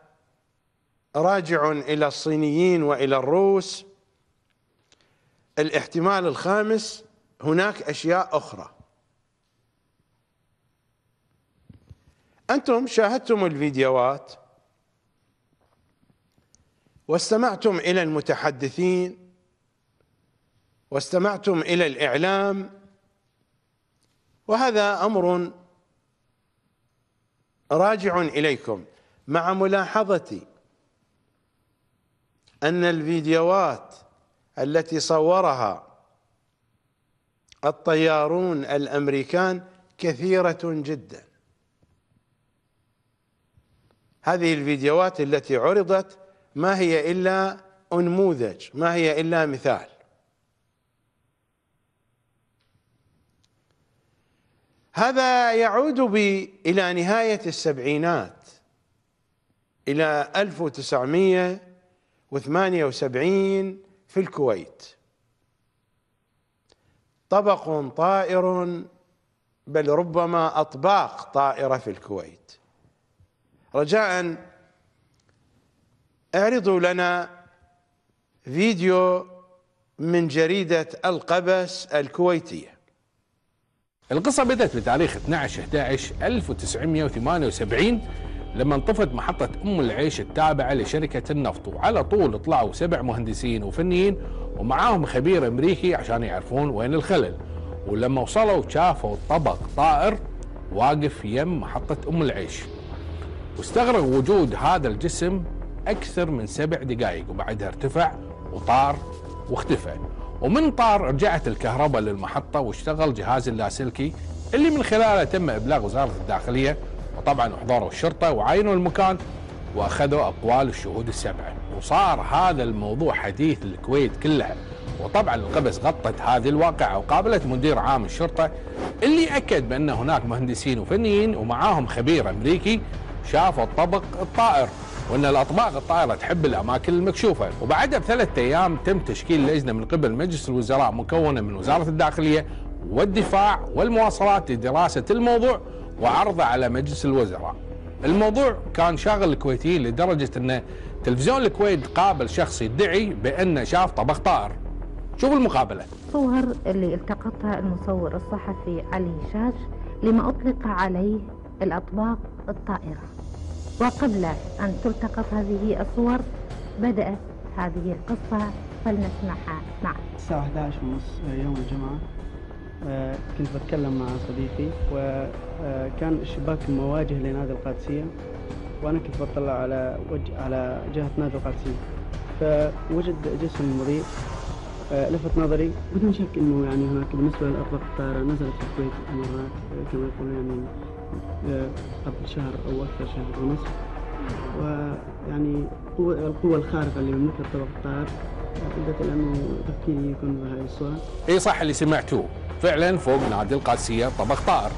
راجع إلى الصينيين وإلى الروس الاحتمال الخامس هناك أشياء أخرى أنتم شاهدتم الفيديوهات واستمعتم إلى المتحدثين واستمعتم إلى الإعلام وهذا أمر راجع إليكم مع ملاحظتي أن الفيديوهات التي صورها الطيارون الأمريكان كثيرة جدا هذه الفيديوهات التي عرضت ما هي إلا أنموذج ما هي إلا مثال هذا يعود بي إلى نهاية السبعينات إلى 1900 وثمانية وسبعين في الكويت طبق طائر بل ربما أطباق طائرة في الكويت رجاء اعرضوا لنا فيديو من جريدة القبس الكويتية القصة بدأت بتاريخ 12 11 1978 لما انطفت محطة أم العيش التابعة لشركة النفط وعلى طول طلعوا سبع مهندسين وفنيين ومعاهم خبير أمريكي عشان يعرفون وين الخلل ولما وصلوا شافوا طبق طائر واقف يم محطة أم العيش واستغرق وجود هذا الجسم أكثر من سبع دقائق وبعدها ارتفع وطار واختفى ومن طار رجعت الكهرباء للمحطة واشتغل جهاز اللاسلكي اللي من خلاله تم إبلاغ وزارة الداخلية وطبعا احضروا الشرطه وعاينوا المكان واخذوا اقوال الشهود السبعه وصار هذا الموضوع حديث الكويت كلها وطبعا القبس غطت هذه الواقعه وقابلت مدير عام الشرطه اللي اكد بان هناك مهندسين وفنيين ومعاهم خبير امريكي شافوا الطبق الطائر وان الاطباق الطائره تحب الاماكن المكشوفه وبعدها بثلاث ايام تم تشكيل لجنه من قبل مجلس الوزراء مكونه من وزاره الداخليه والدفاع والمواصلات لدراسه الموضوع وعرضه على مجلس الوزراء الموضوع كان شاغل الكويتيين لدرجة أن تلفزيون الكويت قابل شخص يدعي بأنه شاف طبخ طائر شوف المقابلة الصور اللي التقطها المصور الصحفي علي شاش لما أطلق عليه الأطباق الطائرة وقبل أن تلتقط هذه الصور بدأت هذه القصة فلنسمعها معا الساعة 11:30 يوم الجمعة آه، كنت بتكلم مع صديقي وكان آه، الشباك مواجه لنادي القادسية وأنا كنت بطلع على وجه على جهة نادي القادسية فوجد جسم مضيء آه، لفت نظري بدون شك انه يعني هناك بالنسبه لاطلاق الطائره نزلت في الكويت مرات كما يقولون يعني قبل شهر او اكثر شهر ونصف ويعني القوه الخارقه اللي يملكها طبق الطائر ادت الى انه تفكيري يكون بهذه الصوره. اي صح اللي سمعتوه فعلا فوق نادي القادسيه طبق طائر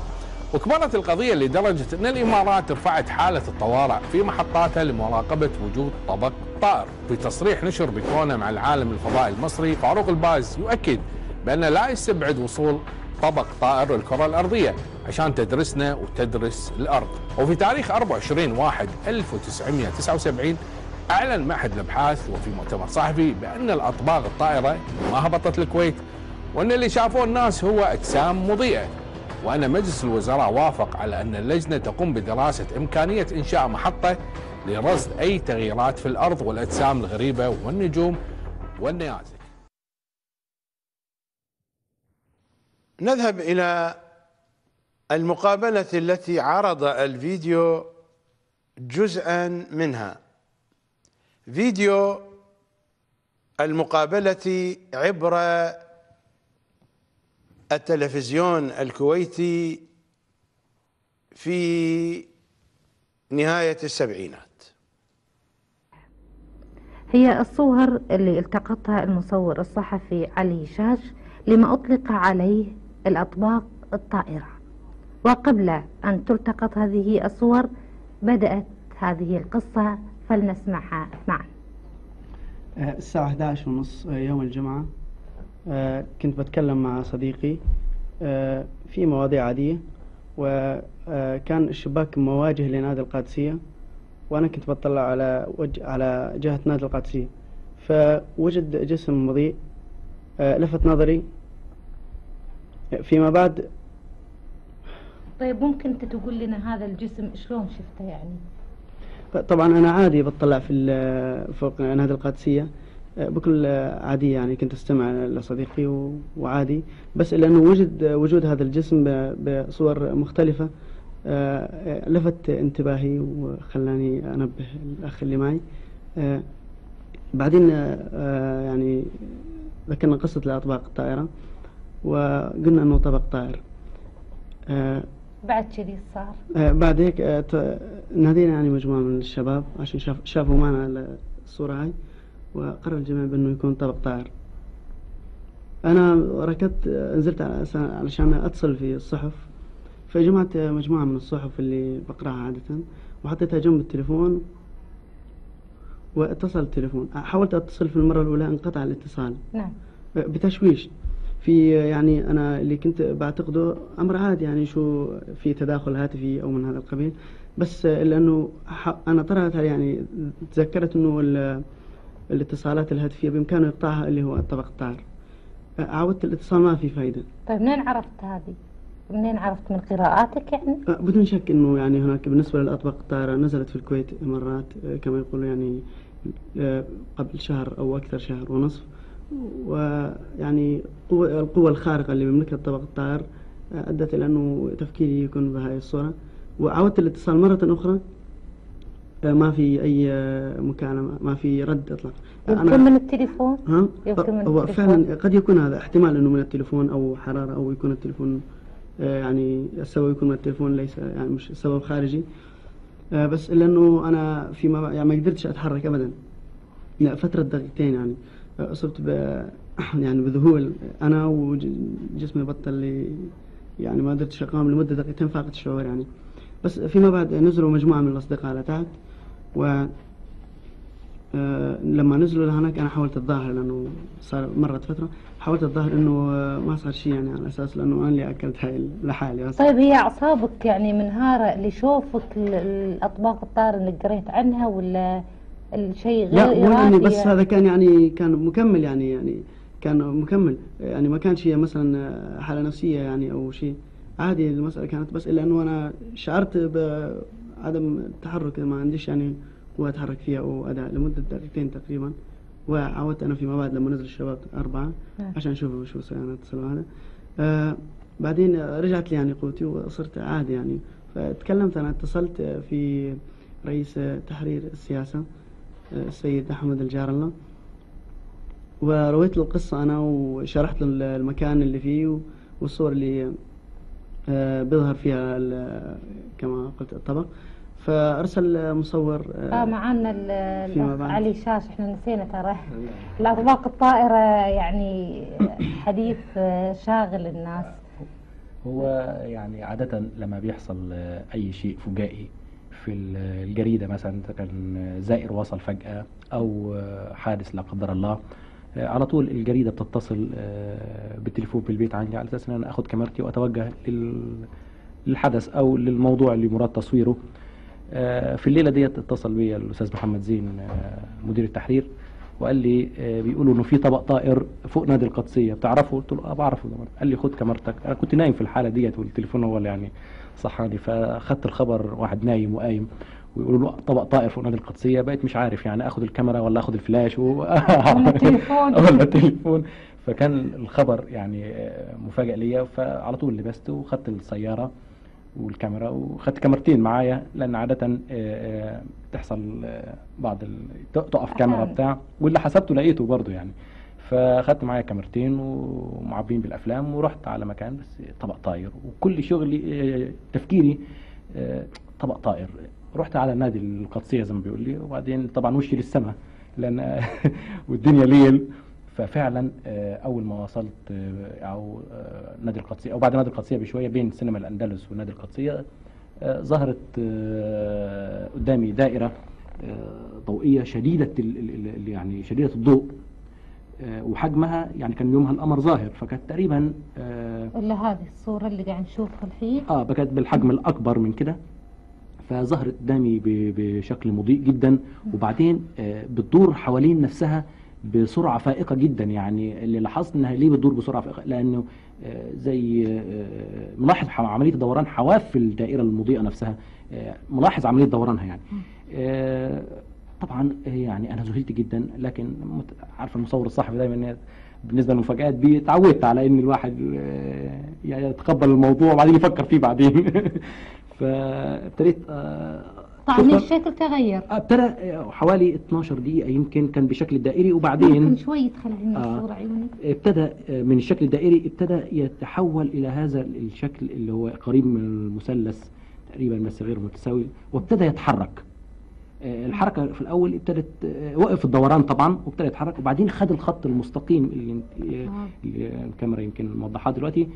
وكبرت القضية لدرجة أن الإمارات رفعت حالة الطوارئ في محطاتها لمراقبة وجود طبق طائر في تصريح نشر بكونه مع العالم الفضائي المصري فاروق الباز يؤكد بأنه لا يستبعد وصول طبق طائر الكرة الأرضية عشان تدرسنا وتدرس الأرض وفي تاريخ 24 واحد 1979 أعلن معهد الأبحاث وفي مؤتمر صحفي بأن الأطباق الطائرة ما هبطت الكويت وأن اللي شافوه الناس هو أجسام مضيئة وأن مجلس الوزراء وافق على أن اللجنة تقوم بدراسة إمكانية إنشاء محطة لرصد أي تغييرات في الأرض والأجسام الغريبة والنجوم والنيازك نذهب إلى المقابلة التي عرض الفيديو جزءا منها فيديو المقابلة عبر التلفزيون الكويتي في نهاية السبعينات هي الصور اللي التقطها المصور الصحفي علي شاش لما أطلق عليه الأطباق الطائرة وقبل أن تلتقط هذه الصور بدأت هذه القصة فلنسمعها معا الساعة 11 ونص يوم الجمعة آه، كنت بتكلم مع صديقي آه، في مواضيع عادية وكان آه، الشباك مواجه لنادي القادسية وأنا كنت بطلع على وجه على جهة نادي القادسية فوجد جسم مضيء لفت نظري فيما بعد طيب ممكن أنت تقول لنا هذا الجسم شلون شفته يعني؟ طبعا أنا عادي بطلع في فوق نادي القادسية بكل عادية يعني كنت أستمع لصديقي وعادي بس إلا أنه وجد وجود هذا الجسم بصور مختلفة آه، لفت انتباهي وخلاني أنبه الأخ اللي معي آه، بعدين آه، يعني ذكرنا قصة الأطباق الطائرة وقلنا أنه طبق طائر بعد كذي صار بعد هيك نادينا يعني مجموعة من الشباب عشان شافوا معنا الصورة هاي وقرر الجميع بأنه يكون طلب طائر أنا ركضت نزلت علشان أتصل في الصحف فجمعت مجموعة من الصحف اللي بقرأها عادة وحطيتها جنب التليفون واتصل التليفون حاولت أتصل في المرة الأولى انقطع الاتصال نعم بتشويش في يعني أنا اللي كنت بعتقده أمر عادي يعني شو في تداخل هاتفي أو من هذا القبيل بس لأنه أنا طلعت يعني تذكرت أنه الاتصالات الهاتفيه بامكانه يقطعها اللي هو الطبق الطائر أه، عودت الاتصال ما في فايده طيب منين عرفت هذه منين عرفت من قراءاتك يعني؟ أه، بدون شك انه يعني هناك بالنسبه للاطباق الطائره نزلت في الكويت مرات أه، كما يقولوا يعني قبل شهر او اكثر شهر ونصف ويعني القوة الخارقة اللي بيملكها الطبق الطائر أدت إلى أنه تفكيري يكون بهذه الصورة وعاودت الاتصال مرة أخرى ما في اي آه، مكالمه ما في رد اطلاقا يمكن من التليفون ها؟ يمكن من هو فعلا قد يكون هذا احتمال انه من التليفون او حراره او يكون التليفون آه، يعني السبب يكون من التليفون ليس يعني مش سبب خارجي آه، بس الا انه انا فيما يعني ما قدرتش اتحرك ابدا فتره دقيقتين يعني اصبت ب يعني بذهول انا وجسمي بطل يعني ما قدرتش اقام لمده دقيقتين فاقد الشعور يعني بس فيما بعد نزلوا مجموعه من الاصدقاء لتحت و آه، لما نزلوا لهناك انا حاولت اتظاهر لانه صار مرت فتره حاولت اتظاهر انه آه، ما صار شيء يعني على اساس لانه انا اللي اكلت هاي لحالي أصلاً. طيب هي اعصابك يعني منهاره لشوفك الاطباق الطار اللي قريت عنها ولا الشيء غير لا يعني بس هذا كان يعني كان مكمل يعني يعني كان مكمل يعني ما كانش هي مثلا آه، حاله نفسيه يعني او شيء عادي المساله كانت بس الا انه انا شعرت ب عدم التحرك ما عنديش يعني قوة أتحرك فيها او اداء لمدة دقيقتين تقريبا وعودت أنا فيما بعد لما نزل الشباب أربعة نعم. عشان أشوف شو يعني اتصلوا هذا آه بعدين رجعت لي يعني قوتي وصرت عادي يعني فتكلمت أنا اتصلت في رئيس تحرير السياسة آه، السيد أحمد الجار الله ورويت له القصة أنا وشرحت له المكان اللي فيه والصور اللي آه، بيظهر فيها كما قلت الطبق فارسل مصور اه, آه، معانا علي شاش احنا نسينا ترى الاطباق الطائره يعني حديث آه، شاغل الناس هو يعني عاده لما بيحصل آه، اي شيء فجائي في الجريده مثلا كان زائر وصل فجاه او حادث لا قدر الله على طول الجريده بتتصل بالتليفون بالبيت عندي على اساس ان انا اخد كاميرتي واتوجه للحدث او للموضوع اللي مراد تصويره آه، في الليله ديت اتصل بيا الاستاذ محمد زين آه، مدير التحرير وقال لي آه، بيقولوا انه في طبق طائر فوق نادي القدسيه بتعرفه قلت له اه بعرفه طبعا قال لي خد كاميرتك انا كنت نايم في الحاله ديت والتليفون هو اللي يعني صحاني فاخدت الخبر واحد نايم وقايم ويقولوا له طبق طائر فوق نادي القدسيه بقيت مش عارف يعني اخد الكاميرا ولا اخد الفلاش و... ولا التليفون ولا التليفون فكان الخبر يعني مفاجئ ليا فعلى طول لبسته وخدت السياره والكاميرا وخدت كاميرتين معايا لان عاده آه، آه، بتحصل آه، بعض ال... تقف كاميرا بتاع واللي حسبته لقيته برضه يعني فاخدت معايا كاميرتين ومعبين بالافلام ورحت على مكان بس طبق طاير وكل شغلي تفكيري طبق طائر رحت على نادي القدسيه زي ما بيقول لي وبعدين طبعا وشي للسماء لان والدنيا ليل ففعلا آه، اول ما وصلت آه، او آه، نادي القدسيه او بعد نادي القدسيه بشويه بين سينما الاندلس ونادي القدسيه ظهرت قدامي دائره ضوئيه شديده يعني شديده الضوء وحجمها يعني كان يومها القمر ظاهر فكانت تقريبا اللي هذه الصوره اللي قاعد نشوفها الحين اه كانت بالحجم الاكبر من كده فظهرت قدامي بشكل مضيء جدا وبعدين بتدور حوالين نفسها بسرعه فائقه جدا يعني اللي لاحظت انها ليه بتدور بسرعه فائقه لانه آه، زي آه، ملاحظ عمليه دوران حواف الدائره المضيئه نفسها آه، ملاحظ عمليه دورانها يعني طبعا يعني انا ذهلت جدا لكن عارف المصور الصحفي دايما بالنسبه للمفاجات دي اتعودت على ان الواحد يعني يتقبل الموضوع وبعدين يفكر فيه بعدين فابتديت طعم الشكل تغير ابتدى آه، آه، حوالي 12 دقيقه يمكن كان بشكل دائري وبعدين يمكن شويه خلع آه عيوني ابتدى آه، من الشكل الدائري ابتدى يتحول الى هذا الشكل اللي هو قريب من المثلث تقريبا بس غير متساوي وابتدى يتحرك الحركه في الاول ابتدت وقف الدوران طبعا وابتدى يتحرك وبعدين خد الخط المستقيم اللي الكاميرا يمكن موضحاه دلوقتي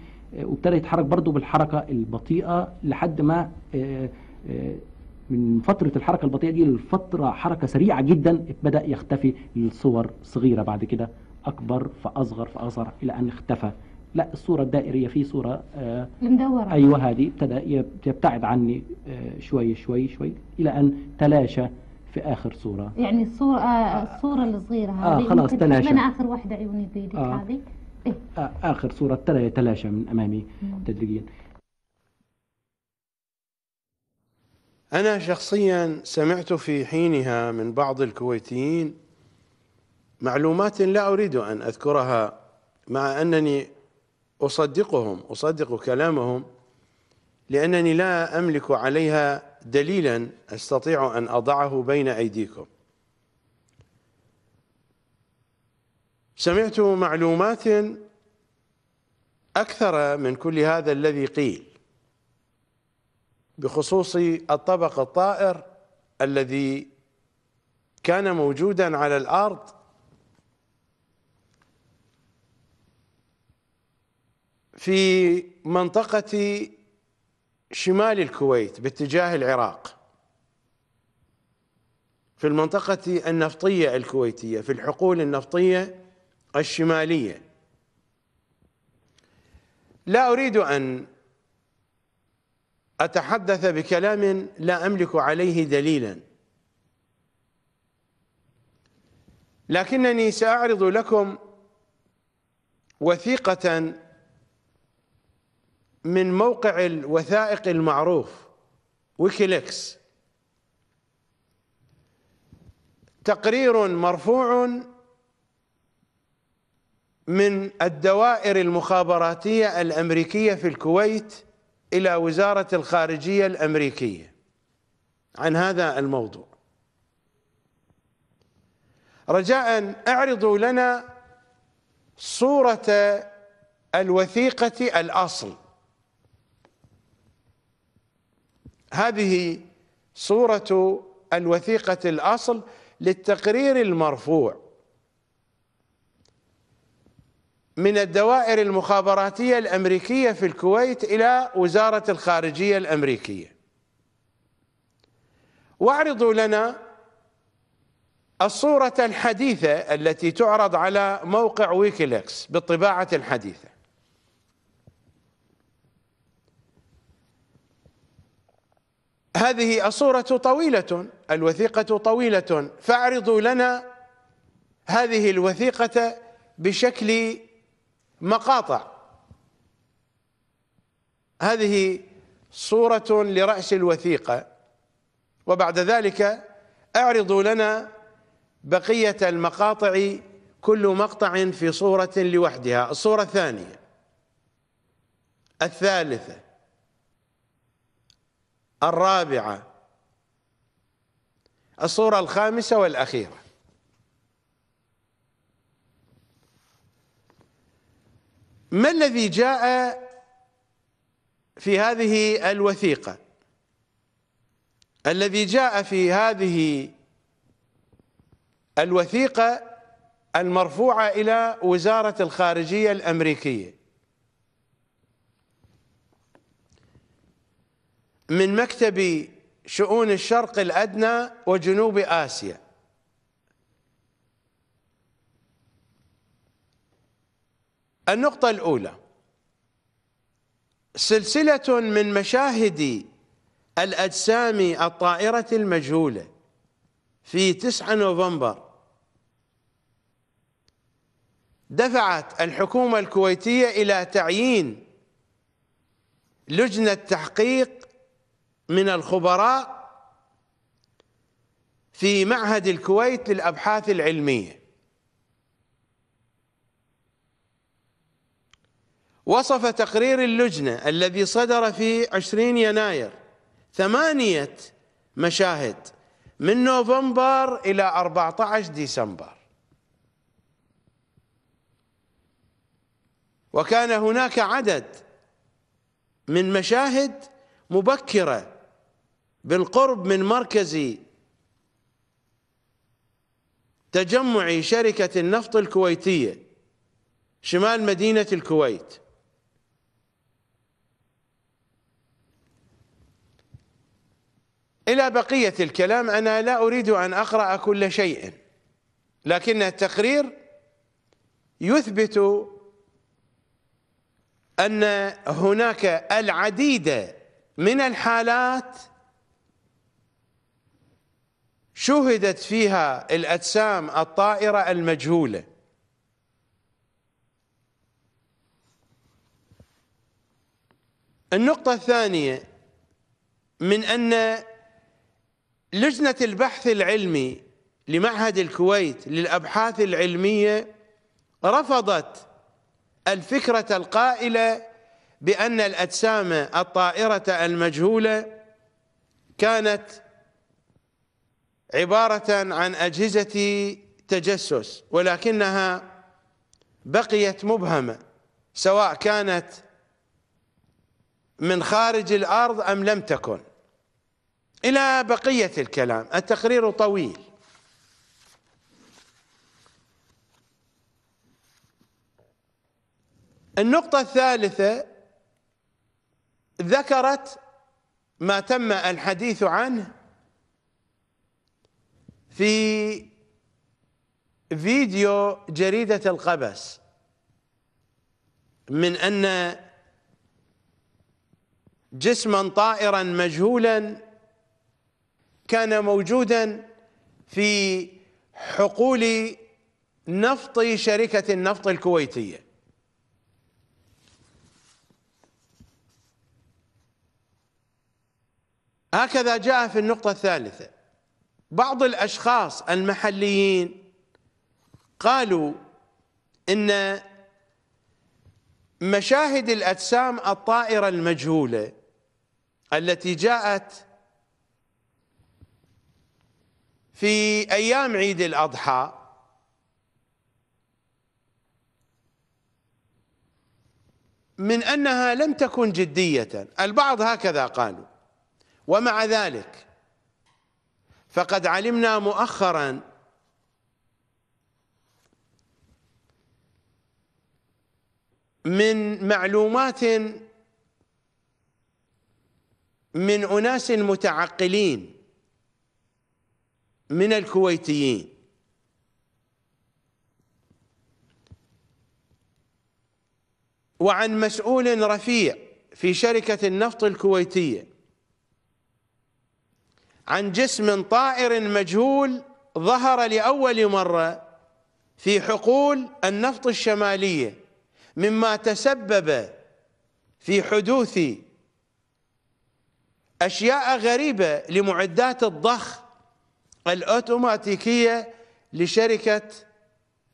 وابتدى يتحرك برضه بالحركه البطيئه لحد ما من فترة الحركة البطيئة دي لفترة حركة سريعة جدا بدأ يختفي لصور صغيرة بعد كده أكبر فأصغر فأصغر إلى أن اختفى لا الصورة الدائرية في صورة المدورة مدورة أيوة هذه ابتدى يبتعد عني آه، شوي شوي شوي إلى أن تلاشى في آخر صورة يعني الصورة آه، آه، الصورة الصغيرة هذه آه خلاص تلاشى من آخر واحدة عيوني بيدك آه هذه إيه. آه آخر صورة تلاشى من أمامي تدريجيا أنا شخصيا سمعت في حينها من بعض الكويتيين معلومات لا أريد أن أذكرها مع أنني أصدقهم أصدق كلامهم لأنني لا أملك عليها دليلا أستطيع أن أضعه بين أيديكم سمعت معلومات أكثر من كل هذا الذي قيل بخصوص الطبق الطائر الذي كان موجودا على الارض في منطقه شمال الكويت باتجاه العراق في المنطقه النفطيه الكويتيه في الحقول النفطيه الشماليه لا اريد ان أتحدث بكلام لا أملك عليه دليلا لكنني سأعرض لكم وثيقة من موقع الوثائق المعروف ويكيليكس تقرير مرفوع من الدوائر المخابراتية الأمريكية في الكويت إلى وزارة الخارجية الأمريكية عن هذا الموضوع رجاء اعرضوا لنا صورة الوثيقة الأصل هذه صورة الوثيقة الأصل للتقرير المرفوع من الدوائر المخابراتية الأمريكية في الكويت إلى وزارة الخارجية الأمريكية واعرضوا لنا الصورة الحديثة التي تعرض على موقع ويكيليكس بالطباعة الحديثة هذه الصورة طويلة الوثيقة طويلة فاعرضوا لنا هذه الوثيقة بشكل مقاطع هذه صورة لرأس الوثيقة وبعد ذلك اعرضوا لنا بقية المقاطع كل مقطع في صورة لوحدها الصورة الثانية الثالثة الرابعة الصورة الخامسة والأخيرة ما الذي جاء في هذه الوثيقة الذي جاء في هذه الوثيقة المرفوعة إلى وزارة الخارجية الأمريكية من مكتب شؤون الشرق الأدنى وجنوب آسيا النقطة الأولى سلسلة من مشاهد الأجسام الطائرة المجهولة في 9 نوفمبر دفعت الحكومة الكويتية إلى تعيين لجنة تحقيق من الخبراء في معهد الكويت للأبحاث العلمية وصف تقرير اللجنة الذي صدر في 20 يناير ثمانية مشاهد من نوفمبر إلى 14 ديسمبر وكان هناك عدد من مشاهد مبكرة بالقرب من مركز تجمع شركة النفط الكويتية شمال مدينة الكويت إلى بقية الكلام أنا لا أريد أن أقرأ كل شيء لكن التقرير يثبت أن هناك العديد من الحالات شهدت فيها الأجسام الطائرة المجهولة النقطة الثانية من أن لجنة البحث العلمي لمعهد الكويت للأبحاث العلمية رفضت الفكرة القائلة بأن الأجسام الطائرة المجهولة كانت عبارة عن أجهزة تجسس ولكنها بقيت مبهمة سواء كانت من خارج الأرض أم لم تكن إلى بقية الكلام التقرير طويل النقطة الثالثة ذكرت ما تم الحديث عنه في فيديو جريدة القبس من أن جسما طائرا مجهولا كان موجودا في حقول نفط شركة النفط الكويتية هكذا جاء في النقطة الثالثة بعض الأشخاص المحليين قالوا إن مشاهد الأجسام الطائرة المجهولة التي جاءت في أيام عيد الأضحى من أنها لم تكن جدية البعض هكذا قالوا ومع ذلك فقد علمنا مؤخرا من معلومات من أناس متعقلين من الكويتيين وعن مسؤول رفيع في شركة النفط الكويتية عن جسم طائر مجهول ظهر لأول مرة في حقول النفط الشمالية مما تسبب في حدوث أشياء غريبة لمعدات الضخ الأوتوماتيكية لشركة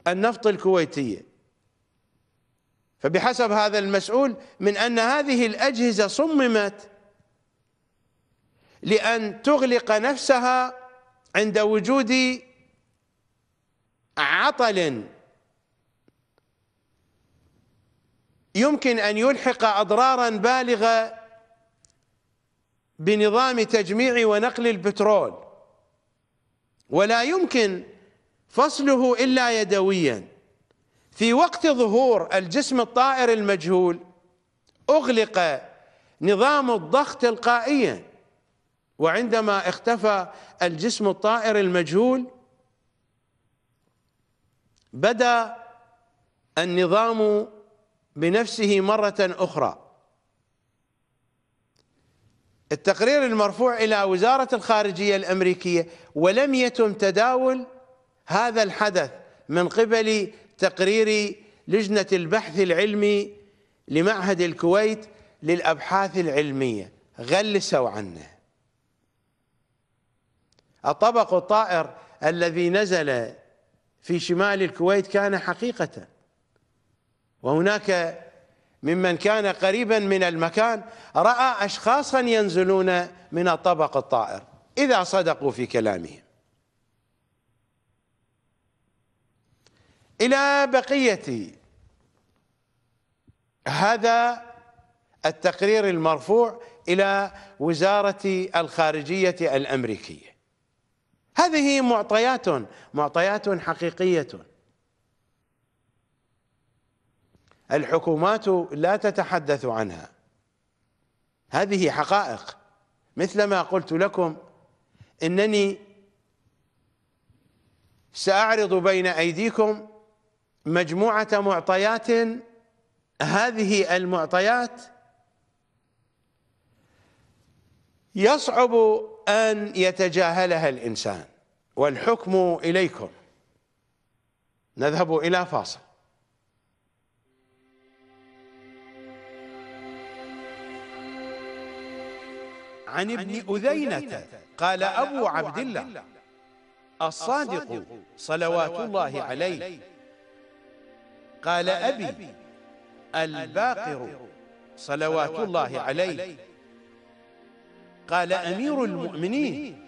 النفط الكويتية فبحسب هذا المسؤول من أن هذه الأجهزة صممت لأن تغلق نفسها عند وجود عطل يمكن أن يلحق أضرارا بالغة بنظام تجميع ونقل البترول ولا يمكن فصله إلا يدويا في وقت ظهور الجسم الطائر المجهول أغلق نظام الضغط تلقائيا وعندما اختفى الجسم الطائر المجهول بدا النظام بنفسه مرة أخرى التقرير المرفوع إلى وزارة الخارجية الأمريكية ولم يتم تداول هذا الحدث من قبل تقرير لجنة البحث العلمي لمعهد الكويت للأبحاث العلمية غلسوا عنه الطبق الطائر الذي نزل في شمال الكويت كان حقيقة وهناك ممن كان قريبا من المكان رأى أشخاصا ينزلون من الطبق الطائر إذا صدقوا في كلامهم إلى بقية هذا التقرير المرفوع إلى وزارة الخارجية الأمريكية هذه معطيات معطيات حقيقية الحكومات لا تتحدث عنها هذه حقائق مثل ما قلت لكم انني ساعرض بين ايديكم مجموعه معطيات هذه المعطيات يصعب ان يتجاهلها الانسان والحكم اليكم نذهب الى فاصل عن ابن أذينة قال أبو عبد الله الصادق صلوات الله عليه قال أبي الباقر صلوات الله عليه قال أمير المؤمنين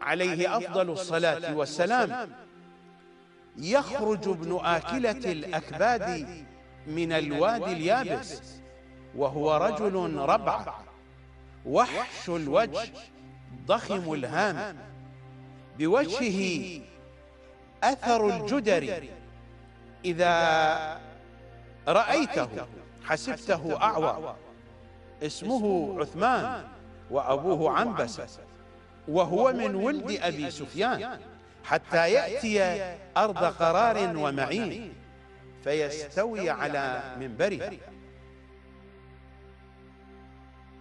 عليه أفضل الصلاة والسلام يخرج ابن آكلة الأكباد من الوادي اليابس وهو رجل ربعك وحش الوجه ضخم الهام بوجهه أثر الجدر إذا رأيته حسبته أعوى اسمه عثمان وأبوه عنبسة وهو من ولد أبي سفيان حتى يأتي أرض قرار ومعين فيستوي على منبره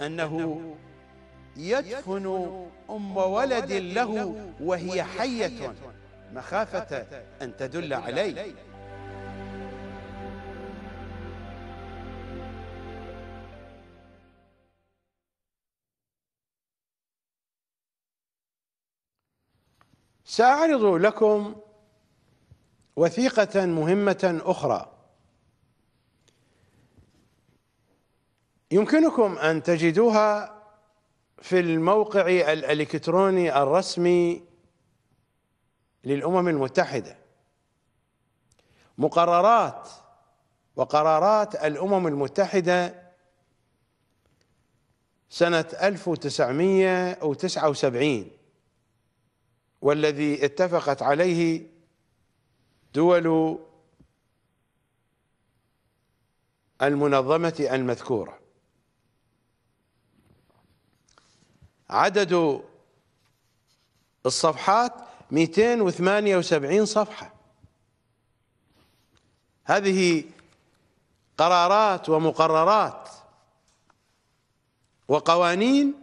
أنه يدفن أم ولد له وهي حية مخافة أن تدل عليه سأعرض لكم وثيقة مهمة أخرى يمكنكم أن تجدوها في الموقع الإلكتروني الرسمي للأمم المتحدة مقررات وقرارات الأمم المتحدة سنة 1979 والذي اتفقت عليه دول المنظمة المذكورة عدد الصفحات 278 صفحة هذه قرارات ومقررات وقوانين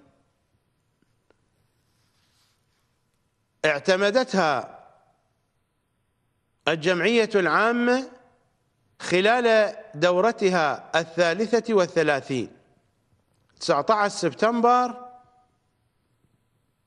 اعتمدتها الجمعية العامة خلال دورتها الثالثة والثلاثين 19 سبتمبر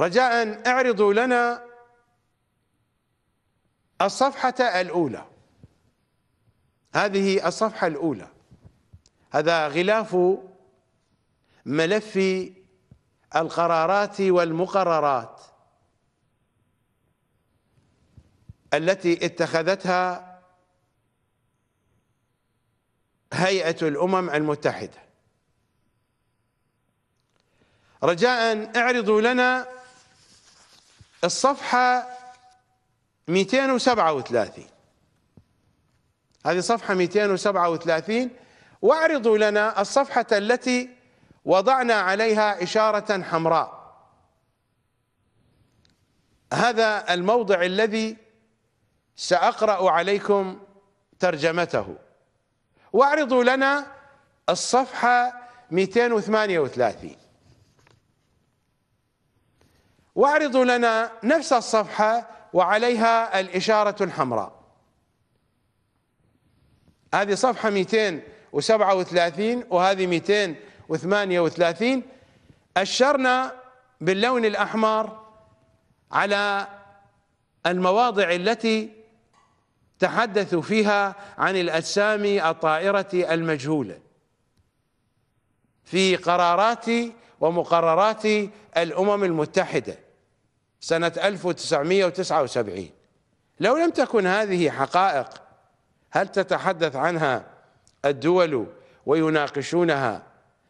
رجاء اعرضوا لنا الصفحة الأولى هذه الصفحة الأولى هذا غلاف ملف القرارات والمقررات التي اتخذتها هيئة الأمم المتحدة رجاء اعرضوا لنا الصفحة 237 هذه صفحة 237 واعرضوا لنا الصفحة التي وضعنا عليها إشارة حمراء هذا الموضع الذي سأقرأ عليكم ترجمته واعرضوا لنا الصفحة 238 واعرضوا لنا نفس الصفحة وعليها الإشارة الحمراء هذه صفحة 237 وهذه 238 أشرنا باللون الأحمر على المواضع التي تحدثوا فيها عن الأجسام الطائرة المجهولة في قرارات ومقررات الأمم المتحدة سنة 1979 لو لم تكن هذه حقائق هل تتحدث عنها الدول ويناقشونها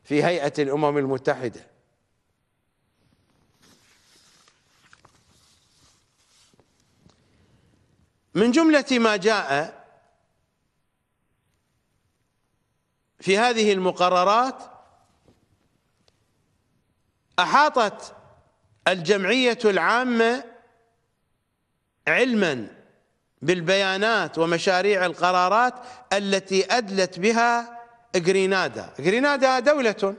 في هيئة الأمم المتحدة من جملة ما جاء في هذه المقررات أحاطت الجمعية العامة علما بالبيانات ومشاريع القرارات التي أدلت بها غرينادا غرينادا دولة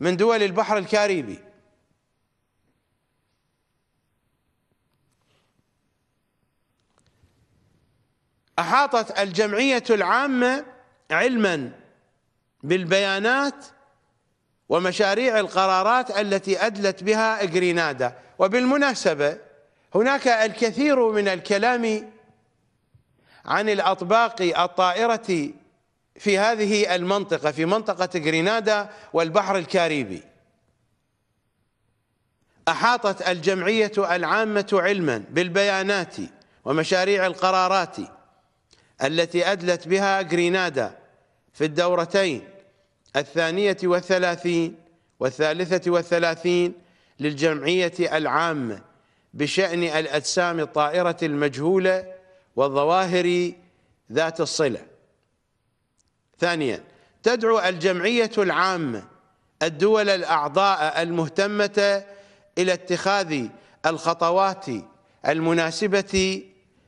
من دول البحر الكاريبي أحاطت الجمعية العامة علما بالبيانات ومشاريع القرارات التي أدلت بها غرينادا وبالمناسبة هناك الكثير من الكلام عن الأطباق الطائرة في هذه المنطقة في منطقة غرينادا والبحر الكاريبي أحاطت الجمعية العامة علما بالبيانات ومشاريع القرارات التي أدلت بها غرينادا في الدورتين الثانية والثلاثين والثالثة والثلاثين للجمعية العامة بشأن الأجسام الطائرة المجهولة والظواهر ذات الصلة ثانيا تدعو الجمعية العامة الدول الأعضاء المهتمة إلى اتخاذ الخطوات المناسبة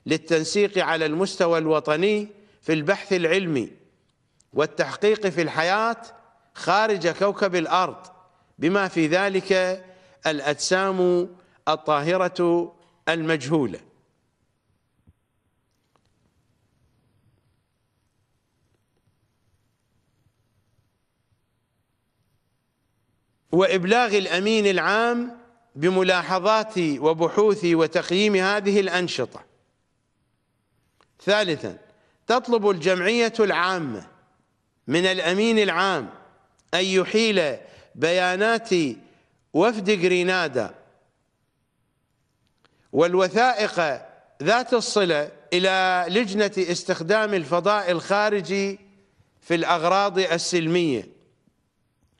للتنسيق على المستوى الوطني في البحث العلمي والتحقيق في الحياة خارج كوكب الأرض بما في ذلك الأجسام الطاهرة المجهولة وإبلاغ الأمين العام بملاحظات وبحوث وتقييم هذه الأنشطة ثالثا تطلب الجمعية العامة من الأمين العام أن يحيل بيانات وفد غرينادا والوثائق ذات الصلة إلى لجنة استخدام الفضاء الخارجي في الأغراض السلمية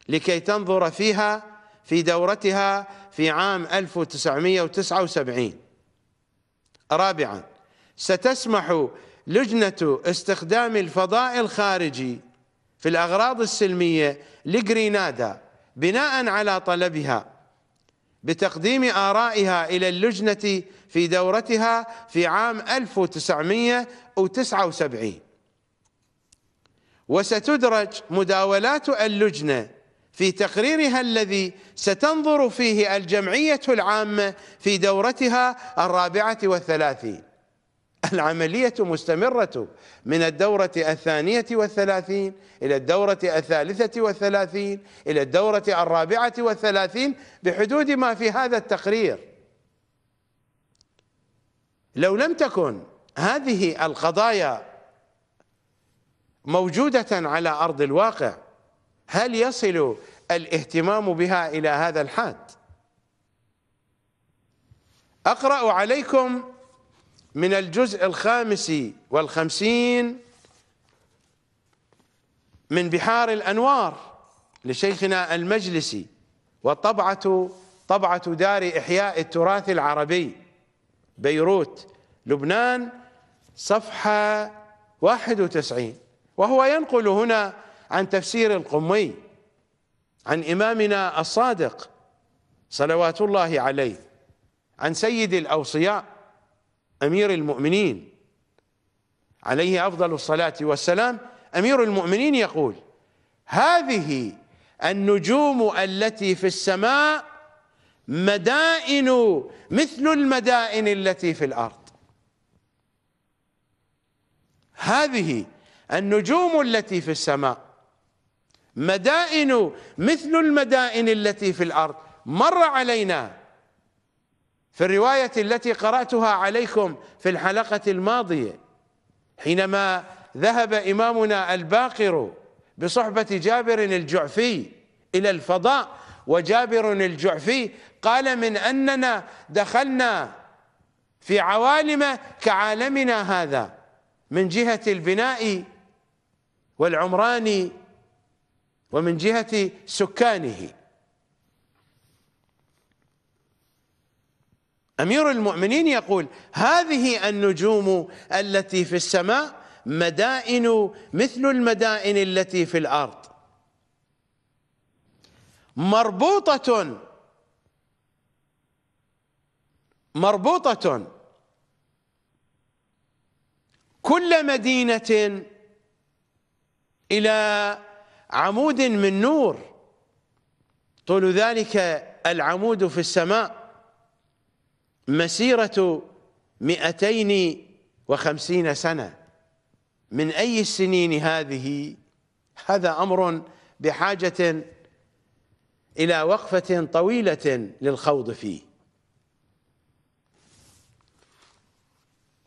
لكي تنظر فيها في دورتها في عام 1979 رابعا ستسمح لجنة استخدام الفضاء الخارجي في الأغراض السلمية لجرينادا بناء على طلبها بتقديم آرائها إلى اللجنة في دورتها في عام 1979 وستدرج مداولات اللجنة في تقريرها الذي ستنظر فيه الجمعية العامة في دورتها الرابعة والثلاثين العملية مستمرة من الدورة الثانية والثلاثين إلى الدورة الثالثة والثلاثين إلى الدورة الرابعة والثلاثين بحدود ما في هذا التقرير لو لم تكن هذه القضايا موجودة على أرض الواقع هل يصل الاهتمام بها إلى هذا الحد أقرأ عليكم من الجزء الخامس والخمسين من بحار الأنوار لشيخنا المجلسي وطبعة طبعة دار إحياء التراث العربي بيروت لبنان صفحة 91 وهو ينقل هنا عن تفسير القمي عن إمامنا الصادق صلوات الله عليه عن سيد الأوصياء أمير المؤمنين عليه أفضل الصلاة والسلام أمير المؤمنين يقول هذه النجوم التي في السماء مدائن مثل المدائن التي في الأرض هذه النجوم التي في السماء مدائن مثل المدائن التي في الأرض مر علينا في الرواية التي قرأتها عليكم في الحلقة الماضية حينما ذهب إمامنا الباقر بصحبة جابر الجعفي إلى الفضاء وجابر الجعفي قال من أننا دخلنا في عوالم كعالمنا هذا من جهة البناء والعمران ومن جهة سكانه امير المؤمنين يقول هذه النجوم التي في السماء مدائن مثل المدائن التي في الارض مربوطه مربوطه كل مدينه الى عمود من نور طول ذلك العمود في السماء مسيرة مئتين وخمسين سنة من أي السنين هذه هذا أمر بحاجة إلى وقفة طويلة للخوض فيه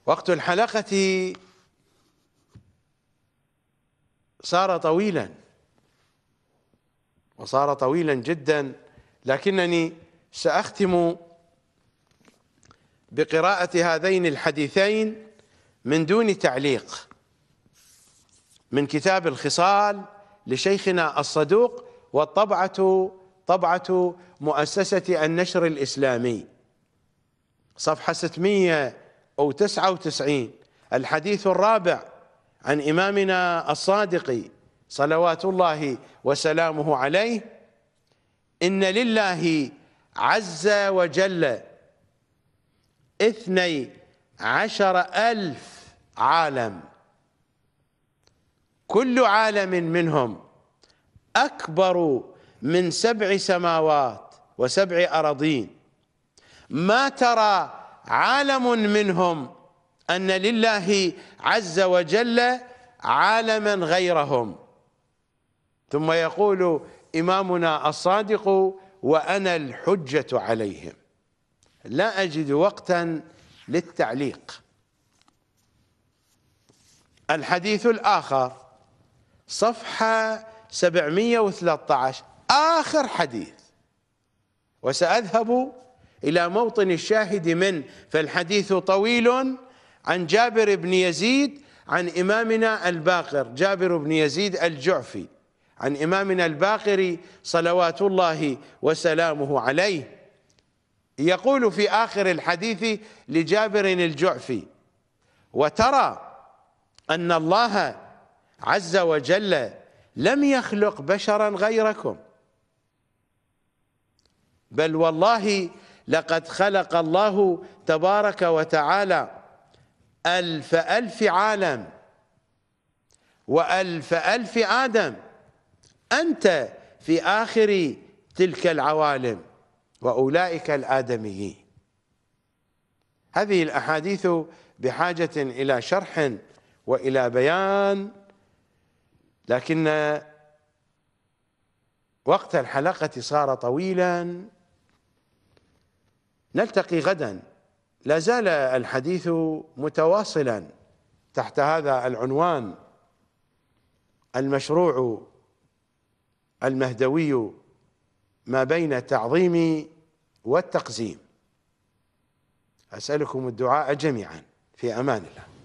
وقت الحلقة صار طويلا وصار طويلا جدا لكنني سأختم بقراءة هذين الحديثين من دون تعليق من كتاب الخصال لشيخنا الصدوق والطبعة طبعة مؤسسة النشر الإسلامي صفحة 699 الحديث الرابع عن إمامنا الصادق صلوات الله وسلامه عليه إن لله عز وجل اثني عشر ألف عالم كل عالم منهم أكبر من سبع سماوات وسبع أراضين ما ترى عالم منهم أن لله عز وجل عالما غيرهم ثم يقول إمامنا الصادق وأنا الحجة عليهم لا أجد وقتا للتعليق الحديث الآخر صفحة 713 آخر حديث وسأذهب إلى موطن الشاهد منه فالحديث طويل عن جابر بن يزيد عن إمامنا الباقر جابر بن يزيد الجعفي عن إمامنا الباقر صلوات الله وسلامه عليه يقول في آخر الحديث لجابر الجعفي وترى أن الله عز وجل لم يخلق بشرا غيركم بل والله لقد خلق الله تبارك وتعالى ألف ألف عالم وألف ألف آدم أنت في آخر تلك العوالم وأولئك الآدميين هذه الأحاديث بحاجة إلى شرح وإلى بيان لكن وقت الحلقة صار طويلا نلتقي غدا لا زال الحديث متواصلا تحت هذا العنوان المشروع المهدوي ما بين التعظيم والتقزيم أسألكم الدعاء جميعا في أمان الله